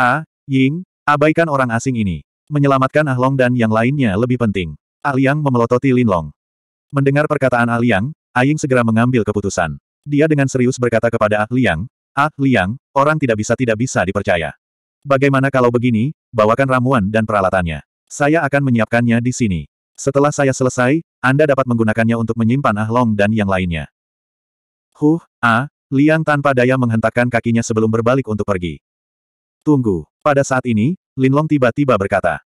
A. Ying, abaikan orang asing ini. Menyelamatkan Ah Long dan yang lainnya lebih penting. Ah Liang memelototi Lin Long. Mendengar perkataan Ah Liang, ah Ying segera mengambil keputusan. Dia dengan serius berkata kepada Ah Liang, Ah Liang, orang tidak bisa tidak bisa dipercaya. Bagaimana kalau begini, bawakan ramuan dan peralatannya. Saya akan menyiapkannya di sini. Setelah saya selesai, Anda dapat menggunakannya untuk menyimpan Ah Long dan yang lainnya. Huh, Ah, Liang tanpa daya menghentakkan kakinya sebelum berbalik untuk pergi. Tunggu. Pada saat ini, Linlong tiba-tiba berkata.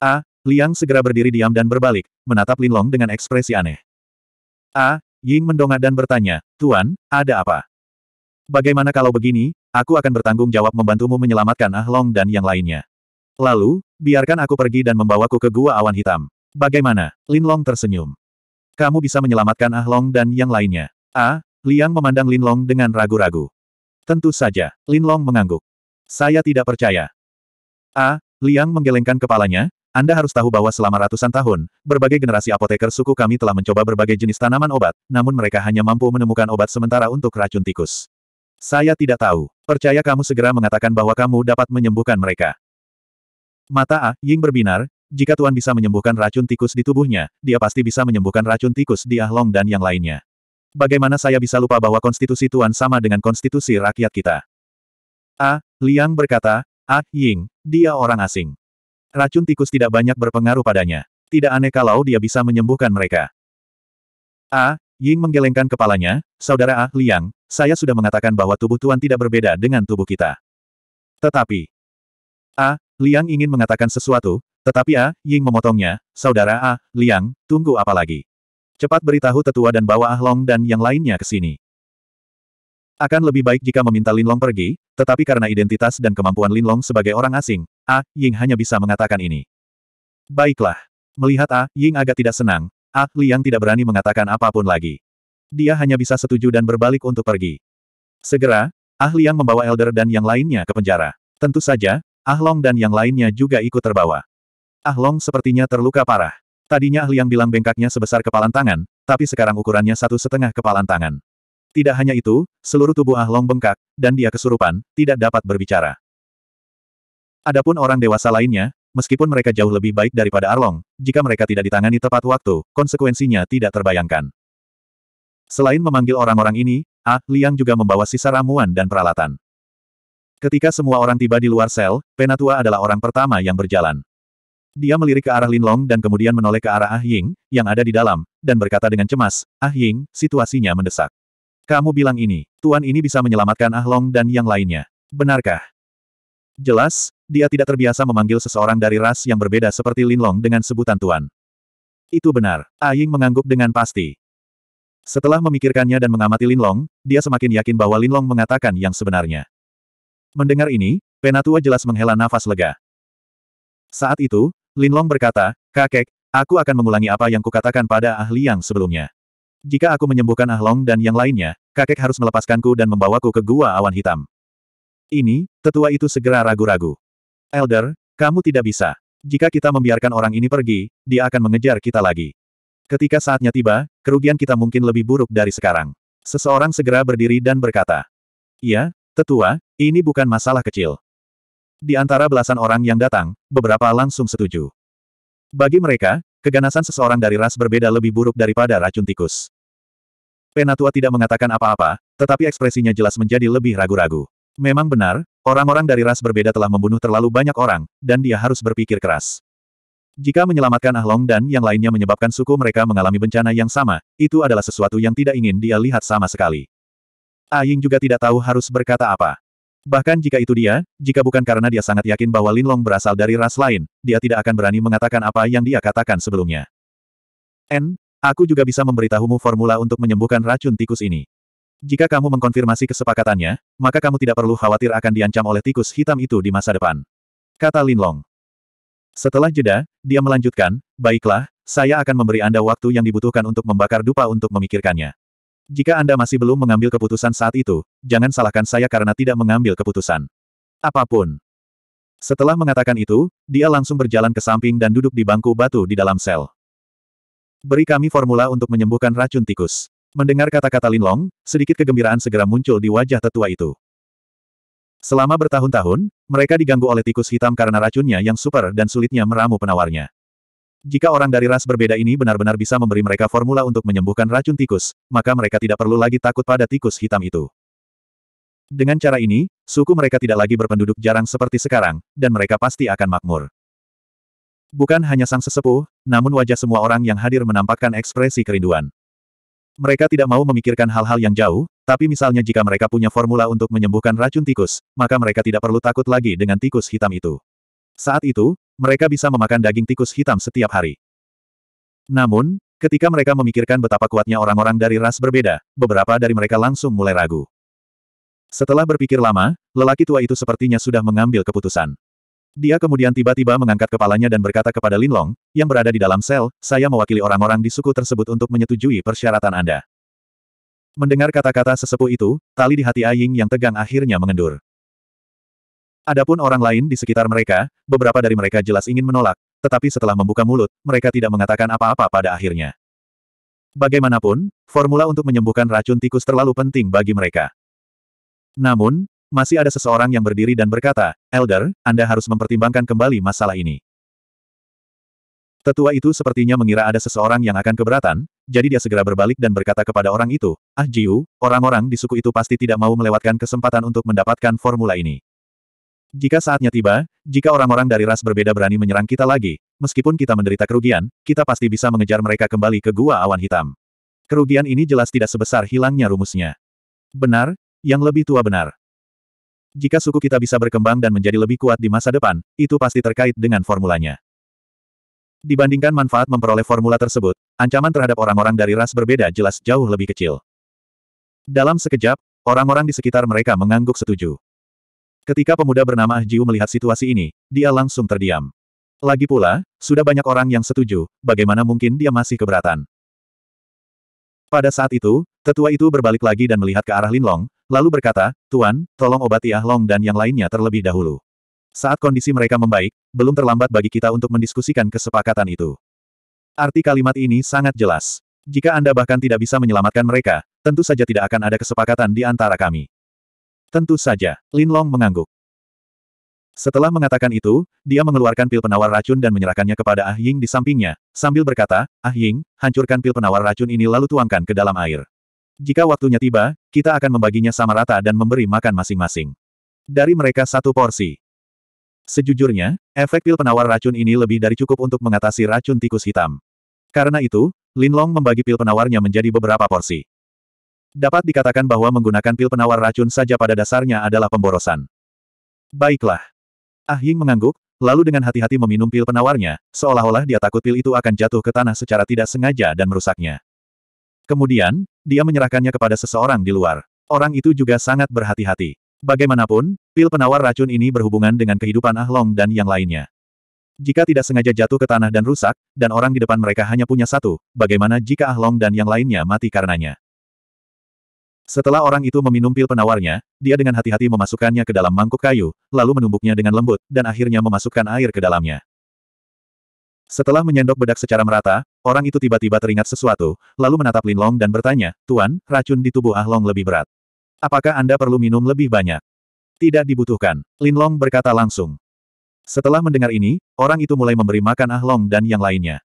A. Liang segera berdiri diam dan berbalik, menatap Linlong dengan ekspresi aneh. A. Ying mendongak dan bertanya, Tuan, ada apa? Bagaimana kalau begini, aku akan bertanggung jawab membantumu menyelamatkan Ah Long dan yang lainnya. Lalu, biarkan aku pergi dan membawaku ke gua awan hitam. Bagaimana? Lin Long tersenyum. Kamu bisa menyelamatkan Ah Long dan yang lainnya. A. Liang memandang Lin Long dengan ragu-ragu. Tentu saja, Lin Long mengangguk. Saya tidak percaya. A. Liang menggelengkan kepalanya, Anda harus tahu bahwa selama ratusan tahun, berbagai generasi apoteker suku kami telah mencoba berbagai jenis tanaman obat, namun mereka hanya mampu menemukan obat sementara untuk racun tikus. Saya tidak tahu. Percaya kamu segera mengatakan bahwa kamu dapat menyembuhkan mereka. Mata A. Ying berbinar, jika Tuan bisa menyembuhkan racun tikus di tubuhnya, dia pasti bisa menyembuhkan racun tikus di Ahlong dan yang lainnya. Bagaimana saya bisa lupa bahwa konstitusi Tuan sama dengan konstitusi rakyat kita? A. Liang berkata, A. Ah, Ying, dia orang asing. Racun tikus tidak banyak berpengaruh padanya. Tidak aneh kalau dia bisa menyembuhkan mereka. A. Ying menggelengkan kepalanya, Saudara A. Ah, Liang, saya sudah mengatakan bahwa tubuh Tuan tidak berbeda dengan tubuh kita. Tetapi, A. Liang ingin mengatakan sesuatu, tetapi A. Ying memotongnya, Saudara A. Ah, Liang, tunggu apa lagi? Cepat beritahu tetua dan bawa Ah Long dan yang lainnya ke sini. Akan lebih baik jika meminta Linlong pergi, tetapi karena identitas dan kemampuan Linlong sebagai orang asing, A. Ying hanya bisa mengatakan ini. Baiklah. Melihat A. Ying agak tidak senang, A. Liang tidak berani mengatakan apapun lagi. Dia hanya bisa setuju dan berbalik untuk pergi. Segera, Ah Liang membawa Elder dan yang lainnya ke penjara. Tentu saja, Ah Long dan yang lainnya juga ikut terbawa. Ah Long sepertinya terluka parah. Tadinya Ah Liang bilang bengkaknya sebesar kepalan tangan, tapi sekarang ukurannya satu setengah kepalan tangan. Tidak hanya itu, seluruh tubuh Ah Long bengkak, dan dia kesurupan, tidak dapat berbicara. Adapun orang dewasa lainnya, meskipun mereka jauh lebih baik daripada Arlong, ah jika mereka tidak ditangani tepat waktu, konsekuensinya tidak terbayangkan. Selain memanggil orang-orang ini, Ah Liang juga membawa sisa ramuan dan peralatan. Ketika semua orang tiba di luar sel, Penatua adalah orang pertama yang berjalan. Dia melirik ke arah Linlong dan kemudian menoleh ke arah Ah Ying, yang ada di dalam, dan berkata dengan cemas, Ah Ying, situasinya mendesak. Kamu bilang ini, Tuan ini bisa menyelamatkan Ahlong dan yang lainnya. Benarkah? Jelas, dia tidak terbiasa memanggil seseorang dari ras yang berbeda seperti Linlong dengan sebutan Tuan. Itu benar, Aing ah mengangguk dengan pasti. Setelah memikirkannya dan mengamati Linlong, dia semakin yakin bahwa Linlong mengatakan yang sebenarnya. Mendengar ini, Penatua jelas menghela nafas lega. Saat itu, Linlong berkata, Kakek, aku akan mengulangi apa yang kukatakan pada ahli yang sebelumnya. Jika aku menyembuhkan Ah Long dan yang lainnya, kakek harus melepaskanku dan membawaku ke gua awan hitam. Ini, tetua itu segera ragu-ragu. Elder, kamu tidak bisa. Jika kita membiarkan orang ini pergi, dia akan mengejar kita lagi. Ketika saatnya tiba, kerugian kita mungkin lebih buruk dari sekarang. Seseorang segera berdiri dan berkata, Iya, tetua, ini bukan masalah kecil. Di antara belasan orang yang datang, beberapa langsung setuju. Bagi mereka, keganasan seseorang dari ras berbeda lebih buruk daripada racun tikus. Penatua tidak mengatakan apa-apa, tetapi ekspresinya jelas menjadi lebih ragu-ragu. Memang benar, orang-orang dari ras berbeda telah membunuh terlalu banyak orang, dan dia harus berpikir keras. Jika menyelamatkan Ah Long dan yang lainnya menyebabkan suku mereka mengalami bencana yang sama, itu adalah sesuatu yang tidak ingin dia lihat sama sekali. Aing ah juga tidak tahu harus berkata apa. Bahkan jika itu dia, jika bukan karena dia sangat yakin bahwa Lin Long berasal dari ras lain, dia tidak akan berani mengatakan apa yang dia katakan sebelumnya. N, Aku juga bisa memberitahumu formula untuk menyembuhkan racun tikus ini. Jika kamu mengkonfirmasi kesepakatannya, maka kamu tidak perlu khawatir akan diancam oleh tikus hitam itu di masa depan. Kata Lin Long. Setelah jeda, dia melanjutkan, baiklah, saya akan memberi Anda waktu yang dibutuhkan untuk membakar dupa untuk memikirkannya. Jika Anda masih belum mengambil keputusan saat itu, jangan salahkan saya karena tidak mengambil keputusan. Apapun. Setelah mengatakan itu, dia langsung berjalan ke samping dan duduk di bangku batu di dalam sel. Beri kami formula untuk menyembuhkan racun tikus. Mendengar kata-kata Linlong, sedikit kegembiraan segera muncul di wajah tetua itu. Selama bertahun-tahun, mereka diganggu oleh tikus hitam karena racunnya yang super dan sulitnya meramu penawarnya. Jika orang dari ras berbeda ini benar-benar bisa memberi mereka formula untuk menyembuhkan racun tikus, maka mereka tidak perlu lagi takut pada tikus hitam itu. Dengan cara ini, suku mereka tidak lagi berpenduduk jarang seperti sekarang, dan mereka pasti akan makmur. Bukan hanya sang sesepuh, namun wajah semua orang yang hadir menampakkan ekspresi kerinduan. Mereka tidak mau memikirkan hal-hal yang jauh, tapi misalnya jika mereka punya formula untuk menyembuhkan racun tikus, maka mereka tidak perlu takut lagi dengan tikus hitam itu. Saat itu, mereka bisa memakan daging tikus hitam setiap hari. Namun, ketika mereka memikirkan betapa kuatnya orang-orang dari ras berbeda, beberapa dari mereka langsung mulai ragu. Setelah berpikir lama, lelaki tua itu sepertinya sudah mengambil keputusan. Dia kemudian tiba-tiba mengangkat kepalanya dan berkata kepada Lin Long, yang berada di dalam sel, saya mewakili orang-orang di suku tersebut untuk menyetujui persyaratan Anda. Mendengar kata-kata sesepuh itu, tali di hati Aying yang tegang akhirnya mengendur. Adapun orang lain di sekitar mereka, beberapa dari mereka jelas ingin menolak, tetapi setelah membuka mulut, mereka tidak mengatakan apa-apa pada akhirnya. Bagaimanapun, formula untuk menyembuhkan racun tikus terlalu penting bagi mereka. Namun, masih ada seseorang yang berdiri dan berkata, Elder, Anda harus mempertimbangkan kembali masalah ini. Tetua itu sepertinya mengira ada seseorang yang akan keberatan, jadi dia segera berbalik dan berkata kepada orang itu, Ah Jiu, orang-orang di suku itu pasti tidak mau melewatkan kesempatan untuk mendapatkan formula ini. Jika saatnya tiba, jika orang-orang dari ras berbeda berani menyerang kita lagi, meskipun kita menderita kerugian, kita pasti bisa mengejar mereka kembali ke gua awan hitam. Kerugian ini jelas tidak sebesar hilangnya rumusnya. Benar, yang lebih tua benar. Jika suku kita bisa berkembang dan menjadi lebih kuat di masa depan, itu pasti terkait dengan formulanya. Dibandingkan manfaat memperoleh formula tersebut, ancaman terhadap orang-orang dari ras berbeda jelas jauh lebih kecil. Dalam sekejap, orang-orang di sekitar mereka mengangguk setuju. Ketika pemuda bernama Ahjiu melihat situasi ini, dia langsung terdiam. Lagi pula, sudah banyak orang yang setuju, bagaimana mungkin dia masih keberatan. Pada saat itu, tetua itu berbalik lagi dan melihat ke arah Linlong, Lalu berkata, Tuan, tolong obati Ah Long dan yang lainnya terlebih dahulu. Saat kondisi mereka membaik, belum terlambat bagi kita untuk mendiskusikan kesepakatan itu. Arti kalimat ini sangat jelas. Jika Anda bahkan tidak bisa menyelamatkan mereka, tentu saja tidak akan ada kesepakatan di antara kami. Tentu saja, Lin Long mengangguk. Setelah mengatakan itu, dia mengeluarkan pil penawar racun dan menyerahkannya kepada Ah Ying di sampingnya, sambil berkata, Ah Ying, hancurkan pil penawar racun ini lalu tuangkan ke dalam air. Jika waktunya tiba, kita akan membaginya sama rata dan memberi makan masing-masing. Dari mereka satu porsi. Sejujurnya, efek pil penawar racun ini lebih dari cukup untuk mengatasi racun tikus hitam. Karena itu, Lin Long membagi pil penawarnya menjadi beberapa porsi. Dapat dikatakan bahwa menggunakan pil penawar racun saja pada dasarnya adalah pemborosan. Baiklah. Ah Ying mengangguk, lalu dengan hati-hati meminum pil penawarnya, seolah-olah dia takut pil itu akan jatuh ke tanah secara tidak sengaja dan merusaknya. Kemudian, dia menyerahkannya kepada seseorang di luar. Orang itu juga sangat berhati-hati. Bagaimanapun, pil penawar racun ini berhubungan dengan kehidupan Ah Long dan yang lainnya. Jika tidak sengaja jatuh ke tanah dan rusak, dan orang di depan mereka hanya punya satu, bagaimana jika Ah Long dan yang lainnya mati karenanya? Setelah orang itu meminum pil penawarnya, dia dengan hati-hati memasukkannya ke dalam mangkuk kayu, lalu menumbuknya dengan lembut, dan akhirnya memasukkan air ke dalamnya. Setelah menyendok bedak secara merata, orang itu tiba-tiba teringat sesuatu, lalu menatap Lin Long dan bertanya, Tuan, racun di tubuh Ah Long lebih berat. Apakah Anda perlu minum lebih banyak? Tidak dibutuhkan, Lin Long berkata langsung. Setelah mendengar ini, orang itu mulai memberi makan Ah Long dan yang lainnya.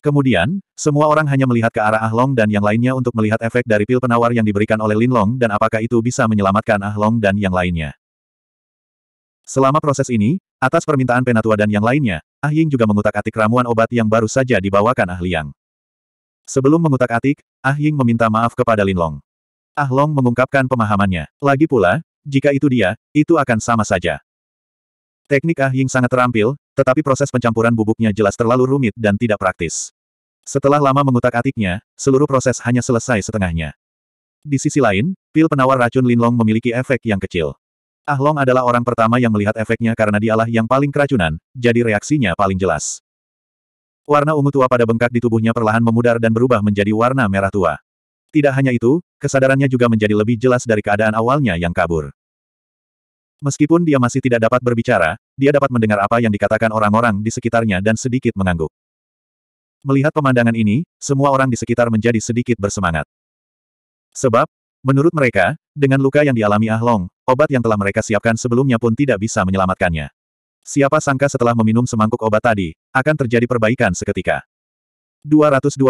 Kemudian, semua orang hanya melihat ke arah Ah Long dan yang lainnya untuk melihat efek dari pil penawar yang diberikan oleh Lin Long dan apakah itu bisa menyelamatkan Ah Long dan yang lainnya. Selama proses ini, atas permintaan Penatua dan yang lainnya, Ah Ying juga mengutak-atik ramuan obat yang baru saja dibawakan Ah Liang. Sebelum mengutak-atik, Ah Ying meminta maaf kepada Lin Long. Ah Long mengungkapkan pemahamannya. Lagi pula, jika itu dia, itu akan sama saja. Teknik Ah Ying sangat terampil, tetapi proses pencampuran bubuknya jelas terlalu rumit dan tidak praktis. Setelah lama mengutak-atiknya, seluruh proses hanya selesai setengahnya. Di sisi lain, pil penawar racun Linlong memiliki efek yang kecil. Ah Long adalah orang pertama yang melihat efeknya karena dialah yang paling keracunan, jadi reaksinya paling jelas. Warna ungu tua pada bengkak di tubuhnya perlahan memudar dan berubah menjadi warna merah tua. Tidak hanya itu, kesadarannya juga menjadi lebih jelas dari keadaan awalnya yang kabur. Meskipun dia masih tidak dapat berbicara, dia dapat mendengar apa yang dikatakan orang-orang di sekitarnya dan sedikit mengangguk. Melihat pemandangan ini, semua orang di sekitar menjadi sedikit bersemangat. Sebab, Menurut mereka, dengan luka yang dialami Ah Long, obat yang telah mereka siapkan sebelumnya pun tidak bisa menyelamatkannya. Siapa sangka setelah meminum semangkuk obat tadi, akan terjadi perbaikan seketika. 222.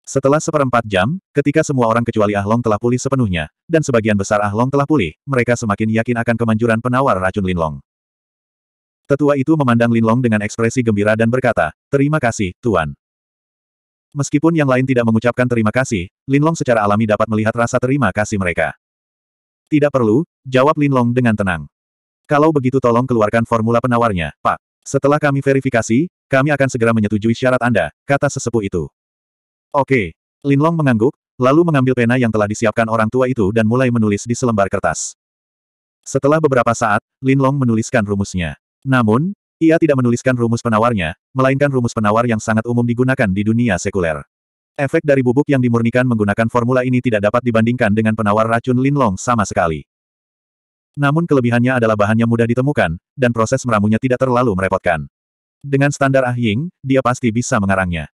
Setelah seperempat jam, ketika semua orang kecuali Ah Long telah pulih sepenuhnya, dan sebagian besar Ah Long telah pulih, mereka semakin yakin akan kemanjuran penawar racun Linlong. Tetua itu memandang Linlong dengan ekspresi gembira dan berkata, Terima kasih, Tuan. Meskipun yang lain tidak mengucapkan terima kasih, Linlong secara alami dapat melihat rasa terima kasih mereka. Tidak perlu, jawab Linlong dengan tenang. Kalau begitu tolong keluarkan formula penawarnya, Pak. Setelah kami verifikasi, kami akan segera menyetujui syarat Anda, kata sesepuh itu. Oke. Linlong mengangguk, lalu mengambil pena yang telah disiapkan orang tua itu dan mulai menulis di selembar kertas. Setelah beberapa saat, Linlong menuliskan rumusnya. Namun, ia tidak menuliskan rumus penawarnya, melainkan rumus penawar yang sangat umum digunakan di dunia sekuler. Efek dari bubuk yang dimurnikan menggunakan formula ini tidak dapat dibandingkan dengan penawar racun Linlong sama sekali. Namun kelebihannya adalah bahannya mudah ditemukan, dan proses meramunya tidak terlalu merepotkan. Dengan standar Ah Ying, dia pasti bisa mengarangnya.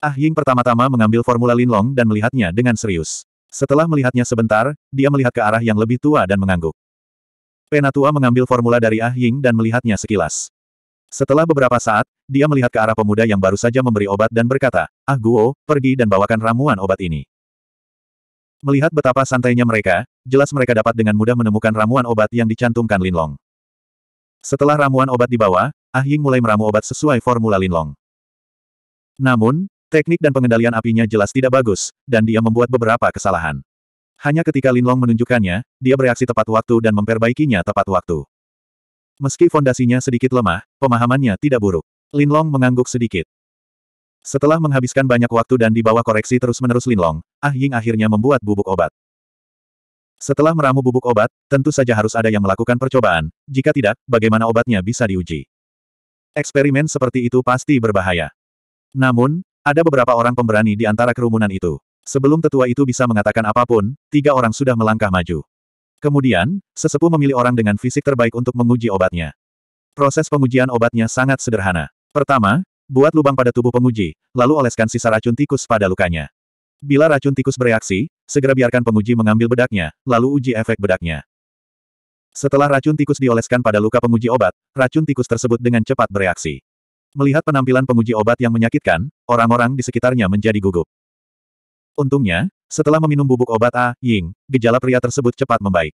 Ah Ying pertama-tama mengambil formula Linlong dan melihatnya dengan serius. Setelah melihatnya sebentar, dia melihat ke arah yang lebih tua dan mengangguk. Penatua mengambil formula dari Ah Ying dan melihatnya sekilas. Setelah beberapa saat, dia melihat ke arah pemuda yang baru saja memberi obat dan berkata, Ah Guo, pergi dan bawakan ramuan obat ini. Melihat betapa santainya mereka, jelas mereka dapat dengan mudah menemukan ramuan obat yang dicantumkan Linlong. Setelah ramuan obat dibawa, Ah Ying mulai meramu obat sesuai formula Linlong. Namun, teknik dan pengendalian apinya jelas tidak bagus, dan dia membuat beberapa kesalahan. Hanya ketika Linlong menunjukkannya, dia bereaksi tepat waktu dan memperbaikinya tepat waktu. Meski fondasinya sedikit lemah, pemahamannya tidak buruk. Linlong mengangguk sedikit. Setelah menghabiskan banyak waktu dan dibawa koreksi terus-menerus Linlong, Ah Ying akhirnya membuat bubuk obat. Setelah meramu bubuk obat, tentu saja harus ada yang melakukan percobaan, jika tidak, bagaimana obatnya bisa diuji. Eksperimen seperti itu pasti berbahaya. Namun, ada beberapa orang pemberani di antara kerumunan itu. Sebelum tetua itu bisa mengatakan apapun, tiga orang sudah melangkah maju. Kemudian, sesepuh memilih orang dengan fisik terbaik untuk menguji obatnya. Proses pengujian obatnya sangat sederhana. Pertama, buat lubang pada tubuh penguji, lalu oleskan sisa racun tikus pada lukanya. Bila racun tikus bereaksi, segera biarkan penguji mengambil bedaknya, lalu uji efek bedaknya. Setelah racun tikus dioleskan pada luka penguji obat, racun tikus tersebut dengan cepat bereaksi. Melihat penampilan penguji obat yang menyakitkan, orang-orang di sekitarnya menjadi gugup. Untungnya, setelah meminum bubuk obat A, Ying, gejala pria tersebut cepat membaik.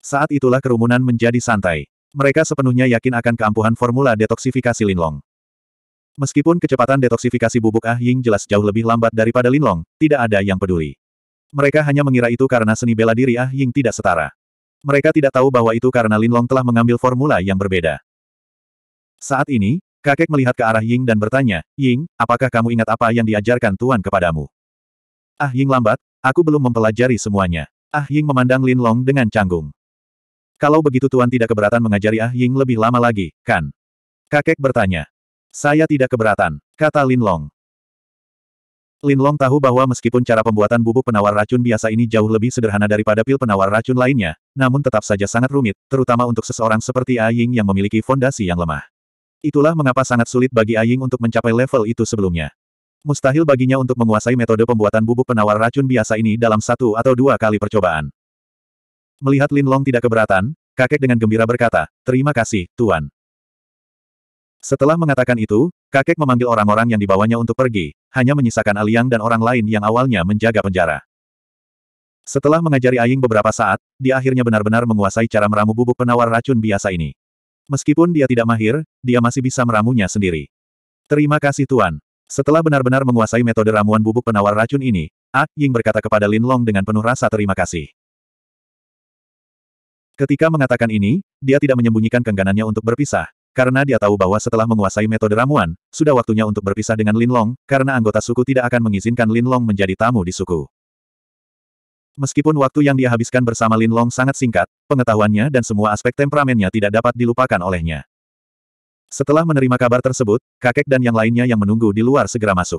Saat itulah kerumunan menjadi santai. Mereka sepenuhnya yakin akan keampuhan formula detoksifikasi Linlong. Meskipun kecepatan detoksifikasi bubuk Ah Ying jelas jauh lebih lambat daripada Linlong, tidak ada yang peduli. Mereka hanya mengira itu karena seni bela diri Ah Ying tidak setara. Mereka tidak tahu bahwa itu karena Linlong telah mengambil formula yang berbeda. Saat ini, kakek melihat ke arah Ying dan bertanya, Ying, apakah kamu ingat apa yang diajarkan Tuan kepadamu? Ah Ying lambat, aku belum mempelajari semuanya. Ah Ying memandang Lin Long dengan canggung. Kalau begitu Tuan tidak keberatan mengajari Ah Ying lebih lama lagi, kan? Kakek bertanya. Saya tidak keberatan, kata Lin Long. Lin Long tahu bahwa meskipun cara pembuatan bubuk penawar racun biasa ini jauh lebih sederhana daripada pil penawar racun lainnya, namun tetap saja sangat rumit, terutama untuk seseorang seperti ah Ying yang memiliki fondasi yang lemah. Itulah mengapa sangat sulit bagi ah Ying untuk mencapai level itu sebelumnya. Mustahil baginya untuk menguasai metode pembuatan bubuk penawar racun biasa ini dalam satu atau dua kali percobaan. Melihat Lin Long tidak keberatan, kakek dengan gembira berkata, Terima kasih, Tuan. Setelah mengatakan itu, kakek memanggil orang-orang yang dibawanya untuk pergi, hanya menyisakan Aliang dan orang lain yang awalnya menjaga penjara. Setelah mengajari Aying beberapa saat, dia akhirnya benar-benar menguasai cara meramu bubuk penawar racun biasa ini. Meskipun dia tidak mahir, dia masih bisa meramunya sendiri. Terima kasih Tuan. Setelah benar-benar menguasai metode ramuan bubuk penawar racun ini, Ak Ying berkata kepada Lin Long dengan penuh rasa terima kasih. Ketika mengatakan ini, dia tidak menyembunyikan kengganannya untuk berpisah, karena dia tahu bahwa setelah menguasai metode ramuan, sudah waktunya untuk berpisah dengan Lin Long, karena anggota suku tidak akan mengizinkan Lin Long menjadi tamu di suku. Meskipun waktu yang dia habiskan bersama Lin Long sangat singkat, pengetahuannya dan semua aspek temperamennya tidak dapat dilupakan olehnya. Setelah menerima kabar tersebut, kakek dan yang lainnya yang menunggu di luar segera masuk.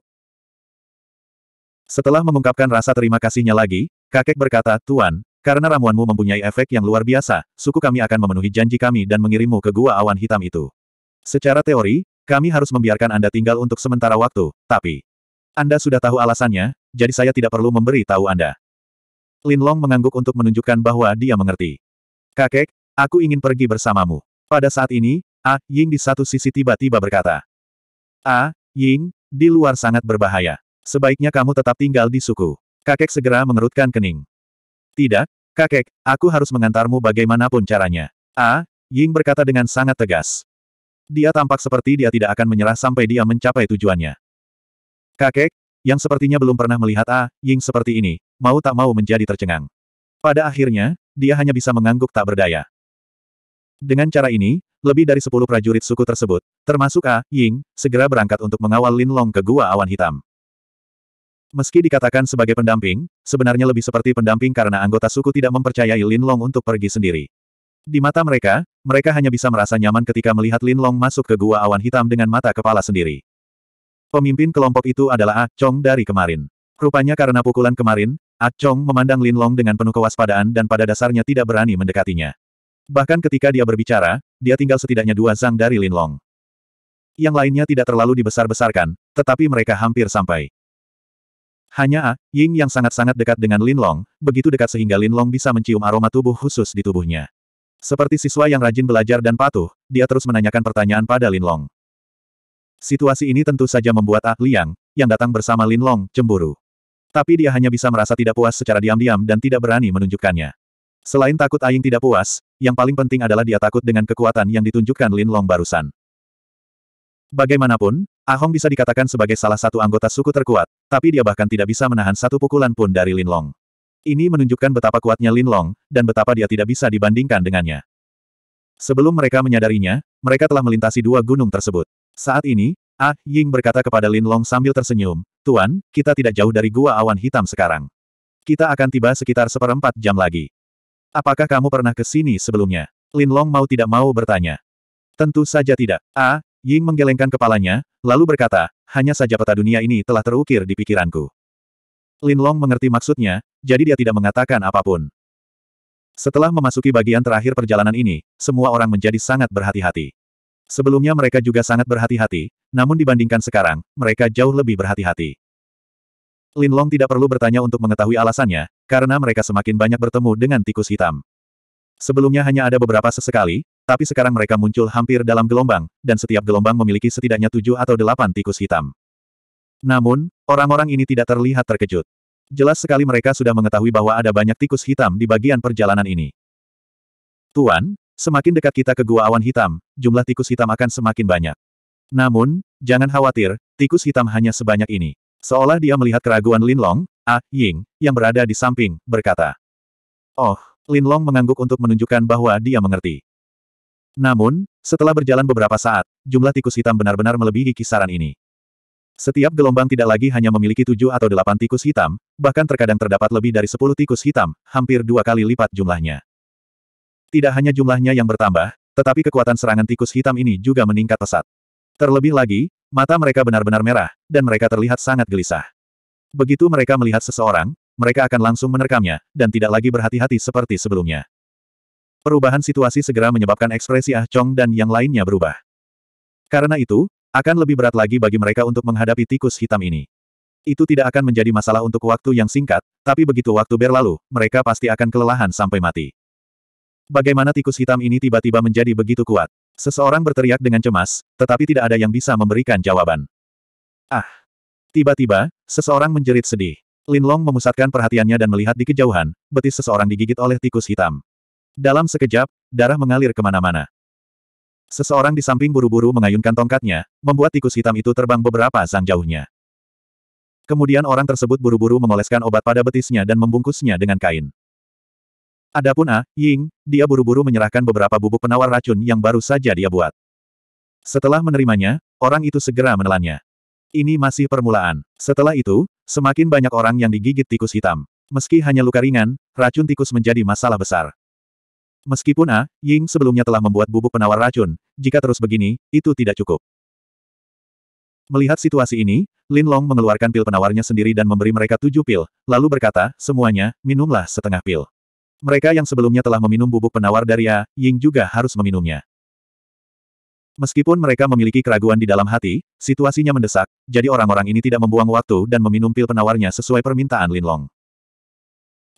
Setelah mengungkapkan rasa terima kasihnya lagi, kakek berkata, Tuan, karena ramuanmu mempunyai efek yang luar biasa, suku kami akan memenuhi janji kami dan mengirimmu ke gua awan hitam itu. Secara teori, kami harus membiarkan Anda tinggal untuk sementara waktu, tapi... Anda sudah tahu alasannya, jadi saya tidak perlu memberi tahu Anda. Lin Long mengangguk untuk menunjukkan bahwa dia mengerti. Kakek, aku ingin pergi bersamamu. Pada saat ini, A. Ah, Ying di satu sisi tiba-tiba berkata. A. Ah, Ying, di luar sangat berbahaya. Sebaiknya kamu tetap tinggal di suku. Kakek segera mengerutkan kening. Tidak, kakek, aku harus mengantarmu bagaimanapun caranya. A. Ah, Ying berkata dengan sangat tegas. Dia tampak seperti dia tidak akan menyerah sampai dia mencapai tujuannya. Kakek, yang sepertinya belum pernah melihat A. Ying seperti ini, mau tak mau menjadi tercengang. Pada akhirnya, dia hanya bisa mengangguk tak berdaya. Dengan cara ini, lebih dari sepuluh prajurit suku tersebut, termasuk A, Ying, segera berangkat untuk mengawal Lin Long ke Gua Awan Hitam. Meski dikatakan sebagai pendamping, sebenarnya lebih seperti pendamping karena anggota suku tidak mempercayai Lin Long untuk pergi sendiri. Di mata mereka, mereka hanya bisa merasa nyaman ketika melihat Lin Long masuk ke Gua Awan Hitam dengan mata kepala sendiri. Pemimpin kelompok itu adalah A Chong dari kemarin. Rupanya karena pukulan kemarin, A Chong memandang Lin Long dengan penuh kewaspadaan dan pada dasarnya tidak berani mendekatinya. Bahkan ketika dia berbicara, dia tinggal setidaknya dua zang dari Linlong. Yang lainnya tidak terlalu dibesar-besarkan, tetapi mereka hampir sampai. Hanya A, Ying yang sangat-sangat dekat dengan Linlong, begitu dekat sehingga Linlong bisa mencium aroma tubuh khusus di tubuhnya. Seperti siswa yang rajin belajar dan patuh, dia terus menanyakan pertanyaan pada Linlong. Situasi ini tentu saja membuat A Liang, yang datang bersama Linlong, cemburu. Tapi dia hanya bisa merasa tidak puas secara diam-diam dan tidak berani menunjukkannya. Selain takut Aing tidak puas, yang paling penting adalah dia takut dengan kekuatan yang ditunjukkan Lin Long barusan. Bagaimanapun, Ahong bisa dikatakan sebagai salah satu anggota suku terkuat, tapi dia bahkan tidak bisa menahan satu pukulan pun dari Lin Long. Ini menunjukkan betapa kuatnya Lin Long, dan betapa dia tidak bisa dibandingkan dengannya. Sebelum mereka menyadarinya, mereka telah melintasi dua gunung tersebut. Saat ini, Ah Ying berkata kepada Lin Long sambil tersenyum, Tuan, kita tidak jauh dari gua awan hitam sekarang. Kita akan tiba sekitar seperempat jam lagi. Apakah kamu pernah ke sini sebelumnya? Lin Long mau tidak mau bertanya. Tentu saja tidak. A. Ying menggelengkan kepalanya, lalu berkata, hanya saja peta dunia ini telah terukir di pikiranku. Lin Long mengerti maksudnya, jadi dia tidak mengatakan apapun. Setelah memasuki bagian terakhir perjalanan ini, semua orang menjadi sangat berhati-hati. Sebelumnya mereka juga sangat berhati-hati, namun dibandingkan sekarang, mereka jauh lebih berhati-hati. Lin Long tidak perlu bertanya untuk mengetahui alasannya, karena mereka semakin banyak bertemu dengan tikus hitam. Sebelumnya hanya ada beberapa sesekali, tapi sekarang mereka muncul hampir dalam gelombang, dan setiap gelombang memiliki setidaknya tujuh atau delapan tikus hitam. Namun, orang-orang ini tidak terlihat terkejut. Jelas sekali mereka sudah mengetahui bahwa ada banyak tikus hitam di bagian perjalanan ini. Tuan, semakin dekat kita ke Gua Awan Hitam, jumlah tikus hitam akan semakin banyak. Namun, jangan khawatir, tikus hitam hanya sebanyak ini. Seolah dia melihat keraguan Lin Long, A Ying, yang berada di samping, berkata. Oh, Lin Long mengangguk untuk menunjukkan bahwa dia mengerti. Namun, setelah berjalan beberapa saat, jumlah tikus hitam benar-benar melebihi kisaran ini. Setiap gelombang tidak lagi hanya memiliki tujuh atau delapan tikus hitam, bahkan terkadang terdapat lebih dari sepuluh tikus hitam, hampir dua kali lipat jumlahnya. Tidak hanya jumlahnya yang bertambah, tetapi kekuatan serangan tikus hitam ini juga meningkat pesat. Terlebih lagi, Mata mereka benar-benar merah, dan mereka terlihat sangat gelisah. Begitu mereka melihat seseorang, mereka akan langsung menerkamnya, dan tidak lagi berhati-hati seperti sebelumnya. Perubahan situasi segera menyebabkan ekspresi Ah Chong dan yang lainnya berubah. Karena itu, akan lebih berat lagi bagi mereka untuk menghadapi tikus hitam ini. Itu tidak akan menjadi masalah untuk waktu yang singkat, tapi begitu waktu berlalu, mereka pasti akan kelelahan sampai mati. Bagaimana tikus hitam ini tiba-tiba menjadi begitu kuat? Seseorang berteriak dengan cemas, tetapi tidak ada yang bisa memberikan jawaban. Ah! Tiba-tiba, seseorang menjerit sedih. Linlong memusatkan perhatiannya dan melihat di kejauhan, betis seseorang digigit oleh tikus hitam. Dalam sekejap, darah mengalir kemana-mana. Seseorang di samping buru-buru mengayunkan tongkatnya, membuat tikus hitam itu terbang beberapa sang jauhnya. Kemudian orang tersebut buru-buru mengoleskan obat pada betisnya dan membungkusnya dengan kain. Adapun A, ah, Ying, dia buru-buru menyerahkan beberapa bubuk penawar racun yang baru saja dia buat. Setelah menerimanya, orang itu segera menelannya. Ini masih permulaan. Setelah itu, semakin banyak orang yang digigit tikus hitam. Meski hanya luka ringan, racun tikus menjadi masalah besar. Meskipun A, ah, Ying sebelumnya telah membuat bubuk penawar racun, jika terus begini, itu tidak cukup. Melihat situasi ini, Lin Long mengeluarkan pil penawarnya sendiri dan memberi mereka tujuh pil, lalu berkata, semuanya, minumlah setengah pil. Mereka yang sebelumnya telah meminum bubuk penawar dari Ya Ying juga harus meminumnya. Meskipun mereka memiliki keraguan di dalam hati, situasinya mendesak, jadi orang-orang ini tidak membuang waktu dan meminum pil penawarnya sesuai permintaan Lin Long.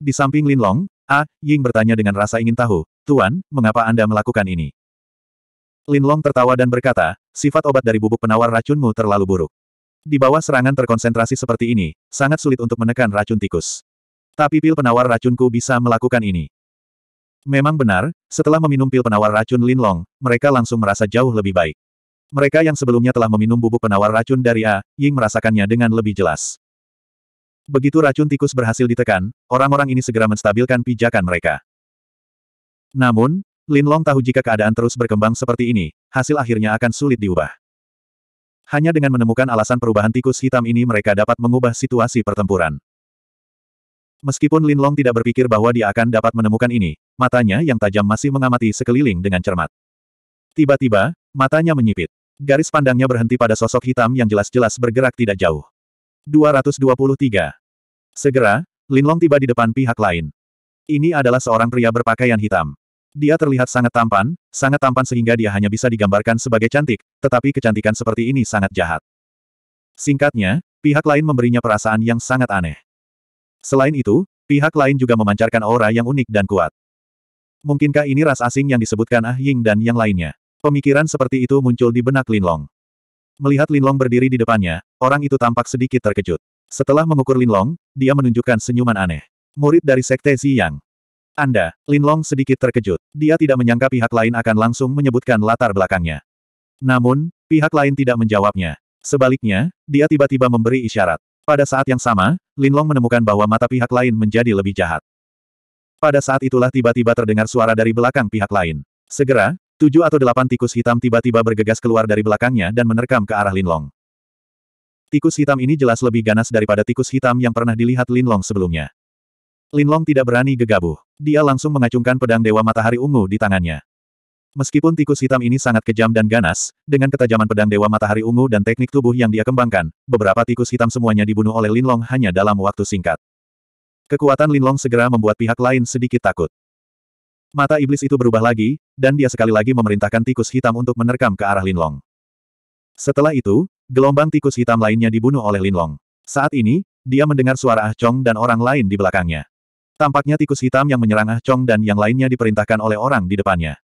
Di samping Lin Long, A. Ying bertanya dengan rasa ingin tahu, Tuan, mengapa Anda melakukan ini? Lin Long tertawa dan berkata, sifat obat dari bubuk penawar racunmu terlalu buruk. Di bawah serangan terkonsentrasi seperti ini, sangat sulit untuk menekan racun tikus. Tapi pil penawar racunku bisa melakukan ini. Memang benar, setelah meminum pil penawar racun Linlong, mereka langsung merasa jauh lebih baik. Mereka yang sebelumnya telah meminum bubuk penawar racun dari A, Ying merasakannya dengan lebih jelas. Begitu racun tikus berhasil ditekan, orang-orang ini segera menstabilkan pijakan mereka. Namun, Linlong tahu jika keadaan terus berkembang seperti ini, hasil akhirnya akan sulit diubah. Hanya dengan menemukan alasan perubahan tikus hitam ini mereka dapat mengubah situasi pertempuran. Meskipun Lin Long tidak berpikir bahwa dia akan dapat menemukan ini, matanya yang tajam masih mengamati sekeliling dengan cermat. Tiba-tiba, matanya menyipit. Garis pandangnya berhenti pada sosok hitam yang jelas-jelas bergerak tidak jauh. 223. Segera, Lin Long tiba di depan pihak lain. Ini adalah seorang pria berpakaian hitam. Dia terlihat sangat tampan, sangat tampan sehingga dia hanya bisa digambarkan sebagai cantik, tetapi kecantikan seperti ini sangat jahat. Singkatnya, pihak lain memberinya perasaan yang sangat aneh. Selain itu, pihak lain juga memancarkan aura yang unik dan kuat. Mungkinkah ini ras asing yang disebutkan Ah Ying dan yang lainnya? Pemikiran seperti itu muncul di benak Linlong. Melihat Linlong berdiri di depannya, orang itu tampak sedikit terkejut. Setelah mengukur Linlong, dia menunjukkan senyuman aneh. Murid dari Sekte Ziyang. Anda, Linlong sedikit terkejut. Dia tidak menyangka pihak lain akan langsung menyebutkan latar belakangnya. Namun, pihak lain tidak menjawabnya. Sebaliknya, dia tiba-tiba memberi isyarat. Pada saat yang sama, Lin Long menemukan bahwa mata pihak lain menjadi lebih jahat. Pada saat itulah tiba-tiba terdengar suara dari belakang pihak lain. Segera, tujuh atau delapan tikus hitam tiba-tiba bergegas keluar dari belakangnya dan menerkam ke arah Lin Long. Tikus hitam ini jelas lebih ganas daripada tikus hitam yang pernah dilihat Lin Long sebelumnya. Lin Long tidak berani gegabah. Dia langsung mengacungkan pedang Dewa Matahari Ungu di tangannya. Meskipun tikus hitam ini sangat kejam dan ganas, dengan ketajaman pedang Dewa Matahari Ungu dan teknik tubuh yang dia kembangkan, beberapa tikus hitam semuanya dibunuh oleh Linlong hanya dalam waktu singkat. Kekuatan Linlong segera membuat pihak lain sedikit takut. Mata iblis itu berubah lagi, dan dia sekali lagi memerintahkan tikus hitam untuk menerkam ke arah Linlong. Setelah itu, gelombang tikus hitam lainnya dibunuh oleh Linlong. Saat ini, dia mendengar suara Ah Chong dan orang lain di belakangnya. Tampaknya tikus hitam yang menyerang Ah Chong dan yang lainnya diperintahkan oleh orang di depannya.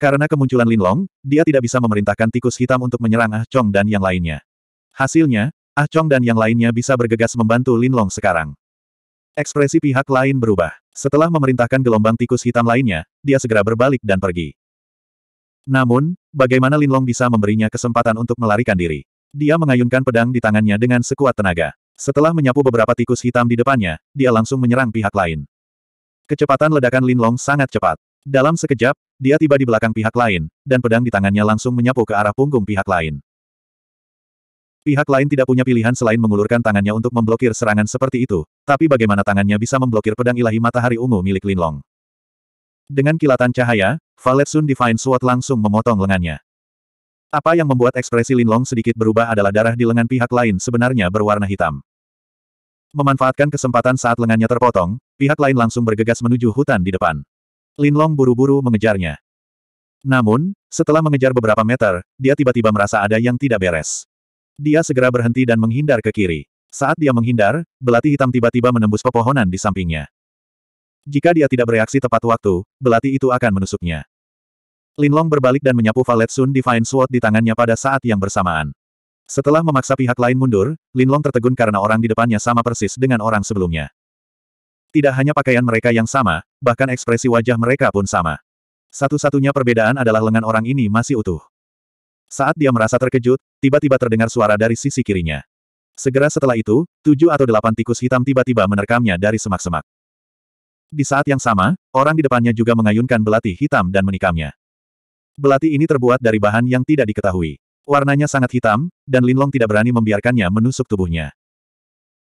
Karena kemunculan Lin Long, dia tidak bisa memerintahkan tikus hitam untuk menyerang Ah Chong dan yang lainnya. Hasilnya, Ah Chong dan yang lainnya bisa bergegas membantu Lin Long sekarang. Ekspresi pihak lain berubah. Setelah memerintahkan gelombang tikus hitam lainnya, dia segera berbalik dan pergi. Namun, bagaimana Lin Long bisa memberinya kesempatan untuk melarikan diri? Dia mengayunkan pedang di tangannya dengan sekuat tenaga. Setelah menyapu beberapa tikus hitam di depannya, dia langsung menyerang pihak lain. Kecepatan ledakan Lin Long sangat cepat. Dalam sekejap, dia tiba di belakang pihak lain, dan pedang di tangannya langsung menyapu ke arah punggung pihak lain. Pihak lain tidak punya pilihan selain mengulurkan tangannya untuk memblokir serangan seperti itu, tapi bagaimana tangannya bisa memblokir pedang ilahi matahari ungu milik Linlong? Dengan kilatan cahaya, Valet Sun Divine Sword langsung memotong lengannya. Apa yang membuat ekspresi Linlong sedikit berubah adalah darah di lengan pihak lain sebenarnya berwarna hitam. Memanfaatkan kesempatan saat lengannya terpotong, pihak lain langsung bergegas menuju hutan di depan. Linlong buru-buru mengejarnya. Namun, setelah mengejar beberapa meter, dia tiba-tiba merasa ada yang tidak beres. Dia segera berhenti dan menghindar ke kiri. Saat dia menghindar, belati hitam tiba-tiba menembus pepohonan di sampingnya. Jika dia tidak bereaksi tepat waktu, belati itu akan menusuknya. Linlong berbalik dan menyapu Valet Sun Divine Sword di tangannya pada saat yang bersamaan. Setelah memaksa pihak lain mundur, Linlong tertegun karena orang di depannya sama persis dengan orang sebelumnya. Tidak hanya pakaian mereka yang sama, bahkan ekspresi wajah mereka pun sama. Satu-satunya perbedaan adalah lengan orang ini masih utuh. Saat dia merasa terkejut, tiba-tiba terdengar suara dari sisi kirinya. Segera setelah itu, tujuh atau delapan tikus hitam tiba-tiba menerkamnya dari semak-semak. Di saat yang sama, orang di depannya juga mengayunkan belati hitam dan menikamnya. Belati ini terbuat dari bahan yang tidak diketahui. Warnanya sangat hitam, dan Linlong tidak berani membiarkannya menusuk tubuhnya.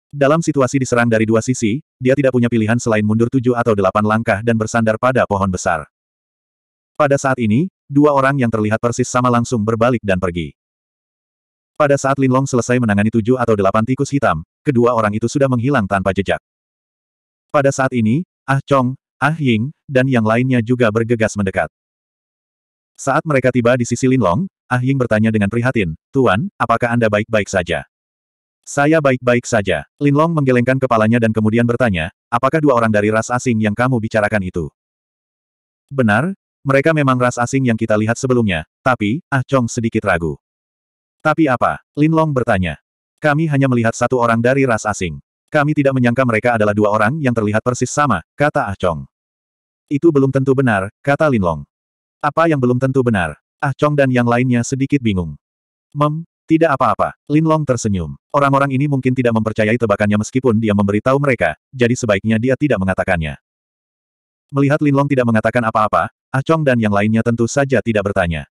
Dalam situasi diserang dari dua sisi, dia tidak punya pilihan selain mundur tujuh atau delapan langkah dan bersandar pada pohon besar. Pada saat ini, dua orang yang terlihat persis sama langsung berbalik dan pergi. Pada saat Linlong selesai menangani tujuh atau delapan tikus hitam, kedua orang itu sudah menghilang tanpa jejak. Pada saat ini, Ah Chong, Ah Ying, dan yang lainnya juga bergegas mendekat. Saat mereka tiba di sisi Linlong, Ah Ying bertanya dengan prihatin, Tuan, apakah Anda baik-baik saja? Saya baik-baik saja. Linlong menggelengkan kepalanya dan kemudian bertanya, apakah dua orang dari ras asing yang kamu bicarakan itu? Benar, mereka memang ras asing yang kita lihat sebelumnya, tapi, Ah Chong sedikit ragu. Tapi apa? Linlong bertanya. Kami hanya melihat satu orang dari ras asing. Kami tidak menyangka mereka adalah dua orang yang terlihat persis sama, kata Ah Chong. Itu belum tentu benar, kata Linlong. Apa yang belum tentu benar? Ah Chong dan yang lainnya sedikit bingung. Mem, tidak apa-apa, Lin Long tersenyum. Orang-orang ini mungkin tidak mempercayai tebakannya meskipun dia memberitahu mereka, jadi sebaiknya dia tidak mengatakannya. Melihat Lin Long tidak mengatakan apa-apa, Ah Chong dan yang lainnya tentu saja tidak bertanya.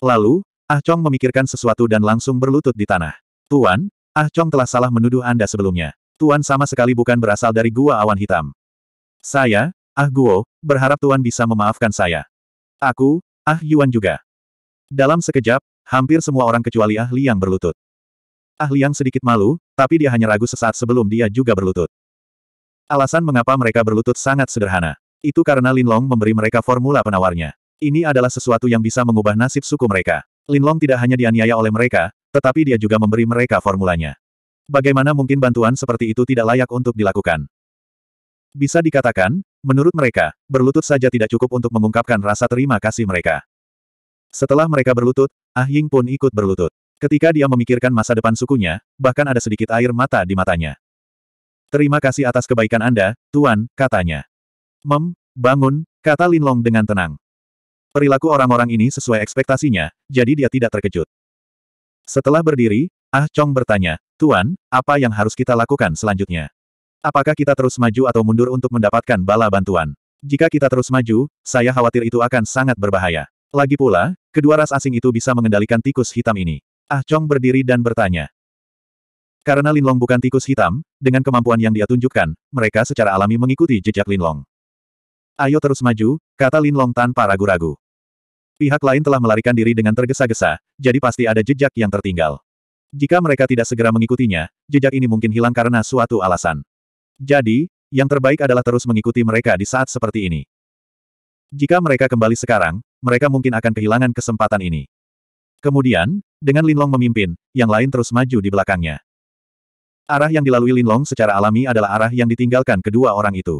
Lalu, Ah Chong memikirkan sesuatu dan langsung berlutut di tanah. Tuan, Ah Chong telah salah menuduh Anda sebelumnya. Tuan sama sekali bukan berasal dari Gua Awan Hitam. Saya, Ah Guo, berharap Tuan bisa memaafkan saya. Aku, Ah Yuan juga. Dalam sekejap, Hampir semua orang kecuali ahli yang berlutut. Ahli yang sedikit malu, tapi dia hanya ragu sesaat sebelum dia juga berlutut. Alasan mengapa mereka berlutut sangat sederhana. Itu karena Lin Long memberi mereka formula penawarnya. Ini adalah sesuatu yang bisa mengubah nasib suku mereka. Lin Long tidak hanya dianiaya oleh mereka, tetapi dia juga memberi mereka formulanya. Bagaimana mungkin bantuan seperti itu tidak layak untuk dilakukan? Bisa dikatakan, menurut mereka, berlutut saja tidak cukup untuk mengungkapkan rasa terima kasih mereka. Setelah mereka berlutut, Ah Ying pun ikut berlutut. Ketika dia memikirkan masa depan sukunya, bahkan ada sedikit air mata di matanya. Terima kasih atas kebaikan Anda, Tuan, katanya. Mem, bangun, kata Long dengan tenang. Perilaku orang-orang ini sesuai ekspektasinya, jadi dia tidak terkejut. Setelah berdiri, Ah Chong bertanya, Tuan, apa yang harus kita lakukan selanjutnya? Apakah kita terus maju atau mundur untuk mendapatkan bala bantuan? Jika kita terus maju, saya khawatir itu akan sangat berbahaya. Lagi pula, Kedua ras asing itu bisa mengendalikan tikus hitam ini. Ah Chong berdiri dan bertanya. Karena Linlong bukan tikus hitam, dengan kemampuan yang dia tunjukkan, mereka secara alami mengikuti jejak Linlong. Ayo terus maju, kata Linlong tanpa ragu-ragu. Pihak lain telah melarikan diri dengan tergesa-gesa, jadi pasti ada jejak yang tertinggal. Jika mereka tidak segera mengikutinya, jejak ini mungkin hilang karena suatu alasan. Jadi, yang terbaik adalah terus mengikuti mereka di saat seperti ini. Jika mereka kembali sekarang, mereka mungkin akan kehilangan kesempatan ini. Kemudian, dengan Linlong memimpin, yang lain terus maju di belakangnya. Arah yang dilalui Linlong secara alami adalah arah yang ditinggalkan kedua orang itu.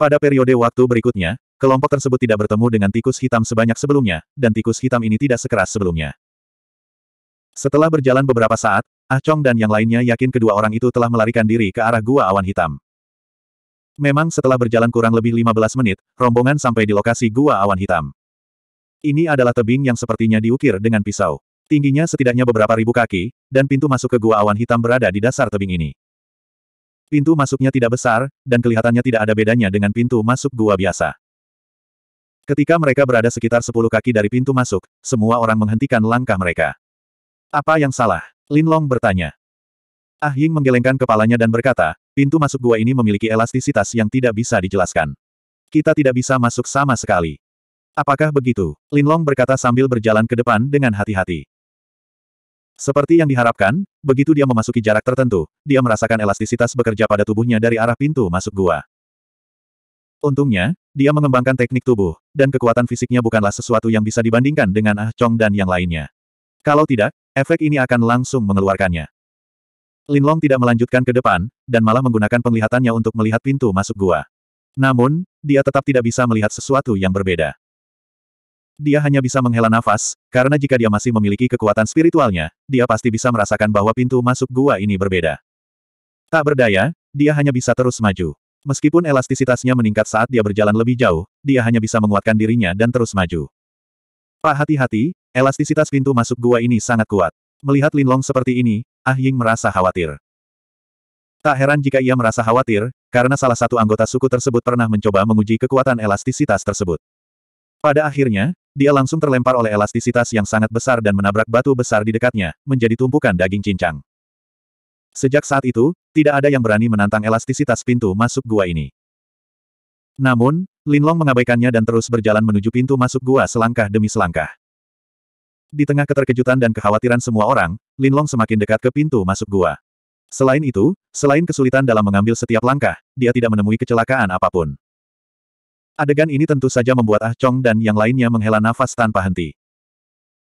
Pada periode waktu berikutnya, kelompok tersebut tidak bertemu dengan tikus hitam sebanyak sebelumnya, dan tikus hitam ini tidak sekeras sebelumnya. Setelah berjalan beberapa saat, Ah Chong dan yang lainnya yakin kedua orang itu telah melarikan diri ke arah gua awan hitam. Memang setelah berjalan kurang lebih 15 menit, rombongan sampai di lokasi gua awan hitam. Ini adalah tebing yang sepertinya diukir dengan pisau. Tingginya setidaknya beberapa ribu kaki, dan pintu masuk ke gua awan hitam berada di dasar tebing ini. Pintu masuknya tidak besar, dan kelihatannya tidak ada bedanya dengan pintu masuk gua biasa. Ketika mereka berada sekitar 10 kaki dari pintu masuk, semua orang menghentikan langkah mereka. Apa yang salah? Lin Long bertanya. Ah Ying menggelengkan kepalanya dan berkata, Pintu masuk gua ini memiliki elastisitas yang tidak bisa dijelaskan. Kita tidak bisa masuk sama sekali. Apakah begitu? Linlong berkata sambil berjalan ke depan dengan hati-hati. Seperti yang diharapkan, begitu dia memasuki jarak tertentu, dia merasakan elastisitas bekerja pada tubuhnya dari arah pintu masuk gua. Untungnya, dia mengembangkan teknik tubuh, dan kekuatan fisiknya bukanlah sesuatu yang bisa dibandingkan dengan Ah Chong dan yang lainnya. Kalau tidak, efek ini akan langsung mengeluarkannya. Linlong tidak melanjutkan ke depan, dan malah menggunakan penglihatannya untuk melihat pintu masuk gua. Namun, dia tetap tidak bisa melihat sesuatu yang berbeda. Dia hanya bisa menghela nafas, karena jika dia masih memiliki kekuatan spiritualnya, dia pasti bisa merasakan bahwa pintu masuk gua ini berbeda. Tak berdaya, dia hanya bisa terus maju. Meskipun elastisitasnya meningkat saat dia berjalan lebih jauh, dia hanya bisa menguatkan dirinya dan terus maju. Pak hati-hati, elastisitas pintu masuk gua ini sangat kuat. Melihat Linlong seperti ini, Ah Ying merasa khawatir. Tak heran jika ia merasa khawatir, karena salah satu anggota suku tersebut pernah mencoba menguji kekuatan elastisitas tersebut. Pada akhirnya, dia langsung terlempar oleh elastisitas yang sangat besar dan menabrak batu besar di dekatnya, menjadi tumpukan daging cincang. Sejak saat itu, tidak ada yang berani menantang elastisitas pintu masuk gua ini. Namun, Lin Long mengabaikannya dan terus berjalan menuju pintu masuk gua selangkah demi selangkah. Di tengah keterkejutan dan kekhawatiran semua orang, Linlong semakin dekat ke pintu masuk gua. Selain itu, selain kesulitan dalam mengambil setiap langkah, dia tidak menemui kecelakaan apapun. Adegan ini tentu saja membuat Ah Chong dan yang lainnya menghela nafas tanpa henti.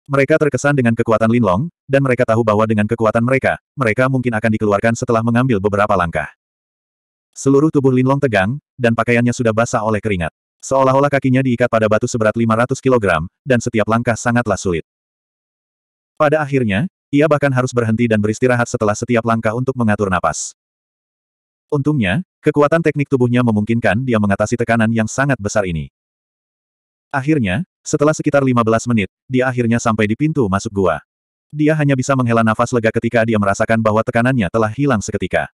Mereka terkesan dengan kekuatan Linlong, dan mereka tahu bahwa dengan kekuatan mereka, mereka mungkin akan dikeluarkan setelah mengambil beberapa langkah. Seluruh tubuh Linlong tegang, dan pakaiannya sudah basah oleh keringat. Seolah-olah kakinya diikat pada batu seberat 500 kg, dan setiap langkah sangatlah sulit. Pada akhirnya, ia bahkan harus berhenti dan beristirahat setelah setiap langkah untuk mengatur napas. Untungnya, kekuatan teknik tubuhnya memungkinkan dia mengatasi tekanan yang sangat besar ini. Akhirnya, setelah sekitar 15 menit, dia akhirnya sampai di pintu masuk gua. Dia hanya bisa menghela nafas lega ketika dia merasakan bahwa tekanannya telah hilang seketika.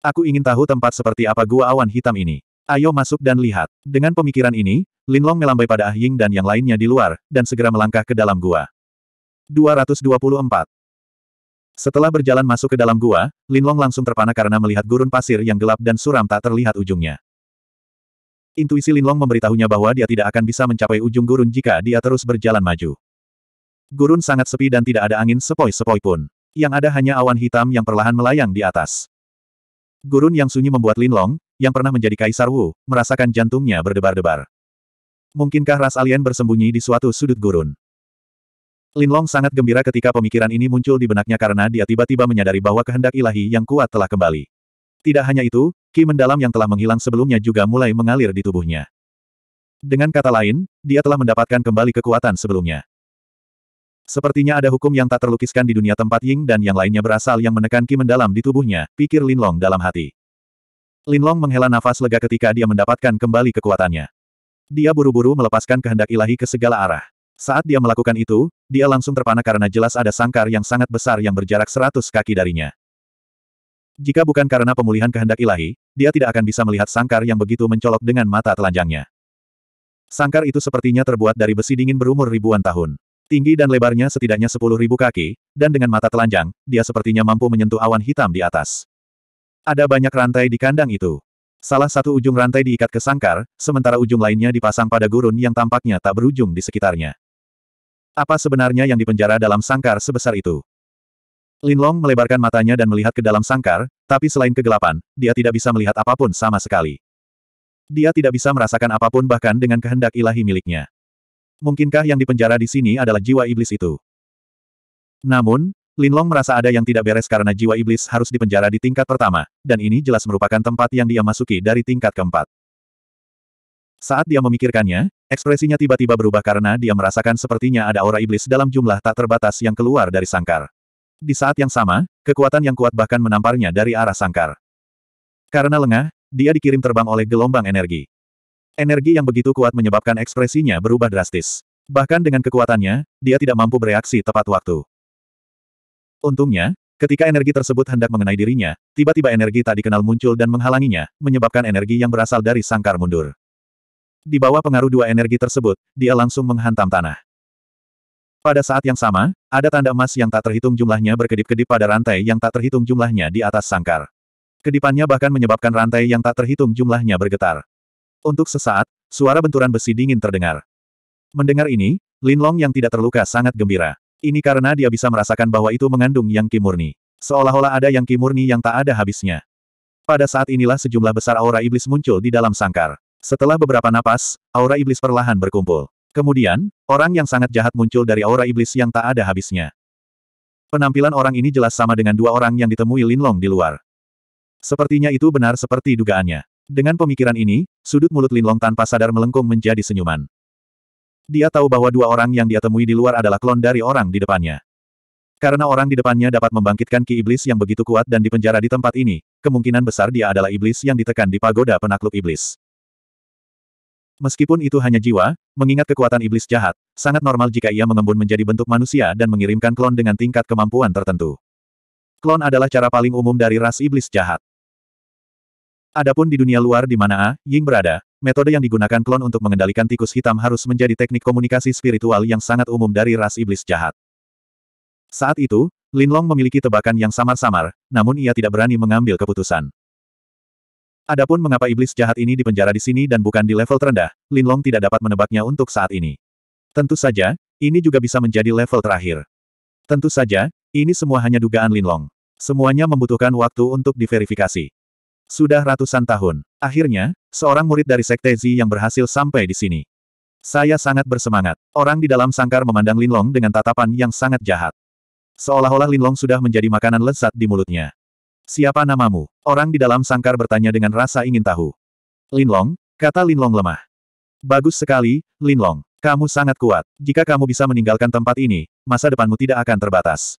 Aku ingin tahu tempat seperti apa gua awan hitam ini. Ayo masuk dan lihat. Dengan pemikiran ini, Linlong melambai pada Ah Ying dan yang lainnya di luar, dan segera melangkah ke dalam gua. 224. Setelah berjalan masuk ke dalam gua, Linlong langsung terpana karena melihat gurun pasir yang gelap dan suram tak terlihat ujungnya. Intuisi Linlong memberitahunya bahwa dia tidak akan bisa mencapai ujung gurun jika dia terus berjalan maju. Gurun sangat sepi dan tidak ada angin sepoi-sepoi pun. Yang ada hanya awan hitam yang perlahan melayang di atas. Gurun yang sunyi membuat Linlong, yang pernah menjadi Kaisar Wu, merasakan jantungnya berdebar-debar. Mungkinkah ras alien bersembunyi di suatu sudut gurun? Linlong sangat gembira ketika pemikiran ini muncul di benaknya karena dia tiba-tiba menyadari bahwa kehendak ilahi yang kuat telah kembali. Tidak hanya itu, ki mendalam yang telah menghilang sebelumnya juga mulai mengalir di tubuhnya. Dengan kata lain, dia telah mendapatkan kembali kekuatan sebelumnya. Sepertinya ada hukum yang tak terlukiskan di dunia tempat Ying dan yang lainnya berasal yang menekan ki mendalam di tubuhnya, pikir Linlong dalam hati. Linlong menghela nafas lega ketika dia mendapatkan kembali kekuatannya. Dia buru-buru melepaskan kehendak ilahi ke segala arah. Saat dia melakukan itu, dia langsung terpana karena jelas ada sangkar yang sangat besar yang berjarak seratus kaki darinya. Jika bukan karena pemulihan kehendak ilahi, dia tidak akan bisa melihat sangkar yang begitu mencolok dengan mata telanjangnya. Sangkar itu sepertinya terbuat dari besi dingin berumur ribuan tahun. Tinggi dan lebarnya setidaknya sepuluh ribu kaki, dan dengan mata telanjang, dia sepertinya mampu menyentuh awan hitam di atas. Ada banyak rantai di kandang itu. Salah satu ujung rantai diikat ke sangkar, sementara ujung lainnya dipasang pada gurun yang tampaknya tak berujung di sekitarnya. Apa sebenarnya yang dipenjara dalam sangkar sebesar itu? Linlong melebarkan matanya dan melihat ke dalam sangkar, tapi selain kegelapan, dia tidak bisa melihat apapun sama sekali. Dia tidak bisa merasakan apapun bahkan dengan kehendak ilahi miliknya. Mungkinkah yang dipenjara di sini adalah jiwa iblis itu? Namun, Linlong merasa ada yang tidak beres karena jiwa iblis harus dipenjara di tingkat pertama, dan ini jelas merupakan tempat yang dia masuki dari tingkat keempat. Saat dia memikirkannya, ekspresinya tiba-tiba berubah karena dia merasakan sepertinya ada aura iblis dalam jumlah tak terbatas yang keluar dari sangkar. Di saat yang sama, kekuatan yang kuat bahkan menamparnya dari arah sangkar. Karena lengah, dia dikirim terbang oleh gelombang energi. Energi yang begitu kuat menyebabkan ekspresinya berubah drastis. Bahkan dengan kekuatannya, dia tidak mampu bereaksi tepat waktu. Untungnya, ketika energi tersebut hendak mengenai dirinya, tiba-tiba energi tak dikenal muncul dan menghalanginya, menyebabkan energi yang berasal dari sangkar mundur. Di bawah pengaruh dua energi tersebut, dia langsung menghantam tanah. Pada saat yang sama, ada tanda emas yang tak terhitung jumlahnya berkedip-kedip pada rantai yang tak terhitung jumlahnya di atas sangkar. Kedipannya bahkan menyebabkan rantai yang tak terhitung jumlahnya bergetar. Untuk sesaat, suara benturan besi dingin terdengar. Mendengar ini, Lin Long yang tidak terluka sangat gembira. Ini karena dia bisa merasakan bahwa itu mengandung yang kimurni. Seolah-olah ada yang kimurni yang tak ada habisnya. Pada saat inilah sejumlah besar aura iblis muncul di dalam sangkar. Setelah beberapa napas, aura iblis perlahan berkumpul. Kemudian, orang yang sangat jahat muncul dari aura iblis yang tak ada habisnya. Penampilan orang ini jelas sama dengan dua orang yang ditemui Linlong di luar. Sepertinya itu benar seperti dugaannya. Dengan pemikiran ini, sudut mulut Linlong tanpa sadar melengkung menjadi senyuman. Dia tahu bahwa dua orang yang dia temui di luar adalah klon dari orang di depannya. Karena orang di depannya dapat membangkitkan ki iblis yang begitu kuat dan dipenjara di tempat ini, kemungkinan besar dia adalah iblis yang ditekan di pagoda penakluk iblis. Meskipun itu hanya jiwa, mengingat kekuatan iblis jahat, sangat normal jika ia mengembun menjadi bentuk manusia dan mengirimkan klon dengan tingkat kemampuan tertentu. Klon adalah cara paling umum dari ras iblis jahat. Adapun di dunia luar di mana A, Ying berada, metode yang digunakan klon untuk mengendalikan tikus hitam harus menjadi teknik komunikasi spiritual yang sangat umum dari ras iblis jahat. Saat itu, Lin Long memiliki tebakan yang samar-samar, namun ia tidak berani mengambil keputusan. Adapun mengapa iblis jahat ini dipenjara di sini dan bukan di level terendah, Linlong tidak dapat menebaknya untuk saat ini. Tentu saja, ini juga bisa menjadi level terakhir. Tentu saja, ini semua hanya dugaan Linlong. Semuanya membutuhkan waktu untuk diverifikasi. Sudah ratusan tahun. Akhirnya, seorang murid dari Sekte Zi yang berhasil sampai di sini. Saya sangat bersemangat. Orang di dalam sangkar memandang Linlong dengan tatapan yang sangat jahat. Seolah-olah Linlong sudah menjadi makanan lezat di mulutnya. Siapa namamu? Orang di dalam sangkar bertanya dengan rasa ingin tahu. Linlong, kata Linlong lemah. Bagus sekali, Linlong. Kamu sangat kuat. Jika kamu bisa meninggalkan tempat ini, masa depanmu tidak akan terbatas.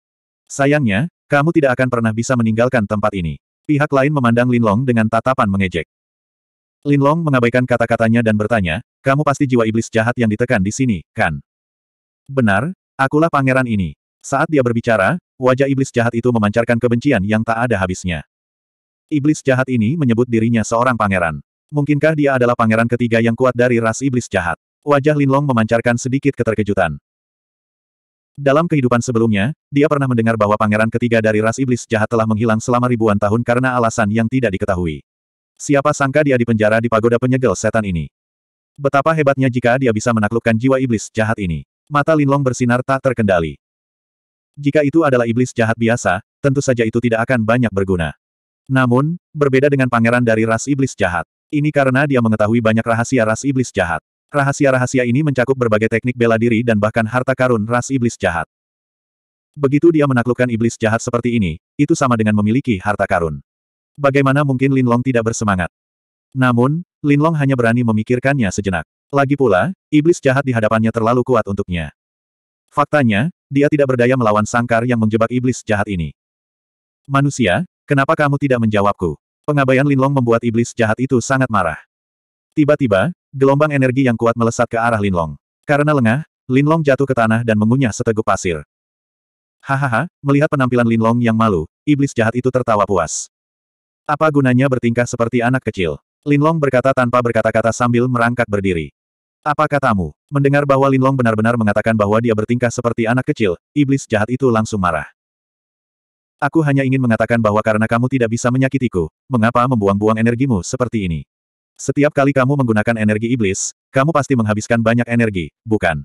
Sayangnya, kamu tidak akan pernah bisa meninggalkan tempat ini. Pihak lain memandang Linlong dengan tatapan mengejek. Linlong mengabaikan kata-katanya dan bertanya, kamu pasti jiwa iblis jahat yang ditekan di sini, kan? Benar, akulah pangeran ini. Saat dia berbicara, wajah iblis jahat itu memancarkan kebencian yang tak ada habisnya. Iblis jahat ini menyebut dirinya seorang pangeran. Mungkinkah dia adalah pangeran ketiga yang kuat dari ras iblis jahat? Wajah Linlong memancarkan sedikit keterkejutan. Dalam kehidupan sebelumnya, dia pernah mendengar bahwa pangeran ketiga dari ras iblis jahat telah menghilang selama ribuan tahun karena alasan yang tidak diketahui. Siapa sangka dia dipenjara di pagoda penyegel setan ini. Betapa hebatnya jika dia bisa menaklukkan jiwa iblis jahat ini. Mata Linlong bersinar tak terkendali. Jika itu adalah iblis jahat biasa, tentu saja itu tidak akan banyak berguna. Namun, berbeda dengan pangeran dari ras iblis jahat. Ini karena dia mengetahui banyak rahasia ras iblis jahat. Rahasia-rahasia ini mencakup berbagai teknik bela diri dan bahkan harta karun ras iblis jahat. Begitu dia menaklukkan iblis jahat seperti ini, itu sama dengan memiliki harta karun. Bagaimana mungkin Lin Long tidak bersemangat? Namun, Lin Long hanya berani memikirkannya sejenak. Lagi pula, iblis jahat di hadapannya terlalu kuat untuknya. Faktanya, dia tidak berdaya melawan sangkar yang menjebak iblis jahat ini. Manusia, kenapa kamu tidak menjawabku? Pengabaian Linlong membuat iblis jahat itu sangat marah. Tiba-tiba, gelombang energi yang kuat melesat ke arah Linlong. Karena lengah, Linlong jatuh ke tanah dan mengunyah seteguk pasir. Hahaha, melihat penampilan Linlong yang malu, iblis jahat itu tertawa puas. Apa gunanya bertingkah seperti anak kecil? Linlong berkata tanpa berkata-kata sambil merangkak berdiri. Apa katamu? Mendengar bahwa Linlong benar-benar mengatakan bahwa dia bertingkah seperti anak kecil, iblis jahat itu langsung marah. Aku hanya ingin mengatakan bahwa karena kamu tidak bisa menyakitiku, mengapa membuang-buang energimu seperti ini? Setiap kali kamu menggunakan energi iblis, kamu pasti menghabiskan banyak energi, bukan?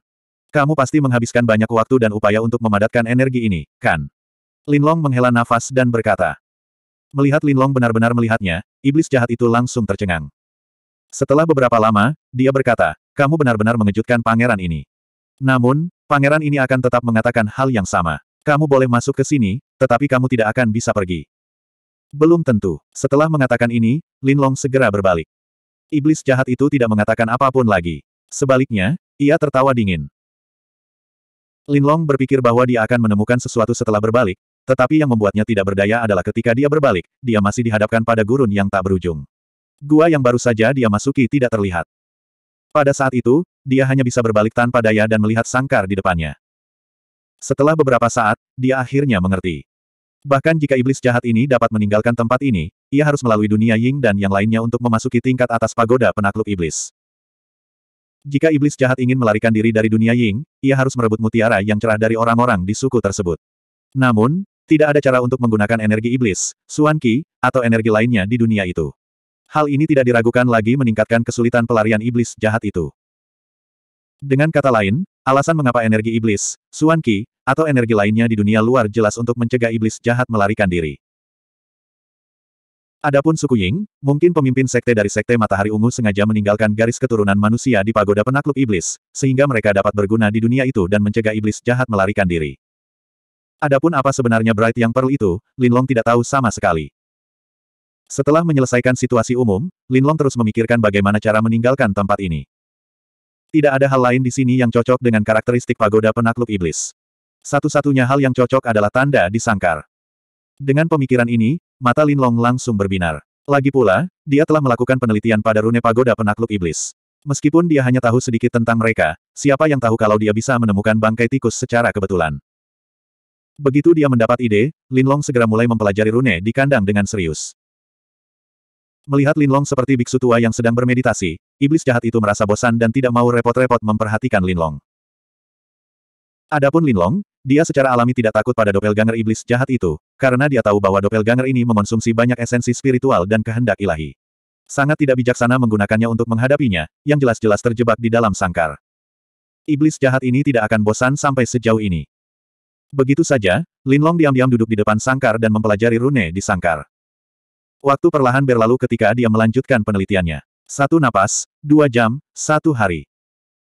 Kamu pasti menghabiskan banyak waktu dan upaya untuk memadatkan energi ini, kan? Linlong menghela nafas dan berkata. Melihat Linlong benar-benar melihatnya, iblis jahat itu langsung tercengang. Setelah beberapa lama, dia berkata, kamu benar-benar mengejutkan pangeran ini. Namun, pangeran ini akan tetap mengatakan hal yang sama. Kamu boleh masuk ke sini, tetapi kamu tidak akan bisa pergi. Belum tentu. Setelah mengatakan ini, Linlong segera berbalik. Iblis jahat itu tidak mengatakan apapun lagi. Sebaliknya, ia tertawa dingin. Linlong berpikir bahwa dia akan menemukan sesuatu setelah berbalik, tetapi yang membuatnya tidak berdaya adalah ketika dia berbalik, dia masih dihadapkan pada gurun yang tak berujung. Gua yang baru saja dia masuki tidak terlihat. Pada saat itu, dia hanya bisa berbalik tanpa daya dan melihat sangkar di depannya. Setelah beberapa saat, dia akhirnya mengerti. Bahkan jika iblis jahat ini dapat meninggalkan tempat ini, ia harus melalui dunia Ying dan yang lainnya untuk memasuki tingkat atas pagoda penakluk iblis. Jika iblis jahat ingin melarikan diri dari dunia Ying, ia harus merebut mutiara yang cerah dari orang-orang di suku tersebut. Namun, tidak ada cara untuk menggunakan energi iblis, suan qi, atau energi lainnya di dunia itu. Hal ini tidak diragukan lagi meningkatkan kesulitan pelarian iblis jahat itu. Dengan kata lain, alasan mengapa energi iblis, Suan Qi, atau energi lainnya di dunia luar jelas untuk mencegah iblis jahat melarikan diri. Adapun suku Ying, mungkin pemimpin sekte dari sekte Matahari Ungu sengaja meninggalkan garis keturunan manusia di pagoda penakluk iblis, sehingga mereka dapat berguna di dunia itu dan mencegah iblis jahat melarikan diri. Adapun apa sebenarnya Bright yang perlu itu, Linlong tidak tahu sama sekali. Setelah menyelesaikan situasi umum, Linlong terus memikirkan bagaimana cara meninggalkan tempat ini. Tidak ada hal lain di sini yang cocok dengan karakteristik pagoda penakluk iblis. Satu-satunya hal yang cocok adalah tanda di sangkar. Dengan pemikiran ini, mata Linlong langsung berbinar. Lagi pula, dia telah melakukan penelitian pada rune pagoda penakluk iblis. Meskipun dia hanya tahu sedikit tentang mereka, siapa yang tahu kalau dia bisa menemukan bangkai tikus secara kebetulan. Begitu dia mendapat ide, Linlong segera mulai mempelajari rune di kandang dengan serius. Melihat Linlong seperti biksu tua yang sedang bermeditasi, iblis jahat itu merasa bosan dan tidak mau repot-repot memperhatikan Linlong. Adapun Linlong, dia secara alami tidak takut pada doppelganger iblis jahat itu, karena dia tahu bahwa doppelganger ini mengonsumsi banyak esensi spiritual dan kehendak ilahi. Sangat tidak bijaksana menggunakannya untuk menghadapinya, yang jelas-jelas terjebak di dalam sangkar. Iblis jahat ini tidak akan bosan sampai sejauh ini. Begitu saja, Linlong diam-diam duduk di depan sangkar dan mempelajari rune di sangkar. Waktu perlahan berlalu ketika dia melanjutkan penelitiannya. Satu napas, dua jam, satu hari.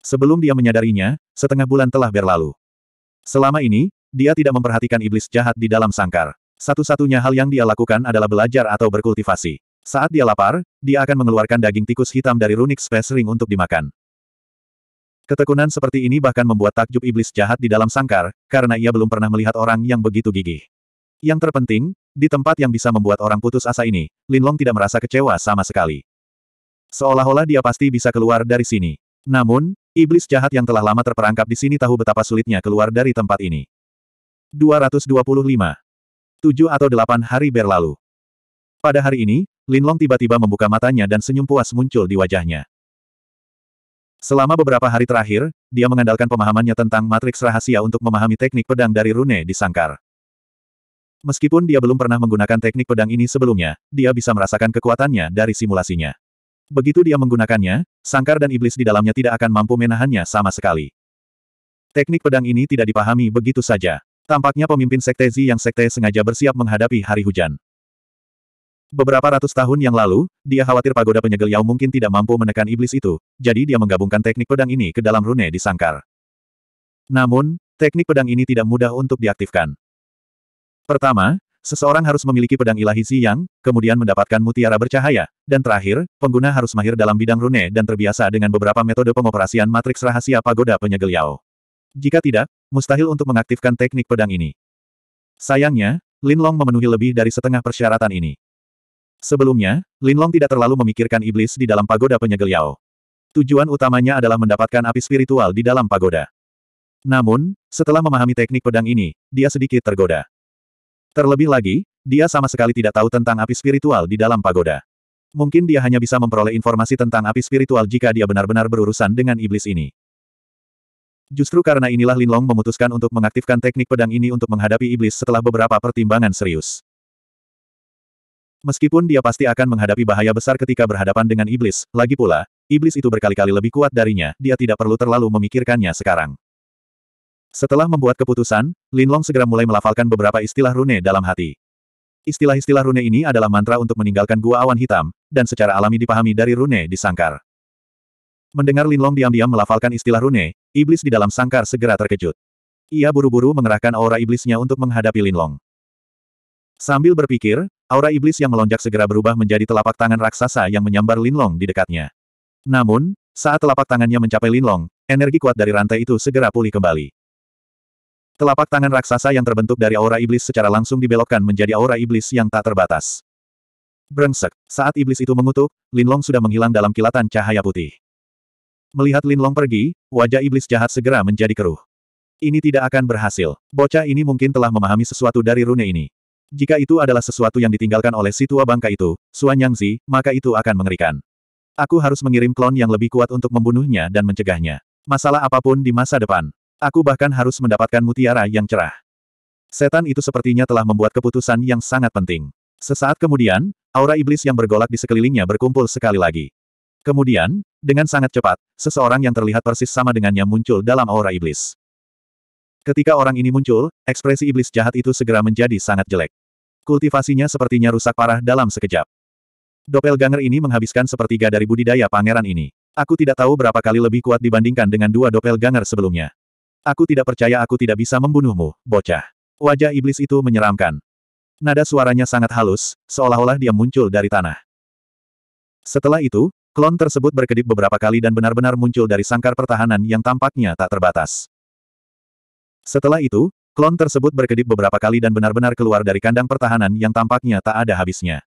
Sebelum dia menyadarinya, setengah bulan telah berlalu. Selama ini, dia tidak memperhatikan iblis jahat di dalam sangkar. Satu-satunya hal yang dia lakukan adalah belajar atau berkultivasi. Saat dia lapar, dia akan mengeluarkan daging tikus hitam dari runik space ring untuk dimakan. Ketekunan seperti ini bahkan membuat takjub iblis jahat di dalam sangkar, karena ia belum pernah melihat orang yang begitu gigih. Yang terpenting, di tempat yang bisa membuat orang putus asa ini, Linlong tidak merasa kecewa sama sekali. Seolah-olah dia pasti bisa keluar dari sini. Namun, iblis jahat yang telah lama terperangkap di sini tahu betapa sulitnya keluar dari tempat ini. 225. 7 atau 8 hari berlalu. Pada hari ini, Linlong tiba-tiba membuka matanya dan senyum puas muncul di wajahnya. Selama beberapa hari terakhir, dia mengandalkan pemahamannya tentang matriks rahasia untuk memahami teknik pedang dari rune di sangkar. Meskipun dia belum pernah menggunakan teknik pedang ini sebelumnya, dia bisa merasakan kekuatannya dari simulasinya. Begitu dia menggunakannya, sangkar dan iblis di dalamnya tidak akan mampu menahannya sama sekali. Teknik pedang ini tidak dipahami begitu saja. Tampaknya pemimpin sekte Zi yang sekte sengaja bersiap menghadapi hari hujan. Beberapa ratus tahun yang lalu, dia khawatir pagoda penyegel Yao mungkin tidak mampu menekan iblis itu, jadi dia menggabungkan teknik pedang ini ke dalam rune di sangkar. Namun, teknik pedang ini tidak mudah untuk diaktifkan. Pertama, seseorang harus memiliki pedang ilahi siang, kemudian mendapatkan mutiara bercahaya, dan terakhir, pengguna harus mahir dalam bidang rune dan terbiasa dengan beberapa metode pengoperasian matriks rahasia pagoda penyegel Yao. Jika tidak, mustahil untuk mengaktifkan teknik pedang ini. Sayangnya, Linlong memenuhi lebih dari setengah persyaratan ini. Sebelumnya, Linlong tidak terlalu memikirkan iblis di dalam pagoda penyegel Yao. Tujuan utamanya adalah mendapatkan api spiritual di dalam pagoda. Namun, setelah memahami teknik pedang ini, dia sedikit tergoda. Terlebih lagi, dia sama sekali tidak tahu tentang api spiritual di dalam pagoda. Mungkin dia hanya bisa memperoleh informasi tentang api spiritual jika dia benar-benar berurusan dengan iblis ini. Justru karena inilah Lin Long memutuskan untuk mengaktifkan teknik pedang ini untuk menghadapi iblis setelah beberapa pertimbangan serius. Meskipun dia pasti akan menghadapi bahaya besar ketika berhadapan dengan iblis, lagi pula, iblis itu berkali-kali lebih kuat darinya, dia tidak perlu terlalu memikirkannya sekarang. Setelah membuat keputusan, Linlong segera mulai melafalkan beberapa istilah rune dalam hati. Istilah-istilah rune ini adalah mantra untuk meninggalkan gua awan hitam, dan secara alami dipahami dari rune di sangkar. Mendengar Linlong diam-diam melafalkan istilah rune, iblis di dalam sangkar segera terkejut. Ia buru-buru mengerahkan aura iblisnya untuk menghadapi Linlong. Sambil berpikir, aura iblis yang melonjak segera berubah menjadi telapak tangan raksasa yang menyambar Linlong di dekatnya. Namun, saat telapak tangannya mencapai Linlong, energi kuat dari rantai itu segera pulih kembali. Telapak tangan raksasa yang terbentuk dari aura iblis secara langsung dibelokkan menjadi aura iblis yang tak terbatas. Brengsek, saat iblis itu mengutuk, Linlong sudah menghilang dalam kilatan cahaya putih. Melihat Linlong pergi, wajah iblis jahat segera menjadi keruh. Ini tidak akan berhasil. Bocah ini mungkin telah memahami sesuatu dari rune ini. Jika itu adalah sesuatu yang ditinggalkan oleh si tua bangka itu, Suan Yangzi, maka itu akan mengerikan. Aku harus mengirim klon yang lebih kuat untuk membunuhnya dan mencegahnya. Masalah apapun di masa depan. Aku bahkan harus mendapatkan mutiara yang cerah. Setan itu sepertinya telah membuat keputusan yang sangat penting. Sesaat kemudian, aura iblis yang bergolak di sekelilingnya berkumpul sekali lagi. Kemudian, dengan sangat cepat, seseorang yang terlihat persis sama dengannya muncul dalam aura iblis. Ketika orang ini muncul, ekspresi iblis jahat itu segera menjadi sangat jelek. Kultivasinya sepertinya rusak parah dalam sekejap. Doppelganger ini menghabiskan sepertiga dari budidaya pangeran ini. Aku tidak tahu berapa kali lebih kuat dibandingkan dengan dua doppelganger sebelumnya. Aku tidak percaya aku tidak bisa membunuhmu, bocah. Wajah iblis itu menyeramkan. Nada suaranya sangat halus, seolah-olah dia muncul dari tanah. Setelah itu, klon tersebut berkedip beberapa kali dan benar-benar muncul dari sangkar pertahanan yang tampaknya tak terbatas. Setelah itu, klon tersebut berkedip beberapa kali dan benar-benar keluar dari kandang pertahanan yang tampaknya tak ada habisnya.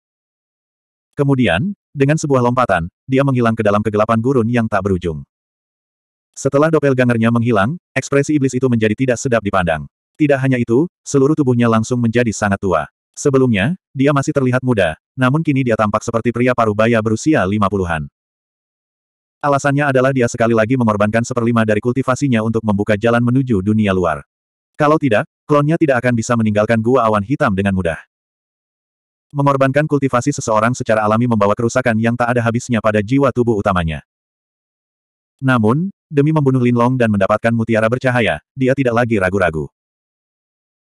Kemudian, dengan sebuah lompatan, dia menghilang ke dalam kegelapan gurun yang tak berujung. Setelah doppelgangernya menghilang, ekspresi iblis itu menjadi tidak sedap dipandang. Tidak hanya itu, seluruh tubuhnya langsung menjadi sangat tua. Sebelumnya, dia masih terlihat muda, namun kini dia tampak seperti pria Parubaya berusia lima puluhan. Alasannya adalah dia sekali lagi mengorbankan seperlima dari kultivasinya untuk membuka jalan menuju dunia luar. Kalau tidak, klonnya tidak akan bisa meninggalkan gua awan hitam dengan mudah. Mengorbankan kultivasi seseorang secara alami membawa kerusakan yang tak ada habisnya pada jiwa tubuh utamanya. Namun, demi membunuh Lin Long dan mendapatkan mutiara bercahaya, dia tidak lagi ragu-ragu.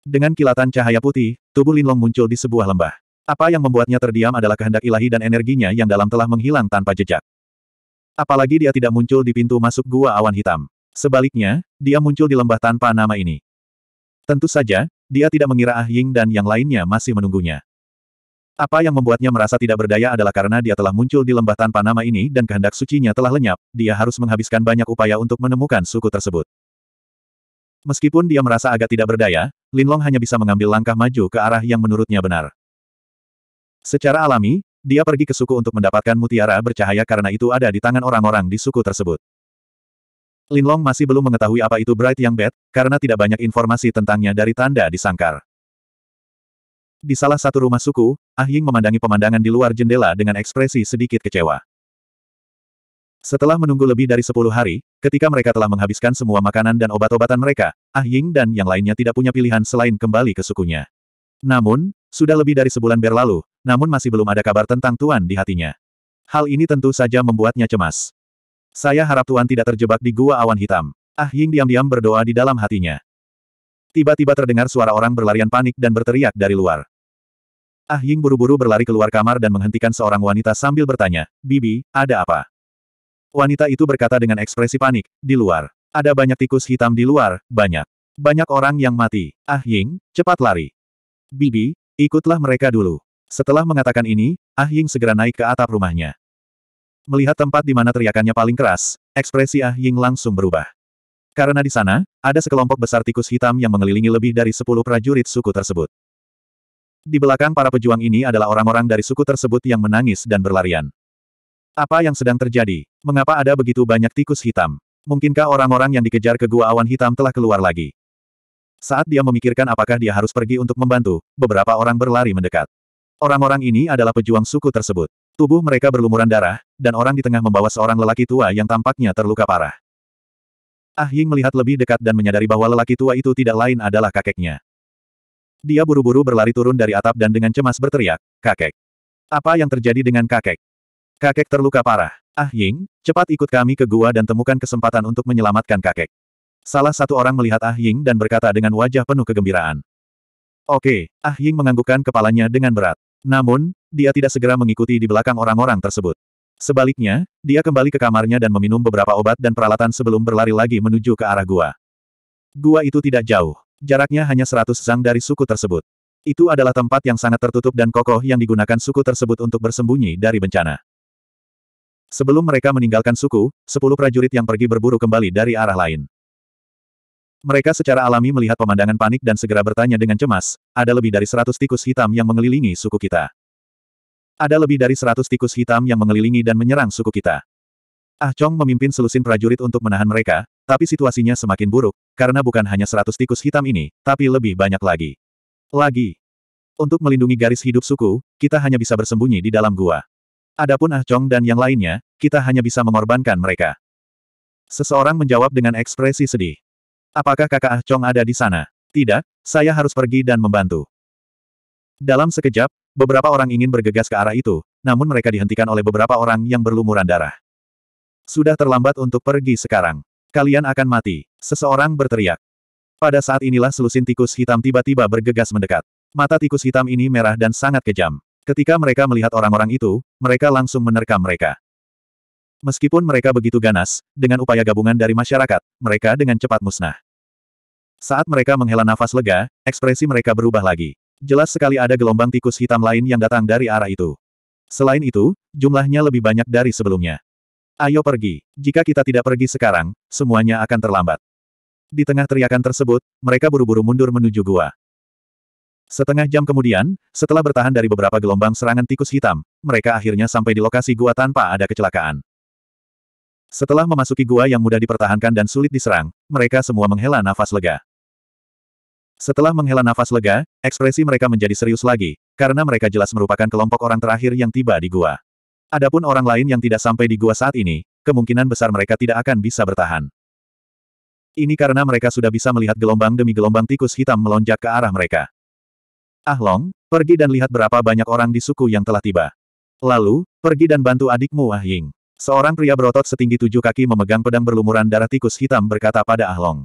Dengan kilatan cahaya putih, tubuh Lin Long muncul di sebuah lembah. Apa yang membuatnya terdiam adalah kehendak ilahi dan energinya yang dalam telah menghilang tanpa jejak. Apalagi dia tidak muncul di pintu masuk gua awan hitam. Sebaliknya, dia muncul di lembah tanpa nama ini. Tentu saja, dia tidak mengira Ah Ying dan yang lainnya masih menunggunya. Apa yang membuatnya merasa tidak berdaya adalah karena dia telah muncul di lembah tanpa nama ini dan kehendak sucinya telah lenyap, dia harus menghabiskan banyak upaya untuk menemukan suku tersebut. Meskipun dia merasa agak tidak berdaya, Linlong hanya bisa mengambil langkah maju ke arah yang menurutnya benar. Secara alami, dia pergi ke suku untuk mendapatkan mutiara bercahaya karena itu ada di tangan orang-orang di suku tersebut. Linlong masih belum mengetahui apa itu Bright Yang Bed, karena tidak banyak informasi tentangnya dari tanda di sangkar. Di salah satu rumah suku, Ah Ying memandangi pemandangan di luar jendela dengan ekspresi sedikit kecewa. Setelah menunggu lebih dari sepuluh hari, ketika mereka telah menghabiskan semua makanan dan obat-obatan mereka, Ah Ying dan yang lainnya tidak punya pilihan selain kembali ke sukunya. Namun, sudah lebih dari sebulan berlalu, namun masih belum ada kabar tentang Tuan di hatinya. Hal ini tentu saja membuatnya cemas. Saya harap Tuan tidak terjebak di gua awan hitam. Ah Ying diam-diam berdoa di dalam hatinya. Tiba-tiba terdengar suara orang berlarian panik dan berteriak dari luar. Ah Ying buru-buru berlari keluar kamar dan menghentikan seorang wanita sambil bertanya, Bibi, ada apa? Wanita itu berkata dengan ekspresi panik, di luar. Ada banyak tikus hitam di luar, banyak. Banyak orang yang mati. Ah Ying, cepat lari. Bibi, ikutlah mereka dulu. Setelah mengatakan ini, Ah Ying segera naik ke atap rumahnya. Melihat tempat di mana teriakannya paling keras, ekspresi Ah Ying langsung berubah. Karena di sana, ada sekelompok besar tikus hitam yang mengelilingi lebih dari sepuluh prajurit suku tersebut. Di belakang para pejuang ini adalah orang-orang dari suku tersebut yang menangis dan berlarian. Apa yang sedang terjadi? Mengapa ada begitu banyak tikus hitam? Mungkinkah orang-orang yang dikejar ke gua awan hitam telah keluar lagi? Saat dia memikirkan apakah dia harus pergi untuk membantu, beberapa orang berlari mendekat. Orang-orang ini adalah pejuang suku tersebut. Tubuh mereka berlumuran darah, dan orang di tengah membawa seorang lelaki tua yang tampaknya terluka parah. Ah Ying melihat lebih dekat dan menyadari bahwa lelaki tua itu tidak lain adalah kakeknya. Dia buru-buru berlari turun dari atap dan dengan cemas berteriak, kakek. Apa yang terjadi dengan kakek? Kakek terluka parah. Ah Ying, cepat ikut kami ke gua dan temukan kesempatan untuk menyelamatkan kakek. Salah satu orang melihat Ah Ying dan berkata dengan wajah penuh kegembiraan. Oke, Ah Ying menganggukkan kepalanya dengan berat. Namun, dia tidak segera mengikuti di belakang orang-orang tersebut. Sebaliknya, dia kembali ke kamarnya dan meminum beberapa obat dan peralatan sebelum berlari lagi menuju ke arah gua. Gua itu tidak jauh jaraknya hanya 100 zang dari suku tersebut. Itu adalah tempat yang sangat tertutup dan kokoh yang digunakan suku tersebut untuk bersembunyi dari bencana. Sebelum mereka meninggalkan suku, 10 prajurit yang pergi berburu kembali dari arah lain. Mereka secara alami melihat pemandangan panik dan segera bertanya dengan cemas, ada lebih dari 100 tikus hitam yang mengelilingi suku kita. Ada lebih dari 100 tikus hitam yang mengelilingi dan menyerang suku kita. Ah Chong memimpin selusin prajurit untuk menahan mereka, tapi situasinya semakin buruk, karena bukan hanya seratus tikus hitam ini, tapi lebih banyak lagi. Lagi. Untuk melindungi garis hidup suku, kita hanya bisa bersembunyi di dalam gua. Adapun Ah Chong dan yang lainnya, kita hanya bisa mengorbankan mereka. Seseorang menjawab dengan ekspresi sedih. Apakah kakak Ah Chong ada di sana? Tidak, saya harus pergi dan membantu. Dalam sekejap, beberapa orang ingin bergegas ke arah itu, namun mereka dihentikan oleh beberapa orang yang berlumuran darah. Sudah terlambat untuk pergi sekarang. Kalian akan mati. Seseorang berteriak. Pada saat inilah selusin tikus hitam tiba-tiba bergegas mendekat. Mata tikus hitam ini merah dan sangat kejam. Ketika mereka melihat orang-orang itu, mereka langsung menerkam mereka. Meskipun mereka begitu ganas, dengan upaya gabungan dari masyarakat, mereka dengan cepat musnah. Saat mereka menghela nafas lega, ekspresi mereka berubah lagi. Jelas sekali ada gelombang tikus hitam lain yang datang dari arah itu. Selain itu, jumlahnya lebih banyak dari sebelumnya. Ayo pergi. Jika kita tidak pergi sekarang, semuanya akan terlambat. Di tengah teriakan tersebut, mereka buru-buru mundur menuju gua. Setengah jam kemudian, setelah bertahan dari beberapa gelombang serangan tikus hitam, mereka akhirnya sampai di lokasi gua tanpa ada kecelakaan. Setelah memasuki gua yang mudah dipertahankan dan sulit diserang, mereka semua menghela nafas lega. Setelah menghela nafas lega, ekspresi mereka menjadi serius lagi, karena mereka jelas merupakan kelompok orang terakhir yang tiba di gua. Adapun orang lain yang tidak sampai di gua saat ini, kemungkinan besar mereka tidak akan bisa bertahan. Ini karena mereka sudah bisa melihat gelombang demi gelombang tikus hitam melonjak ke arah mereka. Ah Long, pergi dan lihat berapa banyak orang di suku yang telah tiba. Lalu, pergi dan bantu adikmu Ah Ying. Seorang pria berotot setinggi tujuh kaki memegang pedang berlumuran darah tikus hitam berkata pada Ah Long.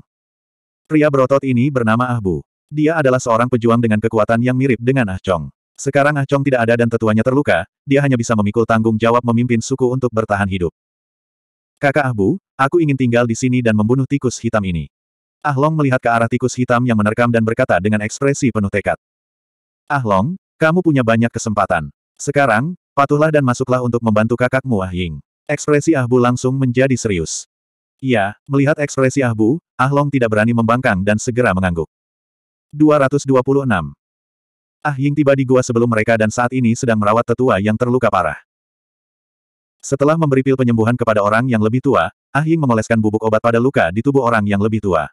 Pria berotot ini bernama Ah Bu. Dia adalah seorang pejuang dengan kekuatan yang mirip dengan Ah Chong. Sekarang Ah Chong tidak ada dan tetuanya terluka, dia hanya bisa memikul tanggung jawab memimpin suku untuk bertahan hidup. Kakak Ah Bu, aku ingin tinggal di sini dan membunuh tikus hitam ini. Ah Long melihat ke arah tikus hitam yang menerkam dan berkata dengan ekspresi penuh tekad. Ah Long, kamu punya banyak kesempatan. Sekarang, patuhlah dan masuklah untuk membantu kakakmu Ah Ying. Ekspresi Ah Bu langsung menjadi serius. Ya, melihat ekspresi Ah Bu, Ah Long tidak berani membangkang dan segera mengangguk. 226. Ah Ying tiba di gua sebelum mereka dan saat ini sedang merawat tetua yang terluka parah. Setelah memberi pil penyembuhan kepada orang yang lebih tua, Ah Ying mengoleskan bubuk obat pada luka di tubuh orang yang lebih tua.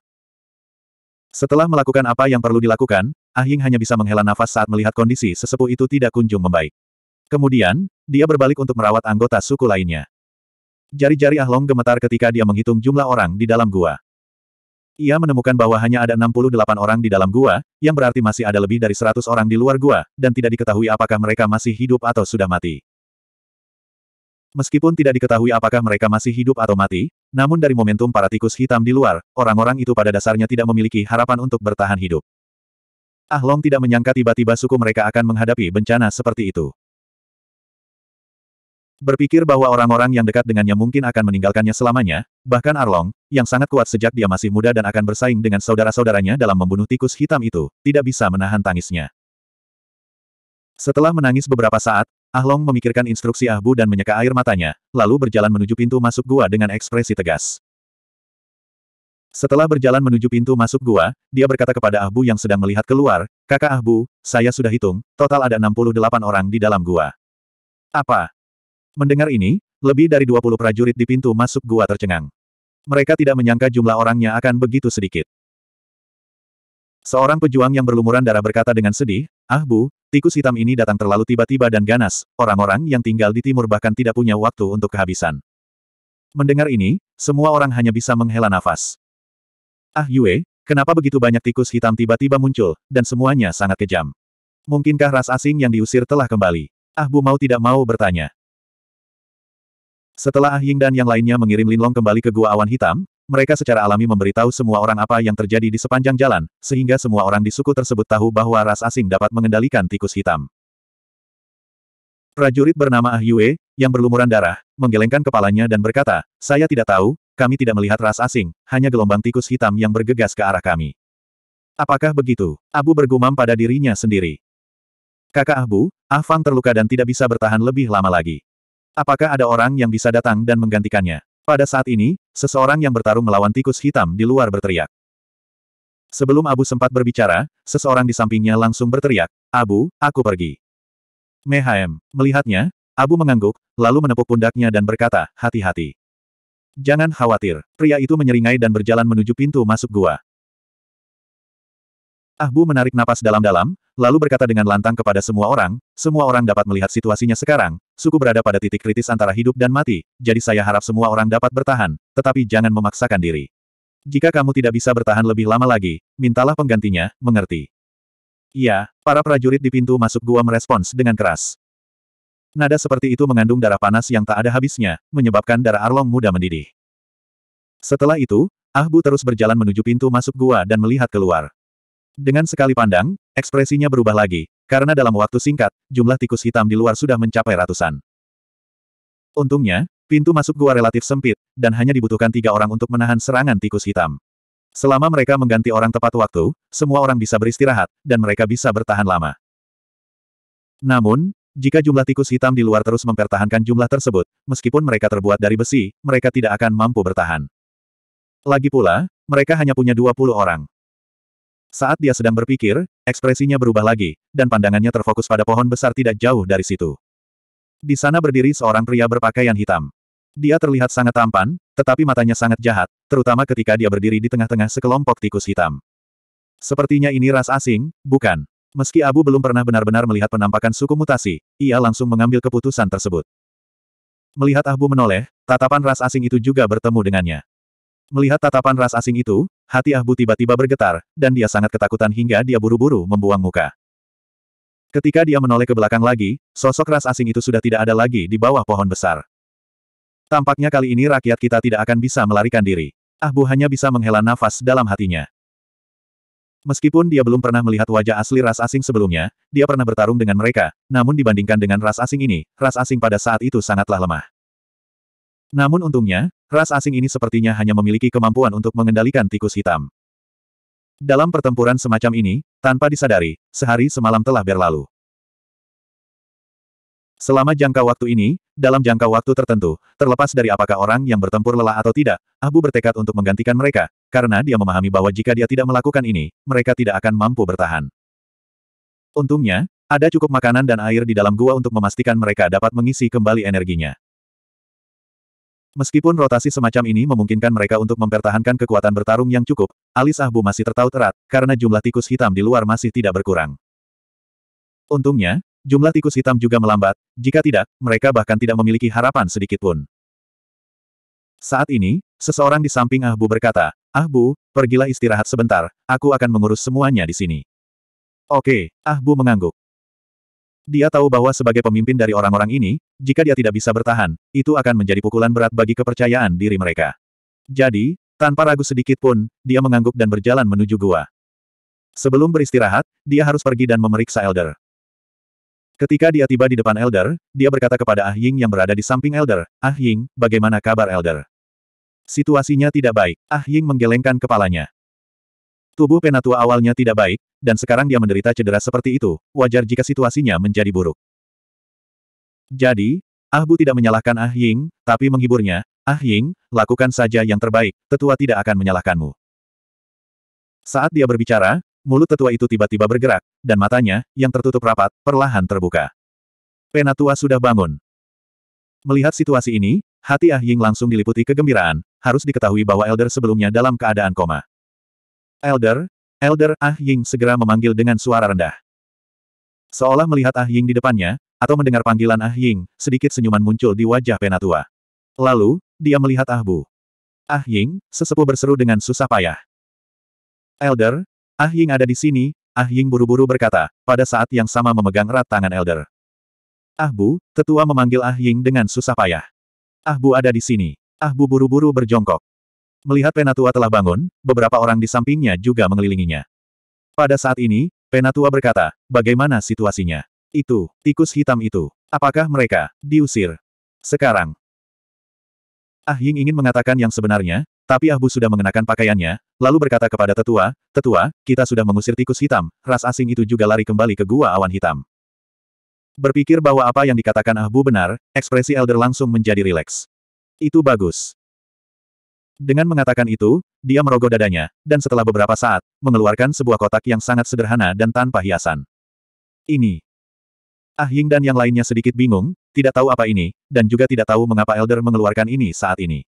Setelah melakukan apa yang perlu dilakukan, Ah Ying hanya bisa menghela nafas saat melihat kondisi sesepuh itu tidak kunjung membaik. Kemudian, dia berbalik untuk merawat anggota suku lainnya. Jari-jari Ah Long gemetar ketika dia menghitung jumlah orang di dalam gua. Ia menemukan bahwa hanya ada 68 orang di dalam gua, yang berarti masih ada lebih dari 100 orang di luar gua, dan tidak diketahui apakah mereka masih hidup atau sudah mati. Meskipun tidak diketahui apakah mereka masih hidup atau mati, namun dari momentum para tikus hitam di luar, orang-orang itu pada dasarnya tidak memiliki harapan untuk bertahan hidup. Ahlong tidak menyangka tiba-tiba suku mereka akan menghadapi bencana seperti itu. Berpikir bahwa orang-orang yang dekat dengannya mungkin akan meninggalkannya selamanya, bahkan Arlong, yang sangat kuat sejak dia masih muda dan akan bersaing dengan saudara-saudaranya dalam membunuh tikus hitam itu, tidak bisa menahan tangisnya. Setelah menangis beberapa saat, Ahlong memikirkan instruksi Ahbu dan menyeka air matanya, lalu berjalan menuju pintu masuk gua dengan ekspresi tegas. Setelah berjalan menuju pintu masuk gua, dia berkata kepada Ahbu yang sedang melihat keluar, Kakak Ahbu, saya sudah hitung, total ada 68 orang di dalam gua. Apa? Mendengar ini, lebih dari 20 prajurit di pintu masuk gua tercengang. Mereka tidak menyangka jumlah orangnya akan begitu sedikit. Seorang pejuang yang berlumuran darah berkata dengan sedih, Ah Bu, tikus hitam ini datang terlalu tiba-tiba dan ganas, orang-orang yang tinggal di timur bahkan tidak punya waktu untuk kehabisan. Mendengar ini, semua orang hanya bisa menghela nafas. Ah Yue, kenapa begitu banyak tikus hitam tiba-tiba muncul, dan semuanya sangat kejam? Mungkinkah ras asing yang diusir telah kembali? Ah Bu mau tidak mau bertanya. Setelah Ah Ying dan yang lainnya mengirim Linlong kembali ke Gua Awan Hitam, mereka secara alami memberitahu semua orang apa yang terjadi di sepanjang jalan, sehingga semua orang di suku tersebut tahu bahwa ras asing dapat mengendalikan tikus hitam. Prajurit bernama Ah Yue, yang berlumuran darah, menggelengkan kepalanya dan berkata, Saya tidak tahu, kami tidak melihat ras asing, hanya gelombang tikus hitam yang bergegas ke arah kami. Apakah begitu? Abu bergumam pada dirinya sendiri. Kakak Abu, Ah Fang terluka dan tidak bisa bertahan lebih lama lagi. Apakah ada orang yang bisa datang dan menggantikannya? Pada saat ini, seseorang yang bertarung melawan tikus hitam di luar berteriak. Sebelum Abu sempat berbicara, seseorang di sampingnya langsung berteriak, Abu, aku pergi. Mehaem, melihatnya, Abu mengangguk, lalu menepuk pundaknya dan berkata, hati-hati. Jangan khawatir, pria itu menyeringai dan berjalan menuju pintu masuk gua. Abu menarik napas dalam-dalam, lalu berkata dengan lantang kepada semua orang, semua orang dapat melihat situasinya sekarang, suku berada pada titik kritis antara hidup dan mati, jadi saya harap semua orang dapat bertahan, tetapi jangan memaksakan diri. Jika kamu tidak bisa bertahan lebih lama lagi, mintalah penggantinya, mengerti. Iya, para prajurit di pintu masuk gua merespons dengan keras. Nada seperti itu mengandung darah panas yang tak ada habisnya, menyebabkan darah Arlong muda mendidih. Setelah itu, Ahbu terus berjalan menuju pintu masuk gua dan melihat keluar. Dengan sekali pandang, ekspresinya berubah lagi, karena dalam waktu singkat, jumlah tikus hitam di luar sudah mencapai ratusan. Untungnya, pintu masuk gua relatif sempit, dan hanya dibutuhkan tiga orang untuk menahan serangan tikus hitam. Selama mereka mengganti orang tepat waktu, semua orang bisa beristirahat, dan mereka bisa bertahan lama. Namun, jika jumlah tikus hitam di luar terus mempertahankan jumlah tersebut, meskipun mereka terbuat dari besi, mereka tidak akan mampu bertahan. Lagi pula, mereka hanya punya 20 orang. Saat dia sedang berpikir, ekspresinya berubah lagi, dan pandangannya terfokus pada pohon besar tidak jauh dari situ. Di sana berdiri seorang pria berpakaian hitam. Dia terlihat sangat tampan, tetapi matanya sangat jahat, terutama ketika dia berdiri di tengah-tengah sekelompok tikus hitam. Sepertinya ini ras asing, bukan. Meski Abu belum pernah benar-benar melihat penampakan suku mutasi, ia langsung mengambil keputusan tersebut. Melihat Abu menoleh, tatapan ras asing itu juga bertemu dengannya. Melihat tatapan ras asing itu, hati Ahbu tiba-tiba bergetar, dan dia sangat ketakutan hingga dia buru-buru membuang muka. Ketika dia menoleh ke belakang lagi, sosok ras asing itu sudah tidak ada lagi di bawah pohon besar. Tampaknya kali ini rakyat kita tidak akan bisa melarikan diri. Ahbu hanya bisa menghela nafas dalam hatinya. Meskipun dia belum pernah melihat wajah asli ras asing sebelumnya, dia pernah bertarung dengan mereka, namun dibandingkan dengan ras asing ini, ras asing pada saat itu sangatlah lemah. Namun untungnya, ras asing ini sepertinya hanya memiliki kemampuan untuk mengendalikan tikus hitam. Dalam pertempuran semacam ini, tanpa disadari, sehari semalam telah berlalu. Selama jangka waktu ini, dalam jangka waktu tertentu, terlepas dari apakah orang yang bertempur lelah atau tidak, Abu bertekad untuk menggantikan mereka, karena dia memahami bahwa jika dia tidak melakukan ini, mereka tidak akan mampu bertahan. Untungnya, ada cukup makanan dan air di dalam gua untuk memastikan mereka dapat mengisi kembali energinya. Meskipun rotasi semacam ini memungkinkan mereka untuk mempertahankan kekuatan bertarung yang cukup, alis Ahbu masih tertaut erat, karena jumlah tikus hitam di luar masih tidak berkurang. Untungnya, jumlah tikus hitam juga melambat, jika tidak, mereka bahkan tidak memiliki harapan sedikitpun. Saat ini, seseorang di samping Ahbu berkata, Ahbu, pergilah istirahat sebentar, aku akan mengurus semuanya di sini. Oke, Ahbu mengangguk. Dia tahu bahwa sebagai pemimpin dari orang-orang ini, jika dia tidak bisa bertahan, itu akan menjadi pukulan berat bagi kepercayaan diri mereka. Jadi, tanpa ragu sedikit pun, dia mengangguk dan berjalan menuju gua. Sebelum beristirahat, dia harus pergi dan memeriksa Elder. Ketika dia tiba di depan Elder, dia berkata kepada Ah Ying yang berada di samping Elder, Ah Ying, bagaimana kabar Elder? Situasinya tidak baik. Ah Ying menggelengkan kepalanya. Tubuh penatua awalnya tidak baik, dan sekarang dia menderita cedera seperti itu, wajar jika situasinya menjadi buruk. Jadi, Ah Bu tidak menyalahkan Ah Ying, tapi menghiburnya, Ah Ying, lakukan saja yang terbaik, tetua tidak akan menyalahkanmu. Saat dia berbicara, mulut tetua itu tiba-tiba bergerak, dan matanya, yang tertutup rapat, perlahan terbuka. Penatua sudah bangun. Melihat situasi ini, hati Ah Ying langsung diliputi kegembiraan, harus diketahui bahwa Elder sebelumnya dalam keadaan koma. Elder, Elder Ah Ying segera memanggil dengan suara rendah. Seolah melihat Ah Ying di depannya, atau mendengar panggilan Ah Ying, sedikit senyuman muncul di wajah penatua. Lalu, dia melihat Ah Bu. Ah Ying, sesepuh berseru dengan susah payah. Elder, Ah Ying ada di sini, Ah Ying buru-buru berkata, pada saat yang sama memegang erat tangan Elder. Ah Bu, tetua memanggil Ah Ying dengan susah payah. Ah Bu ada di sini. Ah Bu buru-buru berjongkok. Melihat Penatua telah bangun, beberapa orang di sampingnya juga mengelilinginya. Pada saat ini, Penatua berkata, bagaimana situasinya? Itu, tikus hitam itu. Apakah mereka diusir? Sekarang. Ah Ying ingin mengatakan yang sebenarnya, tapi Ah Bu sudah mengenakan pakaiannya, lalu berkata kepada tetua, Tetua, kita sudah mengusir tikus hitam, ras asing itu juga lari kembali ke gua awan hitam. Berpikir bahwa apa yang dikatakan Ah Bu benar, ekspresi Elder langsung menjadi rileks. Itu bagus. Dengan mengatakan itu, dia merogoh dadanya, dan setelah beberapa saat, mengeluarkan sebuah kotak yang sangat sederhana dan tanpa hiasan. Ini. Ah Ying dan yang lainnya sedikit bingung, tidak tahu apa ini, dan juga tidak tahu mengapa Elder mengeluarkan ini saat ini.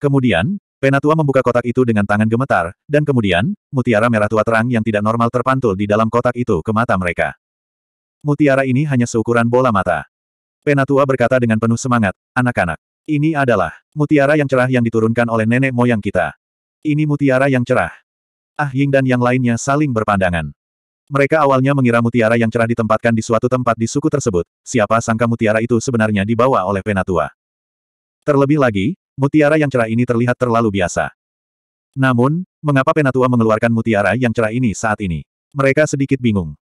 Kemudian, Penatua membuka kotak itu dengan tangan gemetar, dan kemudian, mutiara merah tua terang yang tidak normal terpantul di dalam kotak itu ke mata mereka. Mutiara ini hanya seukuran bola mata. Penatua berkata dengan penuh semangat, anak-anak. Ini adalah mutiara yang cerah yang diturunkan oleh nenek moyang kita. Ini mutiara yang cerah. Ah Ying dan yang lainnya saling berpandangan. Mereka awalnya mengira mutiara yang cerah ditempatkan di suatu tempat di suku tersebut, siapa sangka mutiara itu sebenarnya dibawa oleh penatua. Terlebih lagi, mutiara yang cerah ini terlihat terlalu biasa. Namun, mengapa penatua mengeluarkan mutiara yang cerah ini saat ini? Mereka sedikit bingung.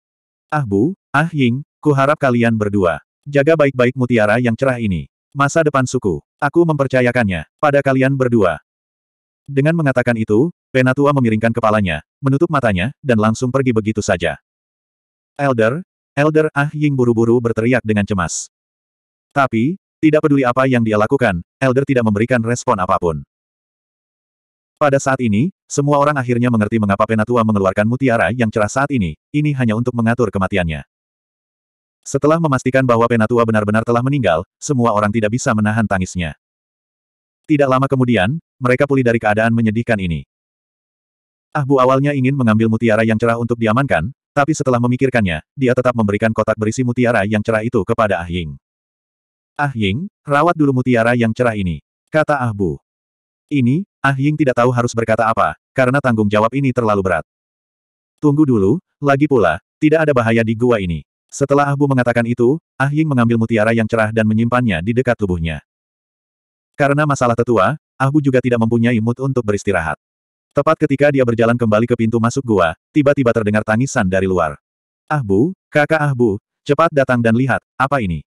Ah Bu, Ah Ying, kuharap kalian berdua. Jaga baik-baik mutiara yang cerah ini. Masa depan suku. Aku mempercayakannya, pada kalian berdua. Dengan mengatakan itu, Penatua memiringkan kepalanya, menutup matanya, dan langsung pergi begitu saja. Elder, Elder Ah Ying buru-buru berteriak dengan cemas. Tapi, tidak peduli apa yang dia lakukan, Elder tidak memberikan respon apapun. Pada saat ini, semua orang akhirnya mengerti mengapa Penatua mengeluarkan mutiara yang cerah saat ini, ini hanya untuk mengatur kematiannya. Setelah memastikan bahwa Penatua benar-benar telah meninggal, semua orang tidak bisa menahan tangisnya. Tidak lama kemudian, mereka pulih dari keadaan menyedihkan ini. Ahbu awalnya ingin mengambil mutiara yang cerah untuk diamankan, tapi setelah memikirkannya, dia tetap memberikan kotak berisi mutiara yang cerah itu kepada Ah Ying. Ah Ying, rawat dulu mutiara yang cerah ini, kata Ahbu. Ini, Ah Ying tidak tahu harus berkata apa, karena tanggung jawab ini terlalu berat. Tunggu dulu, lagi pula, tidak ada bahaya di gua ini. Setelah Abu mengatakan itu, Ah Ying mengambil mutiara yang cerah dan menyimpannya di dekat tubuhnya. Karena masalah tetua, Abu juga tidak mempunyai mood untuk beristirahat. Tepat ketika dia berjalan kembali ke pintu masuk gua, tiba-tiba terdengar tangisan dari luar. Ahbu, kakak Ahbu, cepat datang dan lihat, apa ini?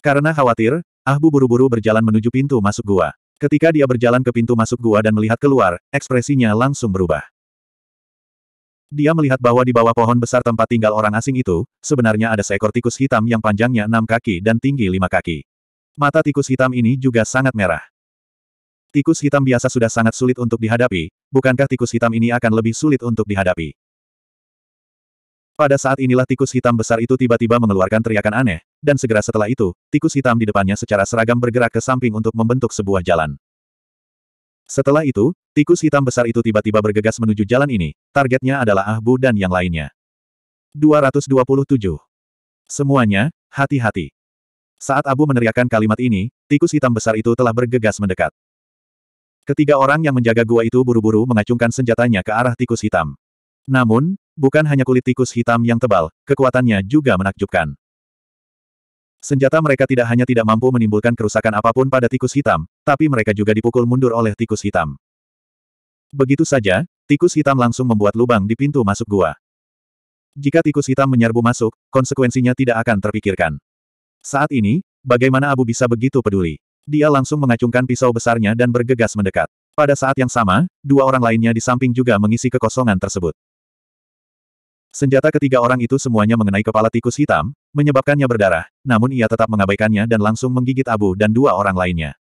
Karena khawatir, Ahbu buru-buru berjalan menuju pintu masuk gua. Ketika dia berjalan ke pintu masuk gua dan melihat keluar, ekspresinya langsung berubah. Dia melihat bahwa di bawah pohon besar tempat tinggal orang asing itu, sebenarnya ada seekor tikus hitam yang panjangnya enam kaki dan tinggi lima kaki. Mata tikus hitam ini juga sangat merah. Tikus hitam biasa sudah sangat sulit untuk dihadapi, bukankah tikus hitam ini akan lebih sulit untuk dihadapi? Pada saat inilah tikus hitam besar itu tiba-tiba mengeluarkan teriakan aneh, dan segera setelah itu, tikus hitam di depannya secara seragam bergerak ke samping untuk membentuk sebuah jalan. Setelah itu, tikus hitam besar itu tiba-tiba bergegas menuju jalan ini, targetnya adalah Ahbu dan yang lainnya. 227. Semuanya, hati-hati. Saat Abu meneriakkan kalimat ini, tikus hitam besar itu telah bergegas mendekat. Ketiga orang yang menjaga gua itu buru-buru mengacungkan senjatanya ke arah tikus hitam. Namun, bukan hanya kulit tikus hitam yang tebal, kekuatannya juga menakjubkan. Senjata mereka tidak hanya tidak mampu menimbulkan kerusakan apapun pada tikus hitam, tapi mereka juga dipukul mundur oleh tikus hitam. Begitu saja, tikus hitam langsung membuat lubang di pintu masuk gua. Jika tikus hitam menyerbu masuk, konsekuensinya tidak akan terpikirkan. Saat ini, bagaimana Abu bisa begitu peduli? Dia langsung mengacungkan pisau besarnya dan bergegas mendekat. Pada saat yang sama, dua orang lainnya di samping juga mengisi kekosongan tersebut. Senjata ketiga orang itu semuanya mengenai kepala tikus hitam, menyebabkannya berdarah, namun ia tetap mengabaikannya dan langsung menggigit Abu dan dua orang lainnya.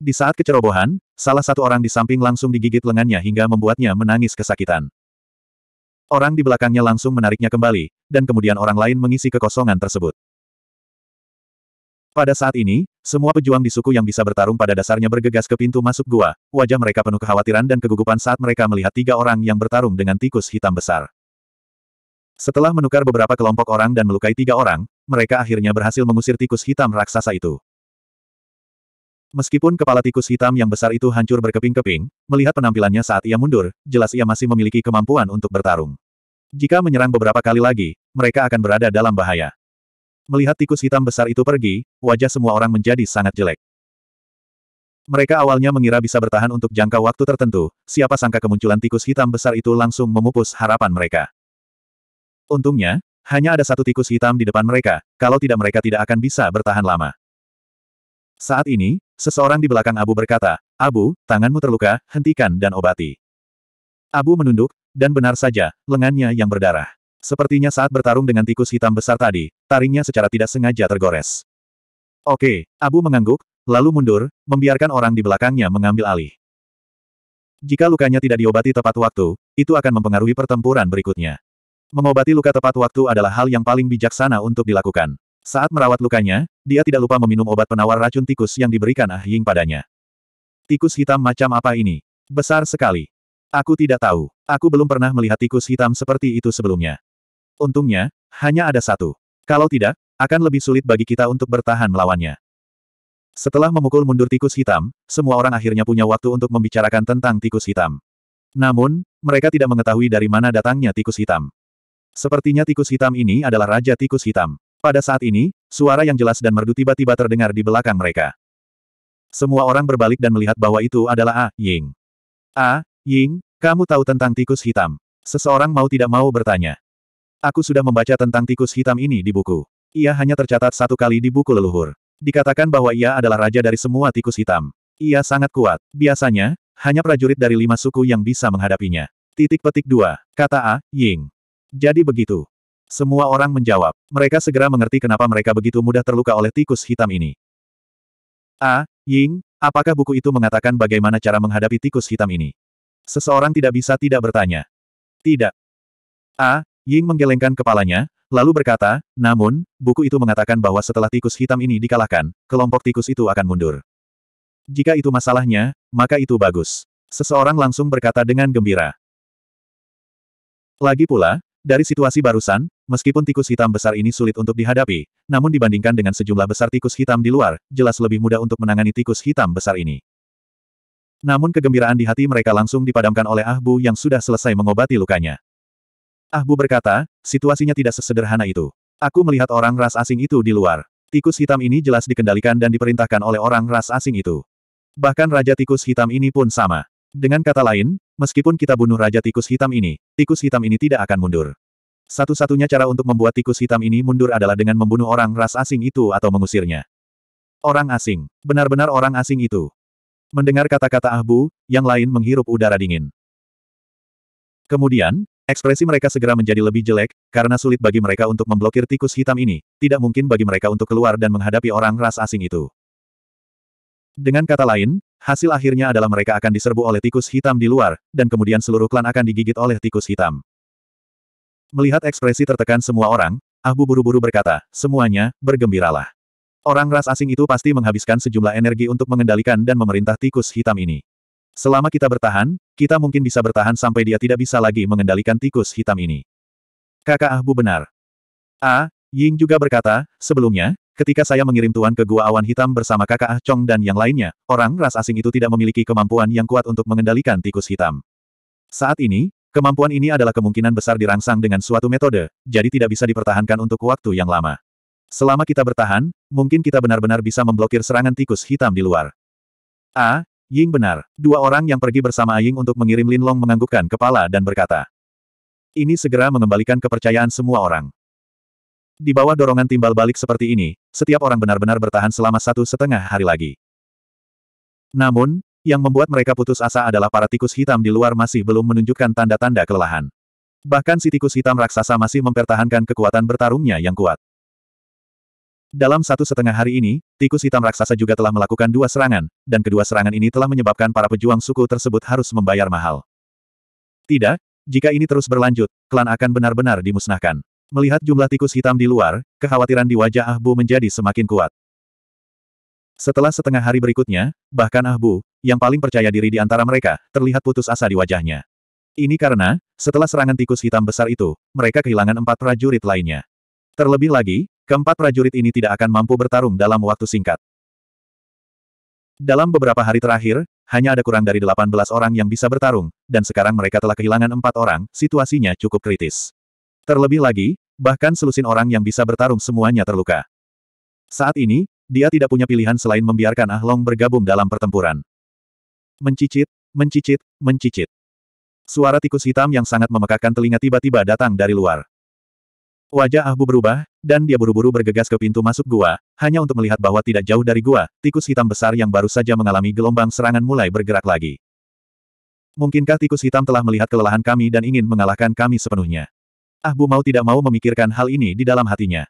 Di saat kecerobohan, salah satu orang di samping langsung digigit lengannya hingga membuatnya menangis kesakitan. Orang di belakangnya langsung menariknya kembali, dan kemudian orang lain mengisi kekosongan tersebut. Pada saat ini, semua pejuang di suku yang bisa bertarung pada dasarnya bergegas ke pintu masuk gua, wajah mereka penuh kekhawatiran dan kegugupan saat mereka melihat tiga orang yang bertarung dengan tikus hitam besar. Setelah menukar beberapa kelompok orang dan melukai tiga orang, mereka akhirnya berhasil mengusir tikus hitam raksasa itu. Meskipun kepala tikus hitam yang besar itu hancur berkeping-keping, melihat penampilannya saat ia mundur, jelas ia masih memiliki kemampuan untuk bertarung. Jika menyerang beberapa kali lagi, mereka akan berada dalam bahaya. Melihat tikus hitam besar itu pergi, wajah semua orang menjadi sangat jelek. Mereka awalnya mengira bisa bertahan untuk jangka waktu tertentu, siapa sangka kemunculan tikus hitam besar itu langsung memupus harapan mereka. Untungnya, hanya ada satu tikus hitam di depan mereka, kalau tidak mereka tidak akan bisa bertahan lama. Saat ini, seseorang di belakang Abu berkata, Abu, tanganmu terluka, hentikan dan obati. Abu menunduk, dan benar saja, lengannya yang berdarah. Sepertinya saat bertarung dengan tikus hitam besar tadi, taringnya secara tidak sengaja tergores. Oke, Abu mengangguk, lalu mundur, membiarkan orang di belakangnya mengambil alih. Jika lukanya tidak diobati tepat waktu, itu akan mempengaruhi pertempuran berikutnya. Mengobati luka tepat waktu adalah hal yang paling bijaksana untuk dilakukan. Saat merawat lukanya, dia tidak lupa meminum obat penawar racun tikus yang diberikan Ah Ying padanya. Tikus hitam macam apa ini? Besar sekali. Aku tidak tahu. Aku belum pernah melihat tikus hitam seperti itu sebelumnya. Untungnya, hanya ada satu. Kalau tidak, akan lebih sulit bagi kita untuk bertahan melawannya. Setelah memukul mundur tikus hitam, semua orang akhirnya punya waktu untuk membicarakan tentang tikus hitam. Namun, mereka tidak mengetahui dari mana datangnya tikus hitam. Sepertinya tikus hitam ini adalah Raja Tikus Hitam. Pada saat ini, suara yang jelas dan merdu tiba-tiba terdengar di belakang mereka. Semua orang berbalik dan melihat bahwa itu adalah A. Ying. A. Ying, kamu tahu tentang tikus hitam. Seseorang mau tidak mau bertanya. Aku sudah membaca tentang tikus hitam ini di buku. Ia hanya tercatat satu kali di buku leluhur. Dikatakan bahwa ia adalah raja dari semua tikus hitam. Ia sangat kuat. Biasanya, hanya prajurit dari lima suku yang bisa menghadapinya. Titik petik dua, kata A, Ying. Jadi begitu. Semua orang menjawab. Mereka segera mengerti kenapa mereka begitu mudah terluka oleh tikus hitam ini. A. Ying, apakah buku itu mengatakan bagaimana cara menghadapi tikus hitam ini? Seseorang tidak bisa tidak bertanya. Tidak. A. Ying menggelengkan kepalanya, lalu berkata, namun, buku itu mengatakan bahwa setelah tikus hitam ini dikalahkan, kelompok tikus itu akan mundur. Jika itu masalahnya, maka itu bagus. Seseorang langsung berkata dengan gembira. Lagi pula, dari situasi barusan, meskipun tikus hitam besar ini sulit untuk dihadapi, namun dibandingkan dengan sejumlah besar tikus hitam di luar, jelas lebih mudah untuk menangani tikus hitam besar ini. Namun kegembiraan di hati mereka langsung dipadamkan oleh Ahbu yang sudah selesai mengobati lukanya. Ahbu berkata, situasinya tidak sesederhana itu. Aku melihat orang ras asing itu di luar. Tikus hitam ini jelas dikendalikan dan diperintahkan oleh orang ras asing itu. Bahkan Raja Tikus Hitam ini pun sama. Dengan kata lain, Meskipun kita bunuh Raja Tikus Hitam ini, Tikus Hitam ini tidak akan mundur. Satu-satunya cara untuk membuat tikus hitam ini mundur adalah dengan membunuh orang ras asing itu atau mengusirnya. Orang asing. Benar-benar orang asing itu. Mendengar kata-kata Ahbu, yang lain menghirup udara dingin. Kemudian, ekspresi mereka segera menjadi lebih jelek, karena sulit bagi mereka untuk memblokir tikus hitam ini, tidak mungkin bagi mereka untuk keluar dan menghadapi orang ras asing itu. Dengan kata lain, Hasil akhirnya adalah mereka akan diserbu oleh tikus hitam di luar, dan kemudian seluruh klan akan digigit oleh tikus hitam. Melihat ekspresi tertekan semua orang, Abu buru-buru berkata, semuanya, bergembiralah. Orang ras asing itu pasti menghabiskan sejumlah energi untuk mengendalikan dan memerintah tikus hitam ini. Selama kita bertahan, kita mungkin bisa bertahan sampai dia tidak bisa lagi mengendalikan tikus hitam ini. Kakak Ahbu benar. A. Ah, Ying juga berkata, sebelumnya, Ketika saya mengirim Tuan ke Gua Awan Hitam bersama kakak Ah Chong dan yang lainnya, orang ras asing itu tidak memiliki kemampuan yang kuat untuk mengendalikan tikus hitam. Saat ini, kemampuan ini adalah kemungkinan besar dirangsang dengan suatu metode, jadi tidak bisa dipertahankan untuk waktu yang lama. Selama kita bertahan, mungkin kita benar-benar bisa memblokir serangan tikus hitam di luar. A. Ah, Ying benar. Dua orang yang pergi bersama ah Ying untuk mengirim Lin Long menganggukkan kepala dan berkata. Ini segera mengembalikan kepercayaan semua orang. Di bawah dorongan timbal balik seperti ini, setiap orang benar-benar bertahan selama satu setengah hari lagi. Namun, yang membuat mereka putus asa adalah para tikus hitam di luar masih belum menunjukkan tanda-tanda kelelahan. Bahkan si tikus hitam raksasa masih mempertahankan kekuatan bertarungnya yang kuat. Dalam satu setengah hari ini, tikus hitam raksasa juga telah melakukan dua serangan, dan kedua serangan ini telah menyebabkan para pejuang suku tersebut harus membayar mahal. Tidak, jika ini terus berlanjut, klan akan benar-benar dimusnahkan. Melihat jumlah tikus hitam di luar, kekhawatiran di wajah Ahbu menjadi semakin kuat. Setelah setengah hari berikutnya, bahkan Ahbu, yang paling percaya diri di antara mereka, terlihat putus asa di wajahnya. Ini karena, setelah serangan tikus hitam besar itu, mereka kehilangan empat prajurit lainnya. Terlebih lagi, keempat prajurit ini tidak akan mampu bertarung dalam waktu singkat. Dalam beberapa hari terakhir, hanya ada kurang dari 18 orang yang bisa bertarung, dan sekarang mereka telah kehilangan empat orang, situasinya cukup kritis. Terlebih lagi, bahkan selusin orang yang bisa bertarung semuanya terluka. Saat ini, dia tidak punya pilihan selain membiarkan Ah Long bergabung dalam pertempuran. Mencicit, mencicit, mencicit. Suara tikus hitam yang sangat memekakkan telinga tiba-tiba datang dari luar. Wajah Ahbu berubah, dan dia buru-buru bergegas ke pintu masuk gua, hanya untuk melihat bahwa tidak jauh dari gua, tikus hitam besar yang baru saja mengalami gelombang serangan mulai bergerak lagi. Mungkinkah tikus hitam telah melihat kelelahan kami dan ingin mengalahkan kami sepenuhnya? Ah Bu mau tidak mau memikirkan hal ini di dalam hatinya.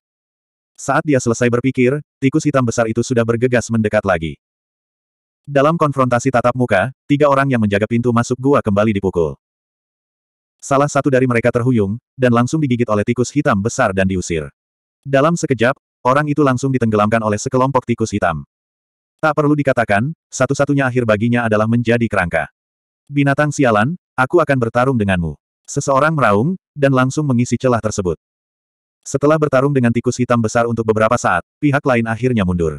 Saat dia selesai berpikir, tikus hitam besar itu sudah bergegas mendekat lagi. Dalam konfrontasi tatap muka, tiga orang yang menjaga pintu masuk gua kembali dipukul. Salah satu dari mereka terhuyung, dan langsung digigit oleh tikus hitam besar dan diusir. Dalam sekejap, orang itu langsung ditenggelamkan oleh sekelompok tikus hitam. Tak perlu dikatakan, satu-satunya akhir baginya adalah menjadi kerangka. Binatang sialan, aku akan bertarung denganmu. Seseorang meraung, dan langsung mengisi celah tersebut. Setelah bertarung dengan tikus hitam besar untuk beberapa saat, pihak lain akhirnya mundur.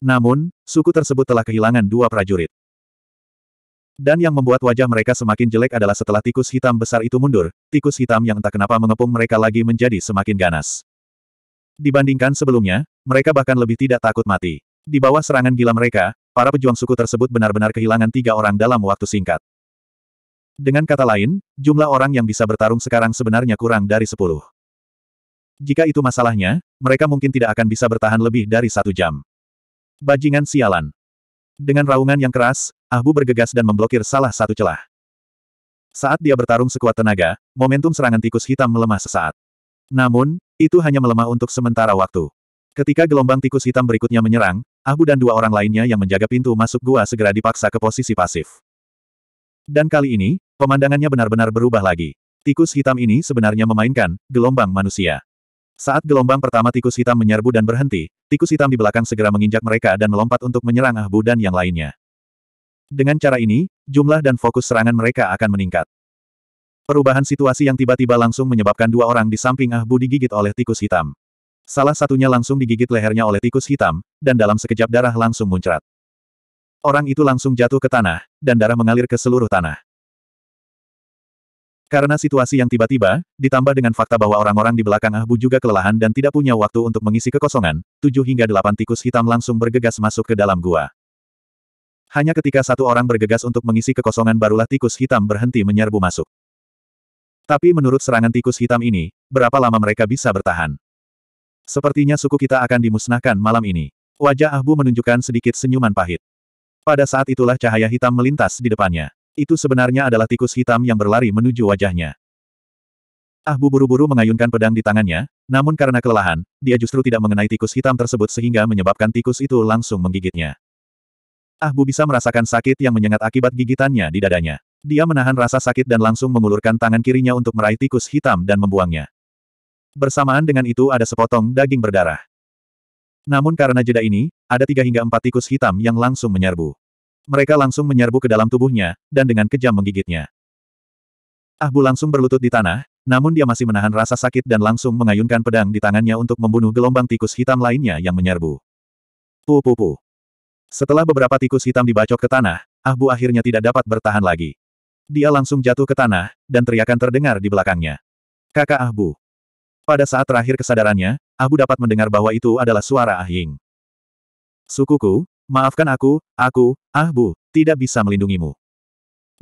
Namun, suku tersebut telah kehilangan dua prajurit. Dan yang membuat wajah mereka semakin jelek adalah setelah tikus hitam besar itu mundur, tikus hitam yang entah kenapa mengepung mereka lagi menjadi semakin ganas. Dibandingkan sebelumnya, mereka bahkan lebih tidak takut mati. Di bawah serangan gila mereka, para pejuang suku tersebut benar-benar kehilangan tiga orang dalam waktu singkat. Dengan kata lain, jumlah orang yang bisa bertarung sekarang sebenarnya kurang dari sepuluh. Jika itu masalahnya, mereka mungkin tidak akan bisa bertahan lebih dari satu jam. Bajingan sialan. Dengan raungan yang keras, Ahbu bergegas dan memblokir salah satu celah. Saat dia bertarung sekuat tenaga, momentum serangan tikus hitam melemah sesaat. Namun, itu hanya melemah untuk sementara waktu. Ketika gelombang tikus hitam berikutnya menyerang, Ahbu dan dua orang lainnya yang menjaga pintu masuk gua segera dipaksa ke posisi pasif. Dan kali ini, pemandangannya benar-benar berubah lagi. Tikus hitam ini sebenarnya memainkan gelombang manusia. Saat gelombang pertama tikus hitam menyerbu dan berhenti, tikus hitam di belakang segera menginjak mereka dan melompat untuk menyerang Ahbu dan yang lainnya. Dengan cara ini, jumlah dan fokus serangan mereka akan meningkat. Perubahan situasi yang tiba-tiba langsung menyebabkan dua orang di samping Ahbu digigit oleh tikus hitam. Salah satunya langsung digigit lehernya oleh tikus hitam, dan dalam sekejap darah langsung muncrat. Orang itu langsung jatuh ke tanah, dan darah mengalir ke seluruh tanah. Karena situasi yang tiba-tiba, ditambah dengan fakta bahwa orang-orang di belakang Ahbu juga kelelahan dan tidak punya waktu untuk mengisi kekosongan, tujuh hingga delapan tikus hitam langsung bergegas masuk ke dalam gua. Hanya ketika satu orang bergegas untuk mengisi kekosongan barulah tikus hitam berhenti menyerbu masuk. Tapi menurut serangan tikus hitam ini, berapa lama mereka bisa bertahan? Sepertinya suku kita akan dimusnahkan malam ini. Wajah Ahbu menunjukkan sedikit senyuman pahit. Pada saat itulah cahaya hitam melintas di depannya. Itu sebenarnya adalah tikus hitam yang berlari menuju wajahnya. Ahbu buru-buru mengayunkan pedang di tangannya, namun karena kelelahan, dia justru tidak mengenai tikus hitam tersebut sehingga menyebabkan tikus itu langsung menggigitnya. Ahbu bisa merasakan sakit yang menyengat akibat gigitannya di dadanya. Dia menahan rasa sakit dan langsung mengulurkan tangan kirinya untuk meraih tikus hitam dan membuangnya. Bersamaan dengan itu ada sepotong daging berdarah. Namun karena jeda ini, ada tiga hingga empat tikus hitam yang langsung menyerbu. Mereka langsung menyerbu ke dalam tubuhnya, dan dengan kejam menggigitnya. Ahbu langsung berlutut di tanah, namun dia masih menahan rasa sakit dan langsung mengayunkan pedang di tangannya untuk membunuh gelombang tikus hitam lainnya yang menyerbu. Pu Setelah beberapa tikus hitam dibacok ke tanah, Ahbu akhirnya tidak dapat bertahan lagi. Dia langsung jatuh ke tanah, dan teriakan terdengar di belakangnya. Kakak Ahbu. Pada saat terakhir kesadarannya, Abu dapat mendengar bahwa itu adalah suara Ahing. Sukuku, maafkan aku, aku, Ahbu, tidak bisa melindungimu.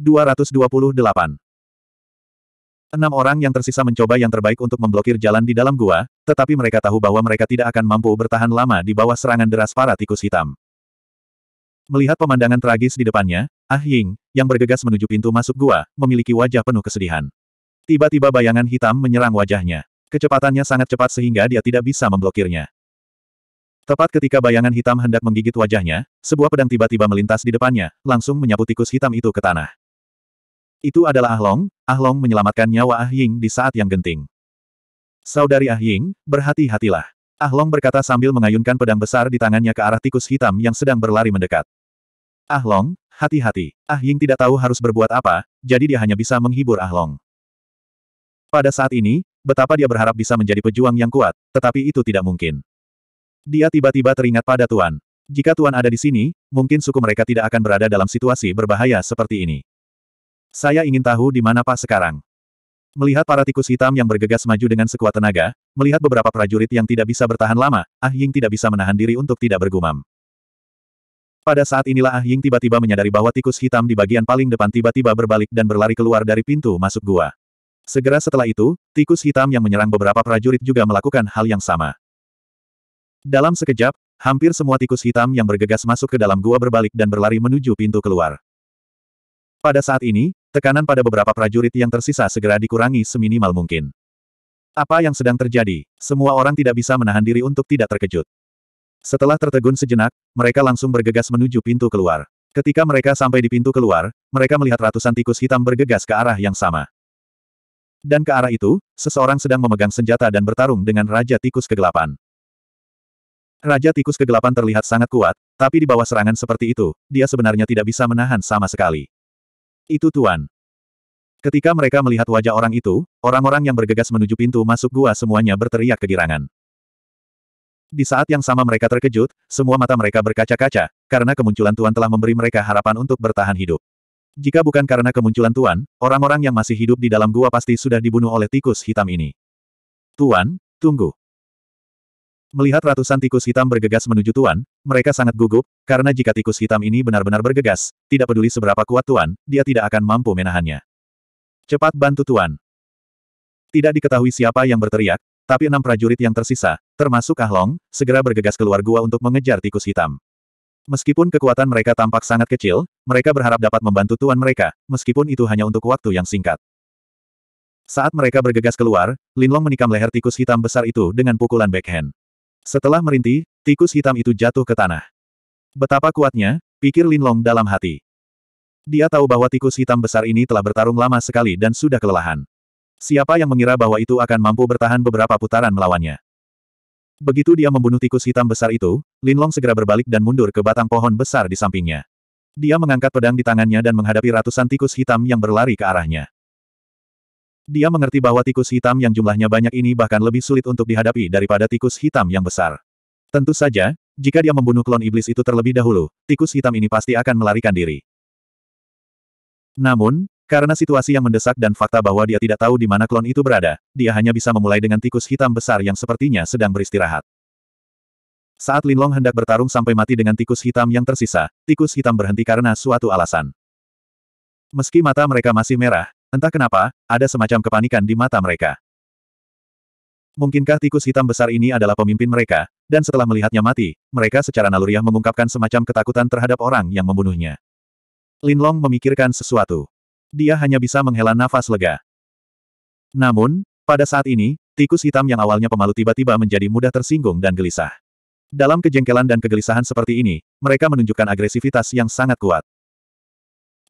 228. Enam orang yang tersisa mencoba yang terbaik untuk memblokir jalan di dalam gua, tetapi mereka tahu bahwa mereka tidak akan mampu bertahan lama di bawah serangan deras para tikus hitam. Melihat pemandangan tragis di depannya, Ah Ying, yang bergegas menuju pintu masuk gua, memiliki wajah penuh kesedihan. Tiba-tiba bayangan hitam menyerang wajahnya. Kecepatannya sangat cepat sehingga dia tidak bisa memblokirnya. Tepat ketika bayangan hitam hendak menggigit wajahnya, sebuah pedang tiba-tiba melintas di depannya, langsung menyapu tikus hitam itu ke tanah. Itu adalah Ah Long. Ah Long menyelamatkan nyawa Ah Ying di saat yang genting. Saudari Ah Ying, berhati-hatilah. Ah Long berkata sambil mengayunkan pedang besar di tangannya ke arah tikus hitam yang sedang berlari mendekat. Ah Long, hati-hati. Ah Ying tidak tahu harus berbuat apa, jadi dia hanya bisa menghibur Ah Long. Pada saat ini, Betapa dia berharap bisa menjadi pejuang yang kuat, tetapi itu tidak mungkin. Dia tiba-tiba teringat pada Tuan. Jika Tuan ada di sini, mungkin suku mereka tidak akan berada dalam situasi berbahaya seperti ini. Saya ingin tahu di mana Pak sekarang. Melihat para tikus hitam yang bergegas maju dengan sekuat tenaga, melihat beberapa prajurit yang tidak bisa bertahan lama, Ah Ying tidak bisa menahan diri untuk tidak bergumam. Pada saat inilah Ah Ying tiba-tiba menyadari bahwa tikus hitam di bagian paling depan tiba-tiba berbalik dan berlari keluar dari pintu masuk gua. Segera setelah itu, tikus hitam yang menyerang beberapa prajurit juga melakukan hal yang sama. Dalam sekejap, hampir semua tikus hitam yang bergegas masuk ke dalam gua berbalik dan berlari menuju pintu keluar. Pada saat ini, tekanan pada beberapa prajurit yang tersisa segera dikurangi seminimal mungkin. Apa yang sedang terjadi? Semua orang tidak bisa menahan diri untuk tidak terkejut. Setelah tertegun sejenak, mereka langsung bergegas menuju pintu keluar. Ketika mereka sampai di pintu keluar, mereka melihat ratusan tikus hitam bergegas ke arah yang sama. Dan ke arah itu, seseorang sedang memegang senjata dan bertarung dengan Raja Tikus Kegelapan. Raja Tikus Kegelapan terlihat sangat kuat, tapi di bawah serangan seperti itu, dia sebenarnya tidak bisa menahan sama sekali. Itu Tuan. Ketika mereka melihat wajah orang itu, orang-orang yang bergegas menuju pintu masuk gua semuanya berteriak kegirangan. Di saat yang sama mereka terkejut, semua mata mereka berkaca-kaca, karena kemunculan Tuan telah memberi mereka harapan untuk bertahan hidup. Jika bukan karena kemunculan Tuan, orang-orang yang masih hidup di dalam gua pasti sudah dibunuh oleh tikus hitam ini. Tuan, tunggu. Melihat ratusan tikus hitam bergegas menuju Tuan, mereka sangat gugup, karena jika tikus hitam ini benar-benar bergegas, tidak peduli seberapa kuat Tuan, dia tidak akan mampu menahannya. Cepat bantu Tuan. Tidak diketahui siapa yang berteriak, tapi enam prajurit yang tersisa, termasuk Ahlong, segera bergegas keluar gua untuk mengejar tikus hitam. Meskipun kekuatan mereka tampak sangat kecil, mereka berharap dapat membantu tuan mereka, meskipun itu hanya untuk waktu yang singkat. Saat mereka bergegas keluar, Linlong menikam leher tikus hitam besar itu dengan pukulan backhand. Setelah merintih, tikus hitam itu jatuh ke tanah. Betapa kuatnya, pikir Linlong dalam hati. Dia tahu bahwa tikus hitam besar ini telah bertarung lama sekali dan sudah kelelahan. Siapa yang mengira bahwa itu akan mampu bertahan beberapa putaran melawannya? Begitu dia membunuh tikus hitam besar itu, Linlong segera berbalik dan mundur ke batang pohon besar di sampingnya. Dia mengangkat pedang di tangannya dan menghadapi ratusan tikus hitam yang berlari ke arahnya. Dia mengerti bahwa tikus hitam yang jumlahnya banyak ini bahkan lebih sulit untuk dihadapi daripada tikus hitam yang besar. Tentu saja, jika dia membunuh klon iblis itu terlebih dahulu, tikus hitam ini pasti akan melarikan diri. Namun, karena situasi yang mendesak dan fakta bahwa dia tidak tahu di mana klon itu berada, dia hanya bisa memulai dengan tikus hitam besar yang sepertinya sedang beristirahat. Saat Linlong hendak bertarung sampai mati dengan tikus hitam yang tersisa, tikus hitam berhenti karena suatu alasan. Meski mata mereka masih merah, entah kenapa, ada semacam kepanikan di mata mereka. Mungkinkah tikus hitam besar ini adalah pemimpin mereka, dan setelah melihatnya mati, mereka secara naluriah mengungkapkan semacam ketakutan terhadap orang yang membunuhnya. Linlong memikirkan sesuatu. Dia hanya bisa menghela nafas lega. Namun, pada saat ini, tikus hitam yang awalnya pemalu tiba-tiba menjadi mudah tersinggung dan gelisah. Dalam kejengkelan dan kegelisahan seperti ini, mereka menunjukkan agresivitas yang sangat kuat.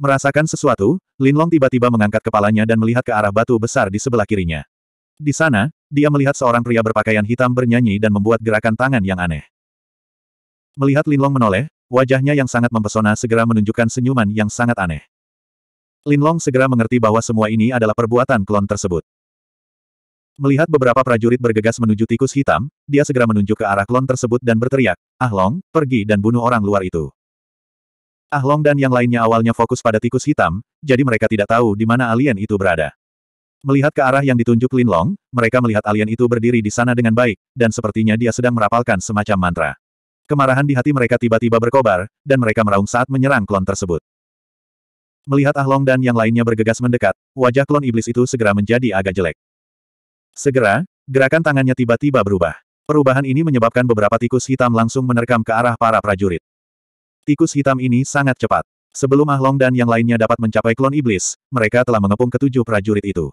Merasakan sesuatu, Linlong tiba-tiba mengangkat kepalanya dan melihat ke arah batu besar di sebelah kirinya. Di sana, dia melihat seorang pria berpakaian hitam bernyanyi dan membuat gerakan tangan yang aneh. Melihat Linlong menoleh, wajahnya yang sangat mempesona segera menunjukkan senyuman yang sangat aneh. Linlong segera mengerti bahwa semua ini adalah perbuatan klon tersebut. Melihat beberapa prajurit bergegas menuju tikus hitam, dia segera menunjuk ke arah klon tersebut dan berteriak, Ah Long, pergi dan bunuh orang luar itu. Ah Long dan yang lainnya awalnya fokus pada tikus hitam, jadi mereka tidak tahu di mana alien itu berada. Melihat ke arah yang ditunjuk Lin Long, mereka melihat alien itu berdiri di sana dengan baik, dan sepertinya dia sedang merapalkan semacam mantra. Kemarahan di hati mereka tiba-tiba berkobar, dan mereka meraung saat menyerang klon tersebut. Melihat Ah Long dan yang lainnya bergegas mendekat, wajah klon iblis itu segera menjadi agak jelek. Segera, gerakan tangannya tiba-tiba berubah. Perubahan ini menyebabkan beberapa tikus hitam langsung menerkam ke arah para prajurit. Tikus hitam ini sangat cepat. Sebelum Ah Long dan yang lainnya dapat mencapai klon iblis, mereka telah mengepung ketujuh prajurit itu.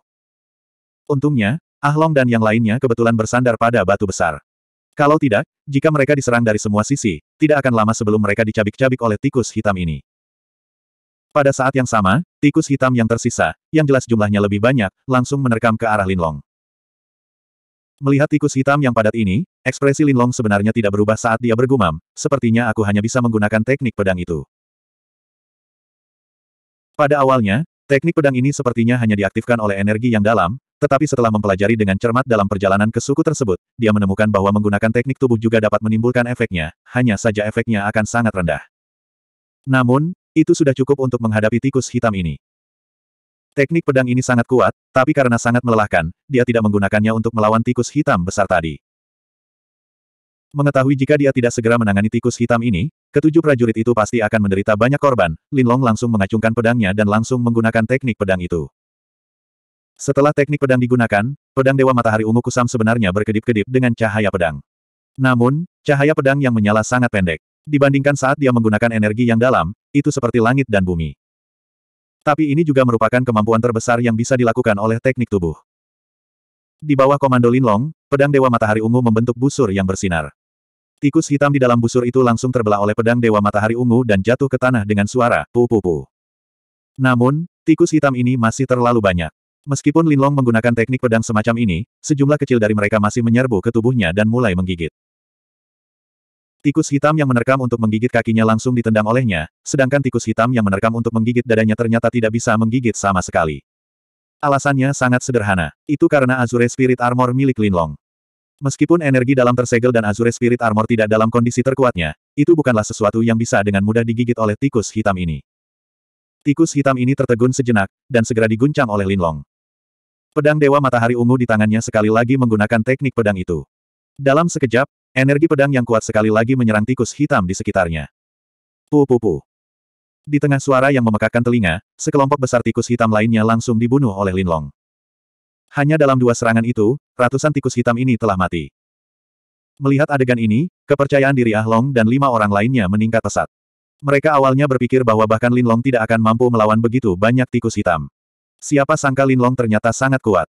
Untungnya, Ah Long dan yang lainnya kebetulan bersandar pada batu besar. Kalau tidak, jika mereka diserang dari semua sisi, tidak akan lama sebelum mereka dicabik-cabik oleh tikus hitam ini. Pada saat yang sama, tikus hitam yang tersisa, yang jelas jumlahnya lebih banyak, langsung menerkam ke arah Linlong. Melihat tikus hitam yang padat ini, ekspresi Linlong sebenarnya tidak berubah saat dia bergumam, sepertinya aku hanya bisa menggunakan teknik pedang itu. Pada awalnya, teknik pedang ini sepertinya hanya diaktifkan oleh energi yang dalam, tetapi setelah mempelajari dengan cermat dalam perjalanan ke suku tersebut, dia menemukan bahwa menggunakan teknik tubuh juga dapat menimbulkan efeknya, hanya saja efeknya akan sangat rendah. Namun, itu sudah cukup untuk menghadapi tikus hitam ini. Teknik pedang ini sangat kuat, tapi karena sangat melelahkan, dia tidak menggunakannya untuk melawan tikus hitam besar tadi. Mengetahui jika dia tidak segera menangani tikus hitam ini, ketujuh prajurit itu pasti akan menderita banyak korban, Linlong langsung mengacungkan pedangnya dan langsung menggunakan teknik pedang itu. Setelah teknik pedang digunakan, pedang Dewa Matahari Ungu Kusam sebenarnya berkedip-kedip dengan cahaya pedang. Namun, cahaya pedang yang menyala sangat pendek. Dibandingkan saat dia menggunakan energi yang dalam, itu seperti langit dan bumi. Tapi ini juga merupakan kemampuan terbesar yang bisa dilakukan oleh teknik tubuh. Di bawah komando Linlong, pedang Dewa Matahari Ungu membentuk busur yang bersinar. Tikus hitam di dalam busur itu langsung terbelah oleh pedang Dewa Matahari Ungu dan jatuh ke tanah dengan suara pu-pu-pu. Namun, tikus hitam ini masih terlalu banyak. Meskipun Linlong menggunakan teknik pedang semacam ini, sejumlah kecil dari mereka masih menyerbu ke tubuhnya dan mulai menggigit. Tikus hitam yang menerkam untuk menggigit kakinya langsung ditendang olehnya, sedangkan tikus hitam yang menerkam untuk menggigit dadanya ternyata tidak bisa menggigit sama sekali. Alasannya sangat sederhana. Itu karena Azure Spirit Armor milik Linlong. Meskipun energi dalam tersegel dan Azure Spirit Armor tidak dalam kondisi terkuatnya, itu bukanlah sesuatu yang bisa dengan mudah digigit oleh tikus hitam ini. Tikus hitam ini tertegun sejenak, dan segera diguncang oleh Linlong. Pedang Dewa Matahari Ungu di tangannya sekali lagi menggunakan teknik pedang itu. Dalam sekejap, Energi pedang yang kuat sekali lagi menyerang tikus hitam di sekitarnya. pu pu Di tengah suara yang memekakkan telinga, sekelompok besar tikus hitam lainnya langsung dibunuh oleh Linlong. Hanya dalam dua serangan itu, ratusan tikus hitam ini telah mati. Melihat adegan ini, kepercayaan diri Ah Long dan lima orang lainnya meningkat pesat. Mereka awalnya berpikir bahwa bahkan Lin Long tidak akan mampu melawan begitu banyak tikus hitam. Siapa sangka Lin Long ternyata sangat kuat.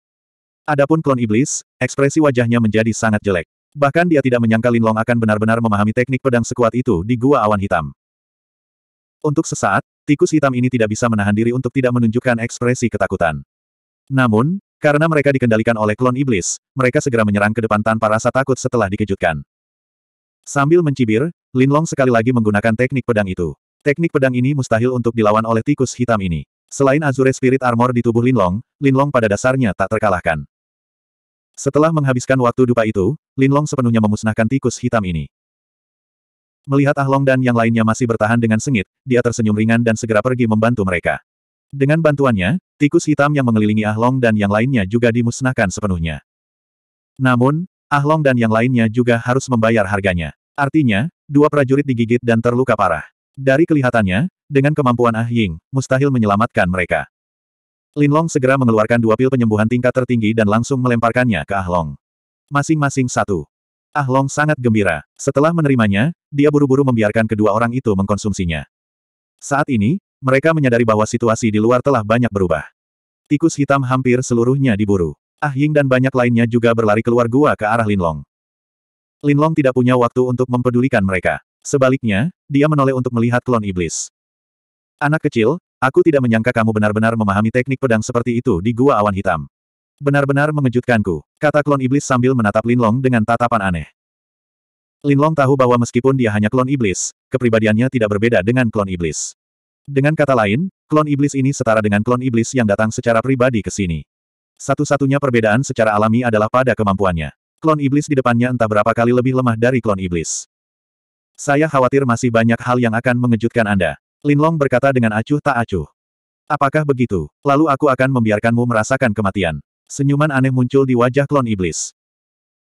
Adapun klon iblis, ekspresi wajahnya menjadi sangat jelek. Bahkan dia tidak menyangka Long akan benar-benar memahami teknik pedang sekuat itu di Gua Awan Hitam. Untuk sesaat, tikus hitam ini tidak bisa menahan diri untuk tidak menunjukkan ekspresi ketakutan. Namun, karena mereka dikendalikan oleh klon iblis, mereka segera menyerang ke depan tanpa rasa takut setelah dikejutkan. Sambil mencibir, Lin Long sekali lagi menggunakan teknik pedang itu. Teknik pedang ini mustahil untuk dilawan oleh tikus hitam ini. Selain Azure Spirit Armor di tubuh Lin Long, Lin Long pada dasarnya tak terkalahkan. Setelah menghabiskan waktu dupa itu, Linlong sepenuhnya memusnahkan tikus hitam ini. Melihat Ah Long dan yang lainnya masih bertahan dengan sengit, dia tersenyum ringan dan segera pergi membantu mereka. Dengan bantuannya, tikus hitam yang mengelilingi Ah Long dan yang lainnya juga dimusnahkan sepenuhnya. Namun, Ah Long dan yang lainnya juga harus membayar harganya. Artinya, dua prajurit digigit dan terluka parah. Dari kelihatannya, dengan kemampuan Ah Ying, mustahil menyelamatkan mereka. Linlong segera mengeluarkan dua pil penyembuhan tingkat tertinggi dan langsung melemparkannya ke Ah Long, Masing-masing satu. Ah Long sangat gembira. Setelah menerimanya, dia buru-buru membiarkan kedua orang itu mengkonsumsinya. Saat ini, mereka menyadari bahwa situasi di luar telah banyak berubah. Tikus hitam hampir seluruhnya diburu. Ah Ying dan banyak lainnya juga berlari keluar gua ke arah Lin Long. Lin Long tidak punya waktu untuk mempedulikan mereka. Sebaliknya, dia menoleh untuk melihat klon iblis. Anak kecil, Aku tidak menyangka kamu benar-benar memahami teknik pedang seperti itu di Gua Awan Hitam. Benar-benar mengejutkanku, kata klon iblis sambil menatap Linlong dengan tatapan aneh. Linlong tahu bahwa meskipun dia hanya klon iblis, kepribadiannya tidak berbeda dengan klon iblis. Dengan kata lain, klon iblis ini setara dengan klon iblis yang datang secara pribadi ke sini. Satu-satunya perbedaan secara alami adalah pada kemampuannya. Klon iblis di depannya entah berapa kali lebih lemah dari klon iblis. Saya khawatir masih banyak hal yang akan mengejutkan Anda. Linlong berkata dengan acuh tak acuh. Apakah begitu? Lalu aku akan membiarkanmu merasakan kematian. Senyuman aneh muncul di wajah klon iblis.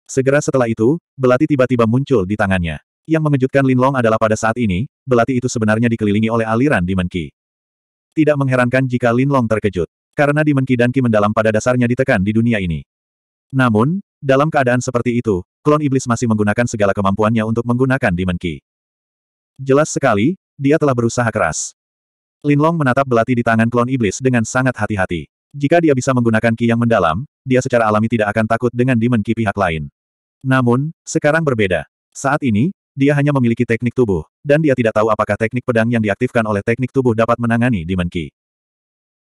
Segera setelah itu, belati tiba-tiba muncul di tangannya. Yang mengejutkan Linlong adalah pada saat ini, belati itu sebenarnya dikelilingi oleh aliran dimenki. Tidak mengherankan jika Linlong terkejut, karena dimenki dan Ki mendalam pada dasarnya ditekan di dunia ini. Namun, dalam keadaan seperti itu, klon iblis masih menggunakan segala kemampuannya untuk menggunakan dimenki. Jelas sekali, dia telah berusaha keras. Linlong menatap belati di tangan klon iblis dengan sangat hati-hati. Jika dia bisa menggunakan ki yang mendalam, dia secara alami tidak akan takut dengan demon ki pihak lain. Namun, sekarang berbeda. Saat ini, dia hanya memiliki teknik tubuh, dan dia tidak tahu apakah teknik pedang yang diaktifkan oleh teknik tubuh dapat menangani demon ki.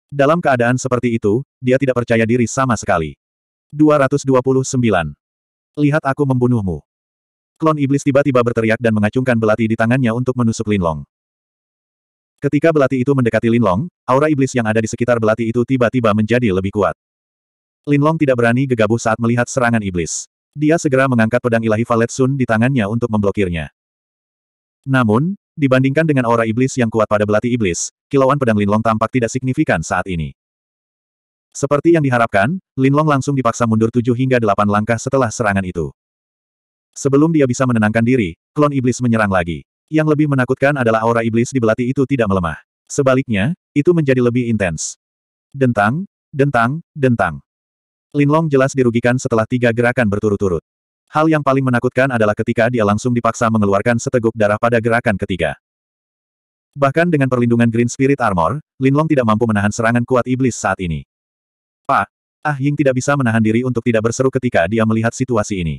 Dalam keadaan seperti itu, dia tidak percaya diri sama sekali. 229. Lihat aku membunuhmu. Klon iblis tiba-tiba berteriak dan mengacungkan belati di tangannya untuk menusuk Linlong. Ketika belati itu mendekati Linlong, aura iblis yang ada di sekitar belati itu tiba-tiba menjadi lebih kuat. Linlong tidak berani gegabah saat melihat serangan iblis. Dia segera mengangkat pedang ilahi Valet Sun di tangannya untuk memblokirnya. Namun, dibandingkan dengan aura iblis yang kuat pada belati iblis, kilauan pedang Linlong tampak tidak signifikan saat ini. Seperti yang diharapkan, Linlong langsung dipaksa mundur tujuh hingga delapan langkah setelah serangan itu. Sebelum dia bisa menenangkan diri, klon iblis menyerang lagi. Yang lebih menakutkan adalah aura iblis di belati itu tidak melemah. Sebaliknya, itu menjadi lebih intens. Dentang, dentang, dentang. Linlong jelas dirugikan setelah tiga gerakan berturut-turut. Hal yang paling menakutkan adalah ketika dia langsung dipaksa mengeluarkan seteguk darah pada gerakan ketiga. Bahkan dengan perlindungan Green Spirit Armor, Linlong tidak mampu menahan serangan kuat iblis saat ini. Pak, Ah Ying tidak bisa menahan diri untuk tidak berseru ketika dia melihat situasi ini.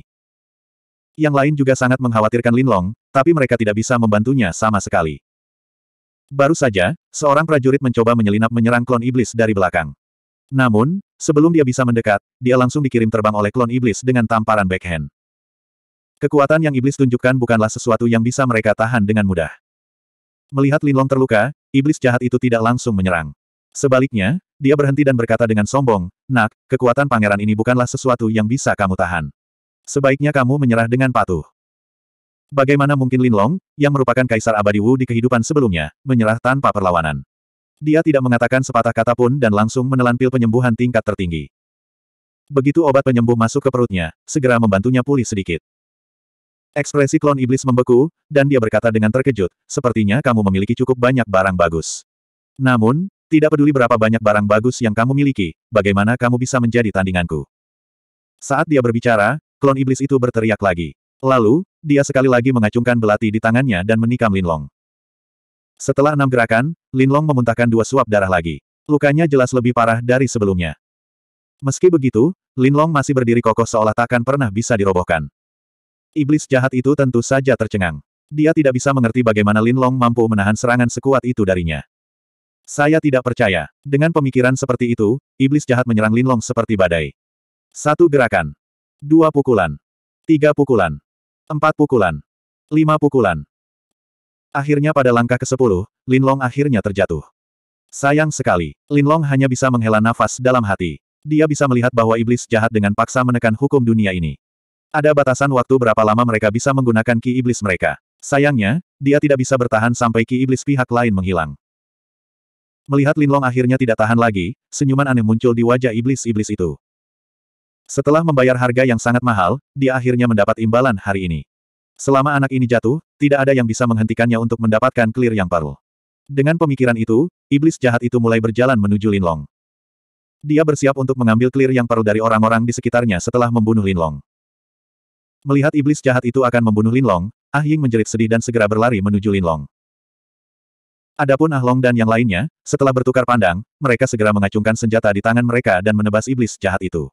Yang lain juga sangat mengkhawatirkan Linlong, tapi mereka tidak bisa membantunya sama sekali. Baru saja, seorang prajurit mencoba menyelinap menyerang klon iblis dari belakang. Namun, sebelum dia bisa mendekat, dia langsung dikirim terbang oleh klon iblis dengan tamparan backhand. Kekuatan yang iblis tunjukkan bukanlah sesuatu yang bisa mereka tahan dengan mudah. Melihat Linlong terluka, iblis jahat itu tidak langsung menyerang. Sebaliknya, dia berhenti dan berkata dengan sombong, Nak, kekuatan pangeran ini bukanlah sesuatu yang bisa kamu tahan. Sebaiknya kamu menyerah dengan patuh. Bagaimana mungkin Lin Long, yang merupakan kaisar abadi Wu di kehidupan sebelumnya, menyerah tanpa perlawanan? Dia tidak mengatakan sepatah kata pun dan langsung menelan pil penyembuhan tingkat tertinggi. Begitu obat penyembuh masuk ke perutnya, segera membantunya pulih sedikit. Ekspresi klon iblis membeku, dan dia berkata dengan terkejut, sepertinya kamu memiliki cukup banyak barang bagus. Namun, tidak peduli berapa banyak barang bagus yang kamu miliki, bagaimana kamu bisa menjadi tandinganku? Saat dia berbicara, klon iblis itu berteriak lagi. Lalu, dia sekali lagi mengacungkan belati di tangannya dan menikam Linlong. Setelah enam gerakan, Linlong memuntahkan dua suap darah lagi. Lukanya jelas lebih parah dari sebelumnya. Meski begitu, Linlong masih berdiri kokoh seolah takkan pernah bisa dirobohkan. Iblis jahat itu tentu saja tercengang. Dia tidak bisa mengerti bagaimana Linlong mampu menahan serangan sekuat itu darinya. Saya tidak percaya. Dengan pemikiran seperti itu, iblis jahat menyerang Linlong seperti badai. Satu gerakan. Dua pukulan. Tiga pukulan. Empat pukulan. Lima pukulan. Akhirnya pada langkah ke-10, Linlong akhirnya terjatuh. Sayang sekali, Linlong hanya bisa menghela nafas dalam hati. Dia bisa melihat bahwa iblis jahat dengan paksa menekan hukum dunia ini. Ada batasan waktu berapa lama mereka bisa menggunakan ki iblis mereka. Sayangnya, dia tidak bisa bertahan sampai ki iblis pihak lain menghilang. Melihat Linlong akhirnya tidak tahan lagi, senyuman aneh muncul di wajah iblis-iblis itu. Setelah membayar harga yang sangat mahal, dia akhirnya mendapat imbalan hari ini. Selama anak ini jatuh, tidak ada yang bisa menghentikannya untuk mendapatkan clear yang parul. Dengan pemikiran itu, iblis jahat itu mulai berjalan menuju Linlong. Dia bersiap untuk mengambil clear yang parul dari orang-orang di sekitarnya setelah membunuh Linlong. Melihat iblis jahat itu akan membunuh Linlong, Ah Ying menjerit sedih dan segera berlari menuju Linlong. Adapun Ah Long dan yang lainnya, setelah bertukar pandang, mereka segera mengacungkan senjata di tangan mereka dan menebas iblis jahat itu.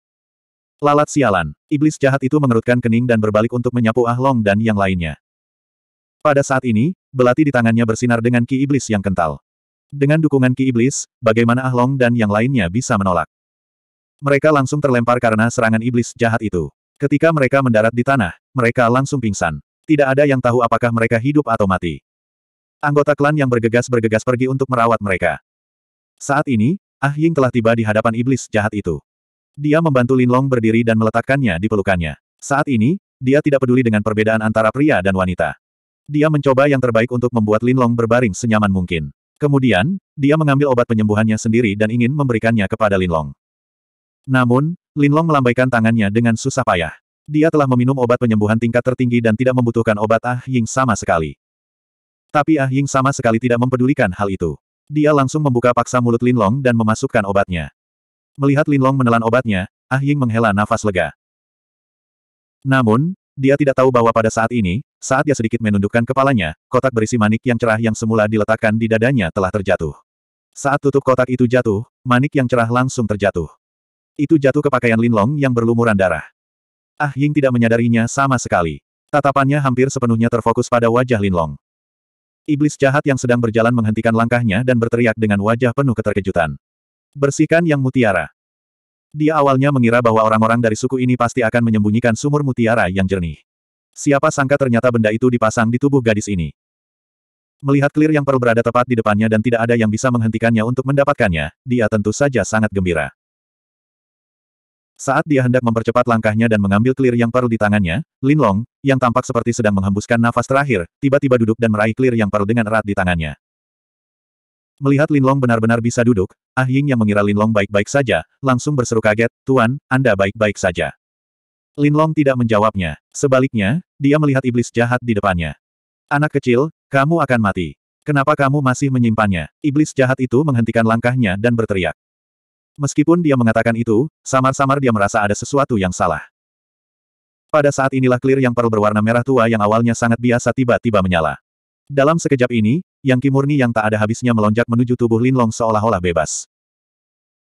Lalat sialan. Iblis jahat itu mengerutkan kening dan berbalik untuk menyapu Ah Long dan yang lainnya. Pada saat ini, belati di tangannya bersinar dengan ki iblis yang kental. Dengan dukungan ki iblis, bagaimana Ah Long dan yang lainnya bisa menolak? Mereka langsung terlempar karena serangan iblis jahat itu. Ketika mereka mendarat di tanah, mereka langsung pingsan. Tidak ada yang tahu apakah mereka hidup atau mati. Anggota klan yang bergegas-bergegas pergi untuk merawat mereka. Saat ini, Ah Ying telah tiba di hadapan iblis jahat itu. Dia membantu Linlong berdiri dan meletakkannya di pelukannya. Saat ini, dia tidak peduli dengan perbedaan antara pria dan wanita. Dia mencoba yang terbaik untuk membuat Linlong berbaring senyaman mungkin. Kemudian, dia mengambil obat penyembuhannya sendiri dan ingin memberikannya kepada Linlong. Namun, Linlong melambaikan tangannya dengan susah payah. Dia telah meminum obat penyembuhan tingkat tertinggi dan tidak membutuhkan obat Ah Ying sama sekali. Tapi Ah Ying sama sekali tidak mempedulikan hal itu. Dia langsung membuka paksa mulut Linlong dan memasukkan obatnya. Melihat Linlong menelan obatnya, Ah Ying menghela nafas lega. Namun, dia tidak tahu bahwa pada saat ini, saat ia sedikit menundukkan kepalanya, kotak berisi manik yang cerah yang semula diletakkan di dadanya telah terjatuh. Saat tutup kotak itu jatuh, manik yang cerah langsung terjatuh. Itu jatuh ke pakaian Linlong yang berlumuran darah. Ah Ying tidak menyadarinya sama sekali. Tatapannya hampir sepenuhnya terfokus pada wajah Linlong. Iblis jahat yang sedang berjalan menghentikan langkahnya dan berteriak dengan wajah penuh keterkejutan. Bersihkan yang mutiara. Dia awalnya mengira bahwa orang-orang dari suku ini pasti akan menyembunyikan sumur mutiara yang jernih. Siapa sangka ternyata benda itu dipasang di tubuh gadis ini. Melihat Clear yang perlu berada tepat di depannya dan tidak ada yang bisa menghentikannya untuk mendapatkannya, dia tentu saja sangat gembira. Saat dia hendak mempercepat langkahnya dan mengambil Clear yang perlu di tangannya, Lin Long, yang tampak seperti sedang menghembuskan nafas terakhir, tiba-tiba duduk dan meraih Clear yang perlu dengan erat di tangannya. Melihat Linlong benar-benar bisa duduk, Ah Ying yang mengira Linlong baik-baik saja, langsung berseru kaget, Tuan, Anda baik-baik saja. Linlong tidak menjawabnya. Sebaliknya, dia melihat iblis jahat di depannya. Anak kecil, kamu akan mati. Kenapa kamu masih menyimpannya? Iblis jahat itu menghentikan langkahnya dan berteriak. Meskipun dia mengatakan itu, samar-samar dia merasa ada sesuatu yang salah. Pada saat inilah clear yang perl berwarna merah tua yang awalnya sangat biasa tiba-tiba menyala. Dalam sekejap ini, yang kimurni yang tak ada habisnya melonjak menuju tubuh Linlong seolah-olah bebas.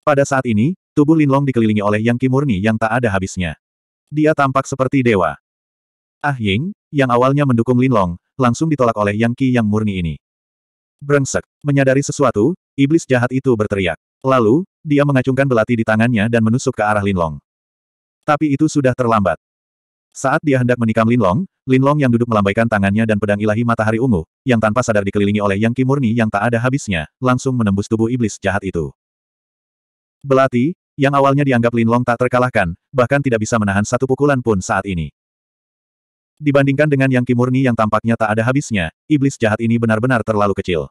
Pada saat ini, tubuh Linlong dikelilingi oleh yang kimurni yang tak ada habisnya. Dia tampak seperti dewa. Ah Ying, yang awalnya mendukung Linlong, langsung ditolak oleh yang ki yang murni ini. Brengsek, menyadari sesuatu, iblis jahat itu berteriak. Lalu, dia mengacungkan belati di tangannya dan menusuk ke arah Linlong. Tapi itu sudah terlambat. Saat dia hendak menikam Linlong, Linlong yang duduk melambaikan tangannya dan pedang ilahi matahari ungu, yang tanpa sadar dikelilingi oleh yang kimurni yang tak ada habisnya, langsung menembus tubuh iblis jahat itu. Belati, yang awalnya dianggap Linlong tak terkalahkan, bahkan tidak bisa menahan satu pukulan pun saat ini. Dibandingkan dengan yang kimurni yang tampaknya tak ada habisnya, iblis jahat ini benar-benar terlalu kecil.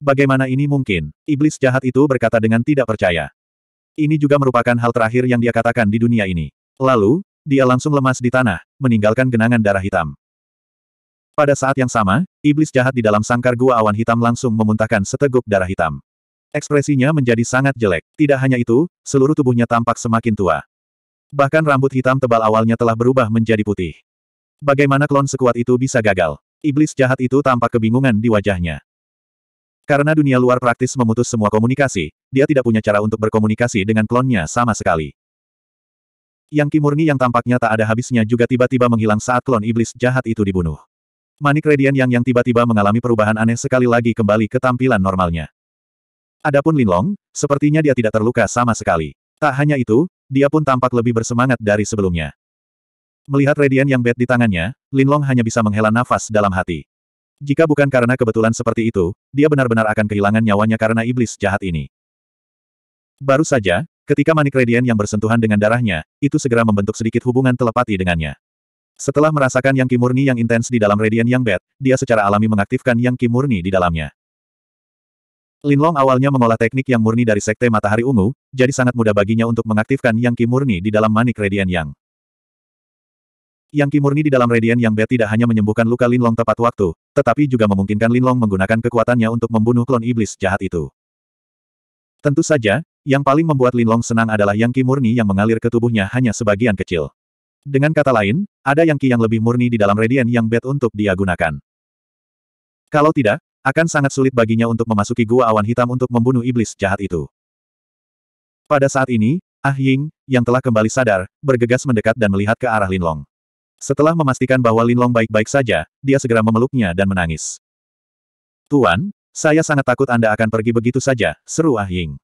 Bagaimana ini mungkin? Iblis jahat itu berkata dengan tidak percaya. Ini juga merupakan hal terakhir yang dia katakan di dunia ini. Lalu, dia langsung lemas di tanah, meninggalkan genangan darah hitam. Pada saat yang sama, iblis jahat di dalam sangkar gua awan hitam langsung memuntahkan seteguk darah hitam. Ekspresinya menjadi sangat jelek. Tidak hanya itu, seluruh tubuhnya tampak semakin tua. Bahkan rambut hitam tebal awalnya telah berubah menjadi putih. Bagaimana klon sekuat itu bisa gagal? Iblis jahat itu tampak kebingungan di wajahnya. Karena dunia luar praktis memutus semua komunikasi, dia tidak punya cara untuk berkomunikasi dengan klonnya sama sekali. Yang kimurni yang tampaknya tak ada habisnya juga tiba-tiba menghilang saat klon iblis jahat itu dibunuh. Manik Radian yang yang tiba-tiba mengalami perubahan aneh sekali lagi kembali ke tampilan normalnya. Adapun Linlong, sepertinya dia tidak terluka sama sekali. Tak hanya itu, dia pun tampak lebih bersemangat dari sebelumnya. Melihat Radian yang bed di tangannya, Linlong hanya bisa menghela nafas dalam hati. Jika bukan karena kebetulan seperti itu, dia benar-benar akan kehilangan nyawanya karena iblis jahat ini. Baru saja, Ketika manik radian yang bersentuhan dengan darahnya, itu segera membentuk sedikit hubungan telepati dengannya. Setelah merasakan yang kimurni yang intens di dalam radian yang bed, dia secara alami mengaktifkan yang kimurni di dalamnya. Linlong awalnya mengolah teknik yang murni dari sekte matahari ungu, jadi sangat mudah baginya untuk mengaktifkan yang kimurni di dalam manik radian yang. Yang kimurni di dalam Radian Yang Bed tidak hanya menyembuhkan luka Linlong tepat waktu, tetapi juga memungkinkan Linlong menggunakan kekuatannya untuk membunuh klon iblis jahat itu. Tentu saja, yang paling membuat Linlong senang adalah yang Qi murni yang mengalir ke tubuhnya hanya sebagian kecil. Dengan kata lain, ada yang Qi yang lebih murni di dalam Radian yang bed untuk dia gunakan. Kalau tidak, akan sangat sulit baginya untuk memasuki gua awan hitam untuk membunuh iblis jahat itu. Pada saat ini, Ah Ying, yang telah kembali sadar, bergegas mendekat dan melihat ke arah Linlong. Setelah memastikan bahwa Linlong baik-baik saja, dia segera memeluknya dan menangis. Tuan, saya sangat takut Anda akan pergi begitu saja, seru Ah Ying.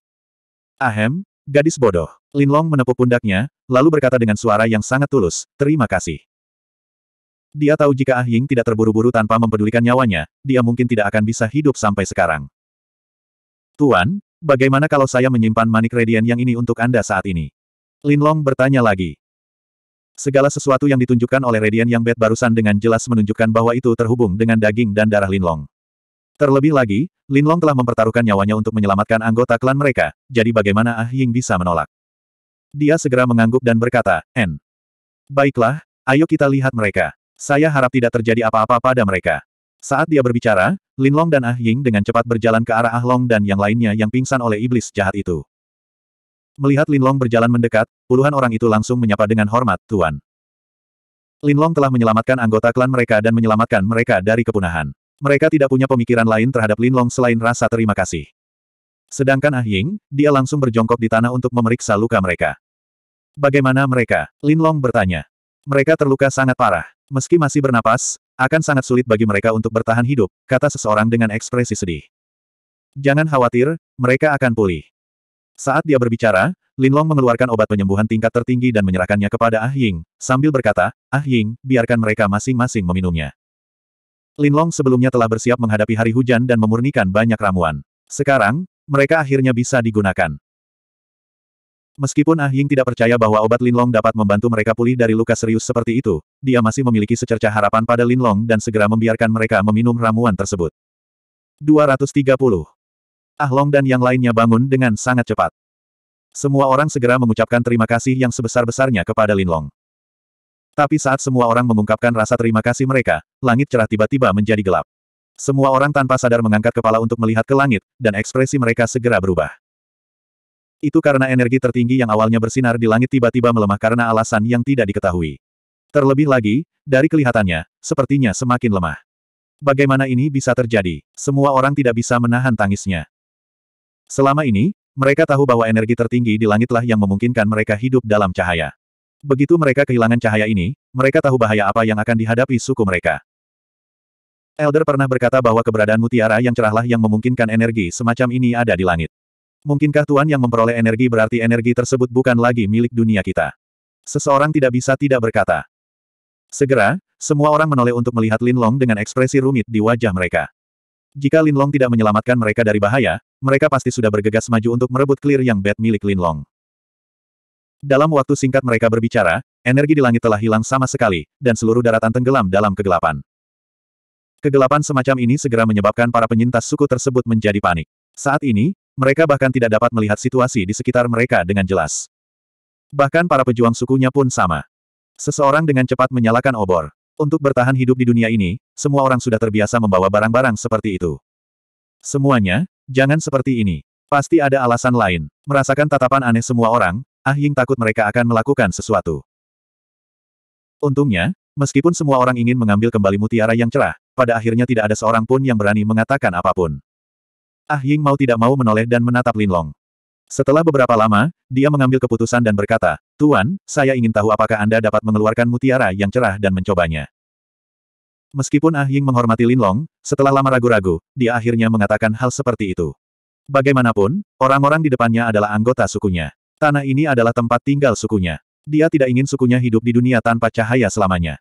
Ahem, gadis bodoh. Linlong menepuk pundaknya, lalu berkata dengan suara yang sangat tulus, terima kasih. Dia tahu jika Ah Ying tidak terburu-buru tanpa mempedulikan nyawanya, dia mungkin tidak akan bisa hidup sampai sekarang. Tuan, bagaimana kalau saya menyimpan manik radian yang ini untuk Anda saat ini? Linlong bertanya lagi. Segala sesuatu yang ditunjukkan oleh radian yang bed barusan dengan jelas menunjukkan bahwa itu terhubung dengan daging dan darah Linlong. Terlebih lagi, Lin Long telah mempertaruhkan nyawanya untuk menyelamatkan anggota klan mereka, jadi bagaimana Ah Ying bisa menolak? Dia segera mengangguk dan berkata, N. Baiklah, ayo kita lihat mereka. Saya harap tidak terjadi apa-apa pada mereka. Saat dia berbicara, Lin Long dan Ah Ying dengan cepat berjalan ke arah Ah Long dan yang lainnya yang pingsan oleh iblis jahat itu. Melihat Lin Long berjalan mendekat, puluhan orang itu langsung menyapa dengan hormat, Tuan. Lin Long telah menyelamatkan anggota klan mereka dan menyelamatkan mereka dari kepunahan. Mereka tidak punya pemikiran lain terhadap Lin Long selain rasa terima kasih. Sedangkan Ah Ying, dia langsung berjongkok di tanah untuk memeriksa luka mereka. Bagaimana mereka? Lin Long bertanya. Mereka terluka sangat parah. Meski masih bernapas, akan sangat sulit bagi mereka untuk bertahan hidup, kata seseorang dengan ekspresi sedih. Jangan khawatir, mereka akan pulih. Saat dia berbicara, Lin Long mengeluarkan obat penyembuhan tingkat tertinggi dan menyerahkannya kepada Ah Ying, sambil berkata, Ah Ying, biarkan mereka masing-masing meminumnya. Linlong sebelumnya telah bersiap menghadapi hari hujan dan memurnikan banyak ramuan. Sekarang, mereka akhirnya bisa digunakan. Meskipun Ah Ying tidak percaya bahwa obat Linlong dapat membantu mereka pulih dari luka serius seperti itu, dia masih memiliki secerca harapan pada Linlong dan segera membiarkan mereka meminum ramuan tersebut. 230. Ah Long dan yang lainnya bangun dengan sangat cepat. Semua orang segera mengucapkan terima kasih yang sebesar-besarnya kepada Linlong. Tapi saat semua orang mengungkapkan rasa terima kasih mereka, langit cerah tiba-tiba menjadi gelap. Semua orang tanpa sadar mengangkat kepala untuk melihat ke langit, dan ekspresi mereka segera berubah. Itu karena energi tertinggi yang awalnya bersinar di langit tiba-tiba melemah karena alasan yang tidak diketahui. Terlebih lagi, dari kelihatannya, sepertinya semakin lemah. Bagaimana ini bisa terjadi? Semua orang tidak bisa menahan tangisnya. Selama ini, mereka tahu bahwa energi tertinggi di langitlah yang memungkinkan mereka hidup dalam cahaya. Begitu mereka kehilangan cahaya ini, mereka tahu bahaya apa yang akan dihadapi suku mereka. Elder pernah berkata bahwa keberadaan mutiara yang cerahlah yang memungkinkan energi semacam ini ada di langit. Mungkinkah Tuan yang memperoleh energi berarti energi tersebut bukan lagi milik dunia kita? Seseorang tidak bisa tidak berkata. Segera, semua orang menoleh untuk melihat Lin Long dengan ekspresi rumit di wajah mereka. Jika Lin Long tidak menyelamatkan mereka dari bahaya, mereka pasti sudah bergegas maju untuk merebut clear yang bed milik Lin Long. Dalam waktu singkat mereka berbicara, energi di langit telah hilang sama sekali, dan seluruh daratan tenggelam dalam kegelapan. Kegelapan semacam ini segera menyebabkan para penyintas suku tersebut menjadi panik. Saat ini, mereka bahkan tidak dapat melihat situasi di sekitar mereka dengan jelas. Bahkan para pejuang sukunya pun sama. Seseorang dengan cepat menyalakan obor. Untuk bertahan hidup di dunia ini, semua orang sudah terbiasa membawa barang-barang seperti itu. Semuanya, jangan seperti ini. Pasti ada alasan lain. Merasakan tatapan aneh semua orang, Ah Ying takut mereka akan melakukan sesuatu. Untungnya, meskipun semua orang ingin mengambil kembali mutiara yang cerah, pada akhirnya tidak ada seorang pun yang berani mengatakan apapun. Ah Ying mau tidak mau menoleh dan menatap Lin Long. Setelah beberapa lama, dia mengambil keputusan dan berkata, Tuan, saya ingin tahu apakah Anda dapat mengeluarkan mutiara yang cerah dan mencobanya. Meskipun Ah Ying menghormati Lin Long, setelah lama ragu-ragu, dia akhirnya mengatakan hal seperti itu. Bagaimanapun, orang-orang di depannya adalah anggota sukunya. Tanah ini adalah tempat tinggal sukunya. Dia tidak ingin sukunya hidup di dunia tanpa cahaya selamanya.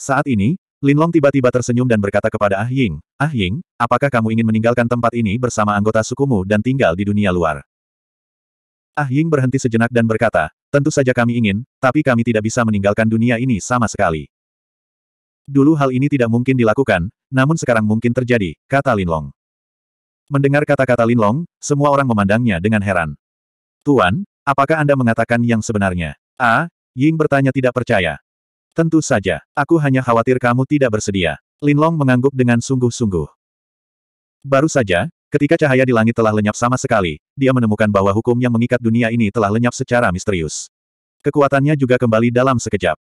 Saat ini, Lin Long tiba-tiba tersenyum dan berkata kepada Ah Ying, Ah Ying, apakah kamu ingin meninggalkan tempat ini bersama anggota sukumu dan tinggal di dunia luar? Ah Ying berhenti sejenak dan berkata, tentu saja kami ingin, tapi kami tidak bisa meninggalkan dunia ini sama sekali. Dulu hal ini tidak mungkin dilakukan, namun sekarang mungkin terjadi, kata Lin Long. Mendengar kata-kata Lin Long, semua orang memandangnya dengan heran. Tuan, apakah Anda mengatakan yang sebenarnya? A. Ying bertanya tidak percaya. Tentu saja, aku hanya khawatir kamu tidak bersedia. Linlong mengangguk dengan sungguh-sungguh. Baru saja, ketika cahaya di langit telah lenyap sama sekali, dia menemukan bahwa hukum yang mengikat dunia ini telah lenyap secara misterius. Kekuatannya juga kembali dalam sekejap.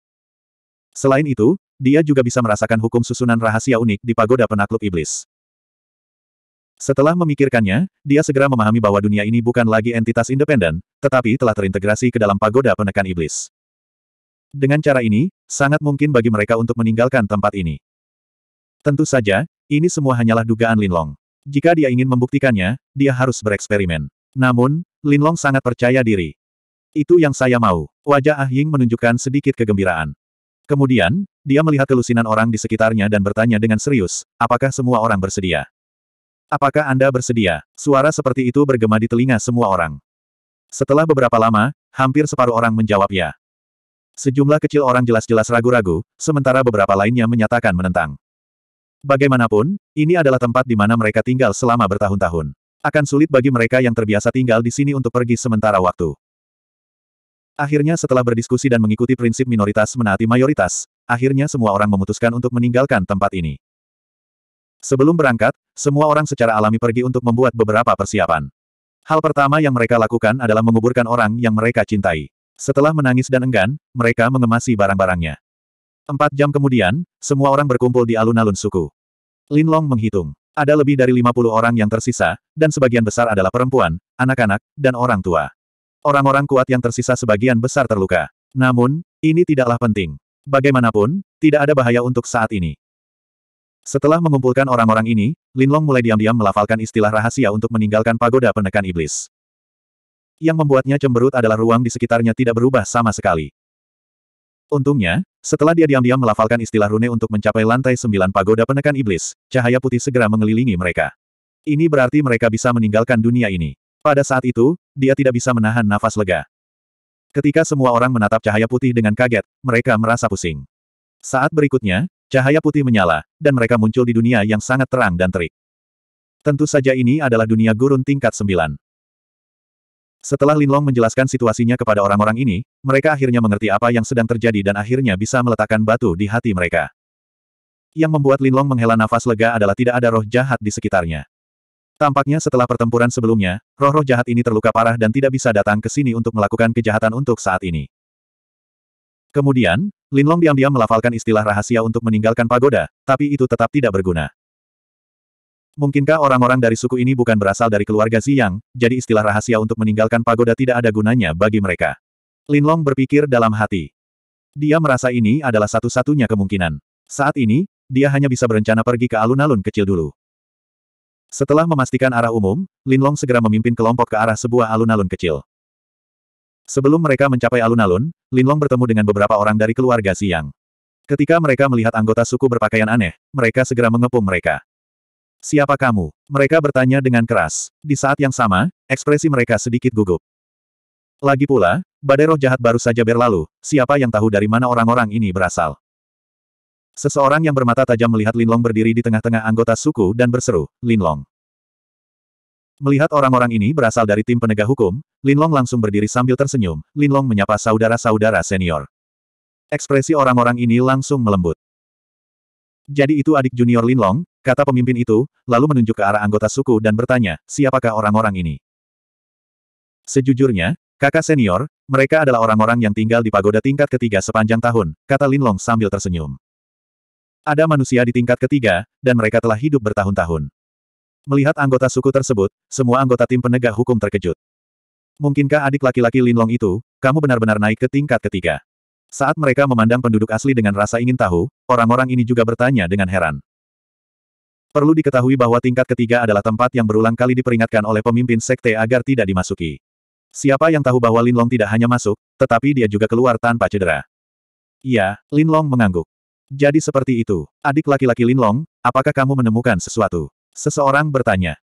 Selain itu, dia juga bisa merasakan hukum susunan rahasia unik di pagoda penakluk iblis. Setelah memikirkannya, dia segera memahami bahwa dunia ini bukan lagi entitas independen, tetapi telah terintegrasi ke dalam pagoda penekan iblis. Dengan cara ini, sangat mungkin bagi mereka untuk meninggalkan tempat ini. Tentu saja, ini semua hanyalah dugaan Linlong. Jika dia ingin membuktikannya, dia harus bereksperimen. Namun, Linlong sangat percaya diri. Itu yang saya mau. Wajah Ah Ying menunjukkan sedikit kegembiraan. Kemudian, dia melihat kelusinan orang di sekitarnya dan bertanya dengan serius, apakah semua orang bersedia? Apakah Anda bersedia? Suara seperti itu bergema di telinga semua orang. Setelah beberapa lama, hampir separuh orang menjawab ya. Sejumlah kecil orang jelas-jelas ragu-ragu, sementara beberapa lainnya menyatakan menentang. Bagaimanapun, ini adalah tempat di mana mereka tinggal selama bertahun-tahun. Akan sulit bagi mereka yang terbiasa tinggal di sini untuk pergi sementara waktu. Akhirnya setelah berdiskusi dan mengikuti prinsip minoritas menaati mayoritas, akhirnya semua orang memutuskan untuk meninggalkan tempat ini. Sebelum berangkat, semua orang secara alami pergi untuk membuat beberapa persiapan. Hal pertama yang mereka lakukan adalah menguburkan orang yang mereka cintai. Setelah menangis dan enggan, mereka mengemasi barang-barangnya. Empat jam kemudian, semua orang berkumpul di alun-alun suku. Lin Long menghitung. Ada lebih dari 50 orang yang tersisa, dan sebagian besar adalah perempuan, anak-anak, dan orang tua. Orang-orang kuat yang tersisa sebagian besar terluka. Namun, ini tidaklah penting. Bagaimanapun, tidak ada bahaya untuk saat ini. Setelah mengumpulkan orang-orang ini, Linlong mulai diam-diam melafalkan istilah rahasia untuk meninggalkan pagoda penekan iblis. Yang membuatnya cemberut adalah ruang di sekitarnya tidak berubah sama sekali. Untungnya, setelah dia diam-diam melafalkan istilah rune untuk mencapai lantai sembilan pagoda penekan iblis, cahaya putih segera mengelilingi mereka. Ini berarti mereka bisa meninggalkan dunia ini. Pada saat itu, dia tidak bisa menahan nafas lega. Ketika semua orang menatap cahaya putih dengan kaget, mereka merasa pusing. Saat berikutnya, cahaya putih menyala, dan mereka muncul di dunia yang sangat terang dan terik. Tentu saja ini adalah dunia gurun tingkat sembilan. Setelah Linlong menjelaskan situasinya kepada orang-orang ini, mereka akhirnya mengerti apa yang sedang terjadi dan akhirnya bisa meletakkan batu di hati mereka. Yang membuat Linlong menghela nafas lega adalah tidak ada roh jahat di sekitarnya. Tampaknya setelah pertempuran sebelumnya, roh-roh jahat ini terluka parah dan tidak bisa datang ke sini untuk melakukan kejahatan untuk saat ini. Kemudian, Linlong diam-diam melafalkan istilah rahasia untuk meninggalkan pagoda, tapi itu tetap tidak berguna. Mungkinkah orang-orang dari suku ini bukan berasal dari keluarga Ziyang, jadi istilah rahasia untuk meninggalkan pagoda tidak ada gunanya bagi mereka. Linlong berpikir dalam hati. Dia merasa ini adalah satu-satunya kemungkinan. Saat ini, dia hanya bisa berencana pergi ke alun-alun kecil dulu. Setelah memastikan arah umum, Linlong segera memimpin kelompok ke arah sebuah alun-alun kecil. Sebelum mereka mencapai alun-alun, Linlong bertemu dengan beberapa orang dari keluarga Siang. Ketika mereka melihat anggota suku berpakaian aneh, mereka segera mengepung mereka. Siapa kamu? Mereka bertanya dengan keras. Di saat yang sama, ekspresi mereka sedikit gugup. Lagi pula, badai roh jahat baru saja berlalu, siapa yang tahu dari mana orang-orang ini berasal. Seseorang yang bermata tajam melihat Linlong berdiri di tengah-tengah anggota suku dan berseru, Linlong. Melihat orang-orang ini berasal dari tim penegak hukum, Linlong langsung berdiri sambil tersenyum, Linlong menyapa saudara-saudara senior. Ekspresi orang-orang ini langsung melembut. Jadi itu adik junior Linlong, kata pemimpin itu, lalu menunjuk ke arah anggota suku dan bertanya, siapakah orang-orang ini? Sejujurnya, kakak senior, mereka adalah orang-orang yang tinggal di pagoda tingkat ketiga sepanjang tahun, kata Linlong sambil tersenyum. Ada manusia di tingkat ketiga, dan mereka telah hidup bertahun-tahun. Melihat anggota suku tersebut, semua anggota tim penegak hukum terkejut. Mungkinkah adik laki-laki Linlong itu, kamu benar-benar naik ke tingkat ketiga? Saat mereka memandang penduduk asli dengan rasa ingin tahu, orang-orang ini juga bertanya dengan heran. Perlu diketahui bahwa tingkat ketiga adalah tempat yang berulang kali diperingatkan oleh pemimpin sekte agar tidak dimasuki. Siapa yang tahu bahwa Linlong tidak hanya masuk, tetapi dia juga keluar tanpa cedera. Iya, Linlong mengangguk. Jadi seperti itu. Adik laki-laki Linlong, apakah kamu menemukan sesuatu? Seseorang bertanya.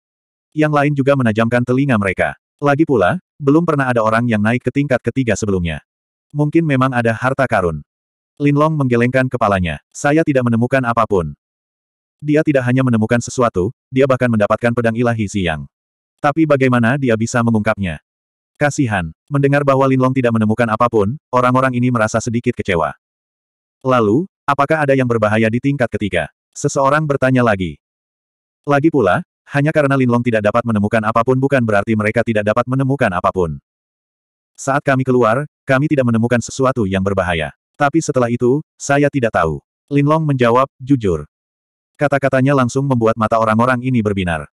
Yang lain juga menajamkan telinga mereka. Lagi pula, belum pernah ada orang yang naik ke tingkat ketiga sebelumnya. Mungkin memang ada harta karun. Linlong menggelengkan kepalanya. Saya tidak menemukan apapun. Dia tidak hanya menemukan sesuatu, dia bahkan mendapatkan pedang ilahi siang. Tapi bagaimana dia bisa mengungkapnya? Kasihan, mendengar bahwa Linlong tidak menemukan apapun, orang-orang ini merasa sedikit kecewa. Lalu, apakah ada yang berbahaya di tingkat ketiga? Seseorang bertanya lagi. Lagi pula, hanya karena Linlong tidak dapat menemukan apapun bukan berarti mereka tidak dapat menemukan apapun. Saat kami keluar, kami tidak menemukan sesuatu yang berbahaya. Tapi setelah itu, saya tidak tahu. Linlong menjawab, jujur. Kata-katanya langsung membuat mata orang-orang ini berbinar.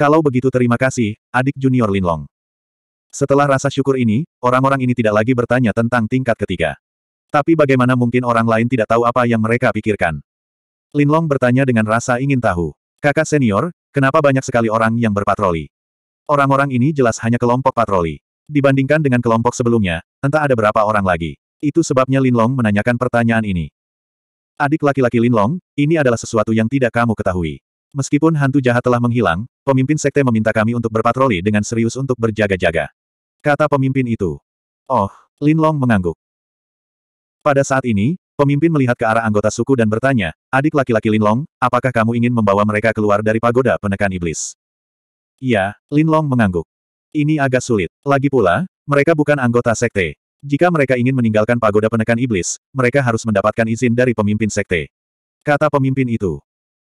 Kalau begitu terima kasih, adik junior Linlong. Setelah rasa syukur ini, orang-orang ini tidak lagi bertanya tentang tingkat ketiga. Tapi bagaimana mungkin orang lain tidak tahu apa yang mereka pikirkan? Linlong bertanya dengan rasa ingin tahu. Kakak senior, kenapa banyak sekali orang yang berpatroli? Orang-orang ini jelas hanya kelompok patroli. Dibandingkan dengan kelompok sebelumnya, entah ada berapa orang lagi. Itu sebabnya Lin Long menanyakan pertanyaan ini. Adik laki-laki Lin Long, ini adalah sesuatu yang tidak kamu ketahui. Meskipun hantu jahat telah menghilang, pemimpin sekte meminta kami untuk berpatroli dengan serius untuk berjaga-jaga. Kata pemimpin itu. Oh, Lin Long mengangguk. Pada saat ini, Pemimpin melihat ke arah anggota suku dan bertanya, adik laki-laki Linlong, apakah kamu ingin membawa mereka keluar dari pagoda penekan iblis? Ya, Linlong mengangguk. Ini agak sulit. Lagi pula, mereka bukan anggota sekte. Jika mereka ingin meninggalkan pagoda penekan iblis, mereka harus mendapatkan izin dari pemimpin sekte. Kata pemimpin itu.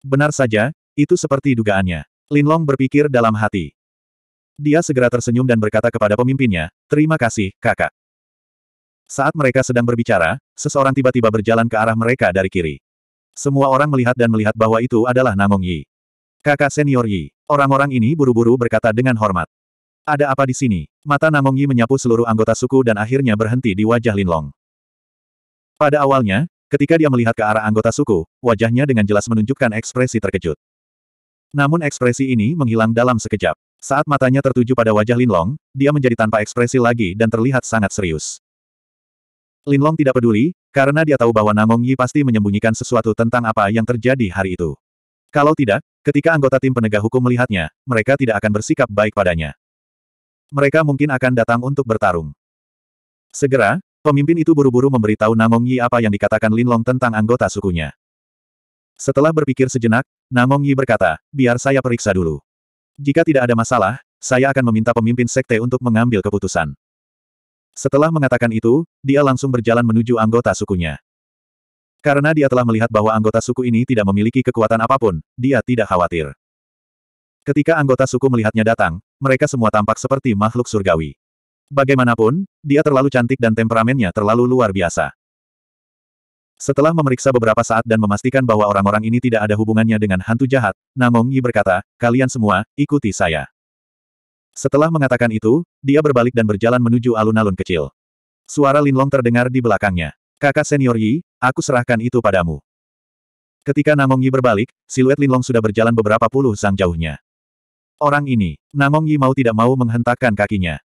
Benar saja, itu seperti dugaannya. Linlong berpikir dalam hati. Dia segera tersenyum dan berkata kepada pemimpinnya, Terima kasih, kakak. Saat mereka sedang berbicara, seseorang tiba-tiba berjalan ke arah mereka dari kiri. Semua orang melihat dan melihat bahwa itu adalah Namong Yi. Kakak senior Yi. Orang-orang ini buru-buru berkata dengan hormat. Ada apa di sini? Mata Namong Yi menyapu seluruh anggota suku dan akhirnya berhenti di wajah Lin Long. Pada awalnya, Ketika dia melihat ke arah anggota suku, wajahnya dengan jelas menunjukkan ekspresi terkejut. Namun ekspresi ini menghilang dalam sekejap. Saat matanya tertuju pada wajah Lin Long, dia menjadi tanpa ekspresi lagi dan terlihat sangat serius. Linlong tidak peduli, karena dia tahu bahwa Namong Yi pasti menyembunyikan sesuatu tentang apa yang terjadi hari itu. Kalau tidak, ketika anggota tim penegak hukum melihatnya, mereka tidak akan bersikap baik padanya. Mereka mungkin akan datang untuk bertarung. Segera, pemimpin itu buru-buru memberitahu Namong Yi apa yang dikatakan Linlong tentang anggota sukunya. Setelah berpikir sejenak, Namong Yi berkata, biar saya periksa dulu. Jika tidak ada masalah, saya akan meminta pemimpin sekte untuk mengambil keputusan. Setelah mengatakan itu, dia langsung berjalan menuju anggota sukunya. Karena dia telah melihat bahwa anggota suku ini tidak memiliki kekuatan apapun, dia tidak khawatir. Ketika anggota suku melihatnya datang, mereka semua tampak seperti makhluk surgawi. Bagaimanapun, dia terlalu cantik dan temperamennya terlalu luar biasa. Setelah memeriksa beberapa saat dan memastikan bahwa orang-orang ini tidak ada hubungannya dengan hantu jahat, Namong Yi berkata, kalian semua, ikuti saya. Setelah mengatakan itu, dia berbalik dan berjalan menuju alun-alun kecil. Suara Linlong terdengar di belakangnya. Kakak senior Yi, aku serahkan itu padamu. Ketika Namong Yi berbalik, siluet Linlong sudah berjalan beberapa puluh sang jauhnya. Orang ini, Namong Yi mau tidak mau menghentakkan kakinya.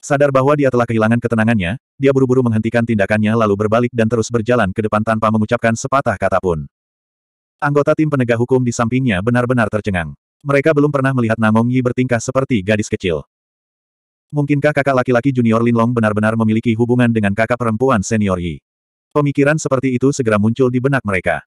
Sadar bahwa dia telah kehilangan ketenangannya, dia buru-buru menghentikan tindakannya lalu berbalik dan terus berjalan ke depan tanpa mengucapkan sepatah kata pun. Anggota tim penegak hukum di sampingnya benar-benar tercengang. Mereka belum pernah melihat Namong Yi bertingkah seperti gadis kecil. Mungkinkah kakak laki-laki junior Lin Long benar-benar memiliki hubungan dengan kakak perempuan senior Yi? Pemikiran seperti itu segera muncul di benak mereka.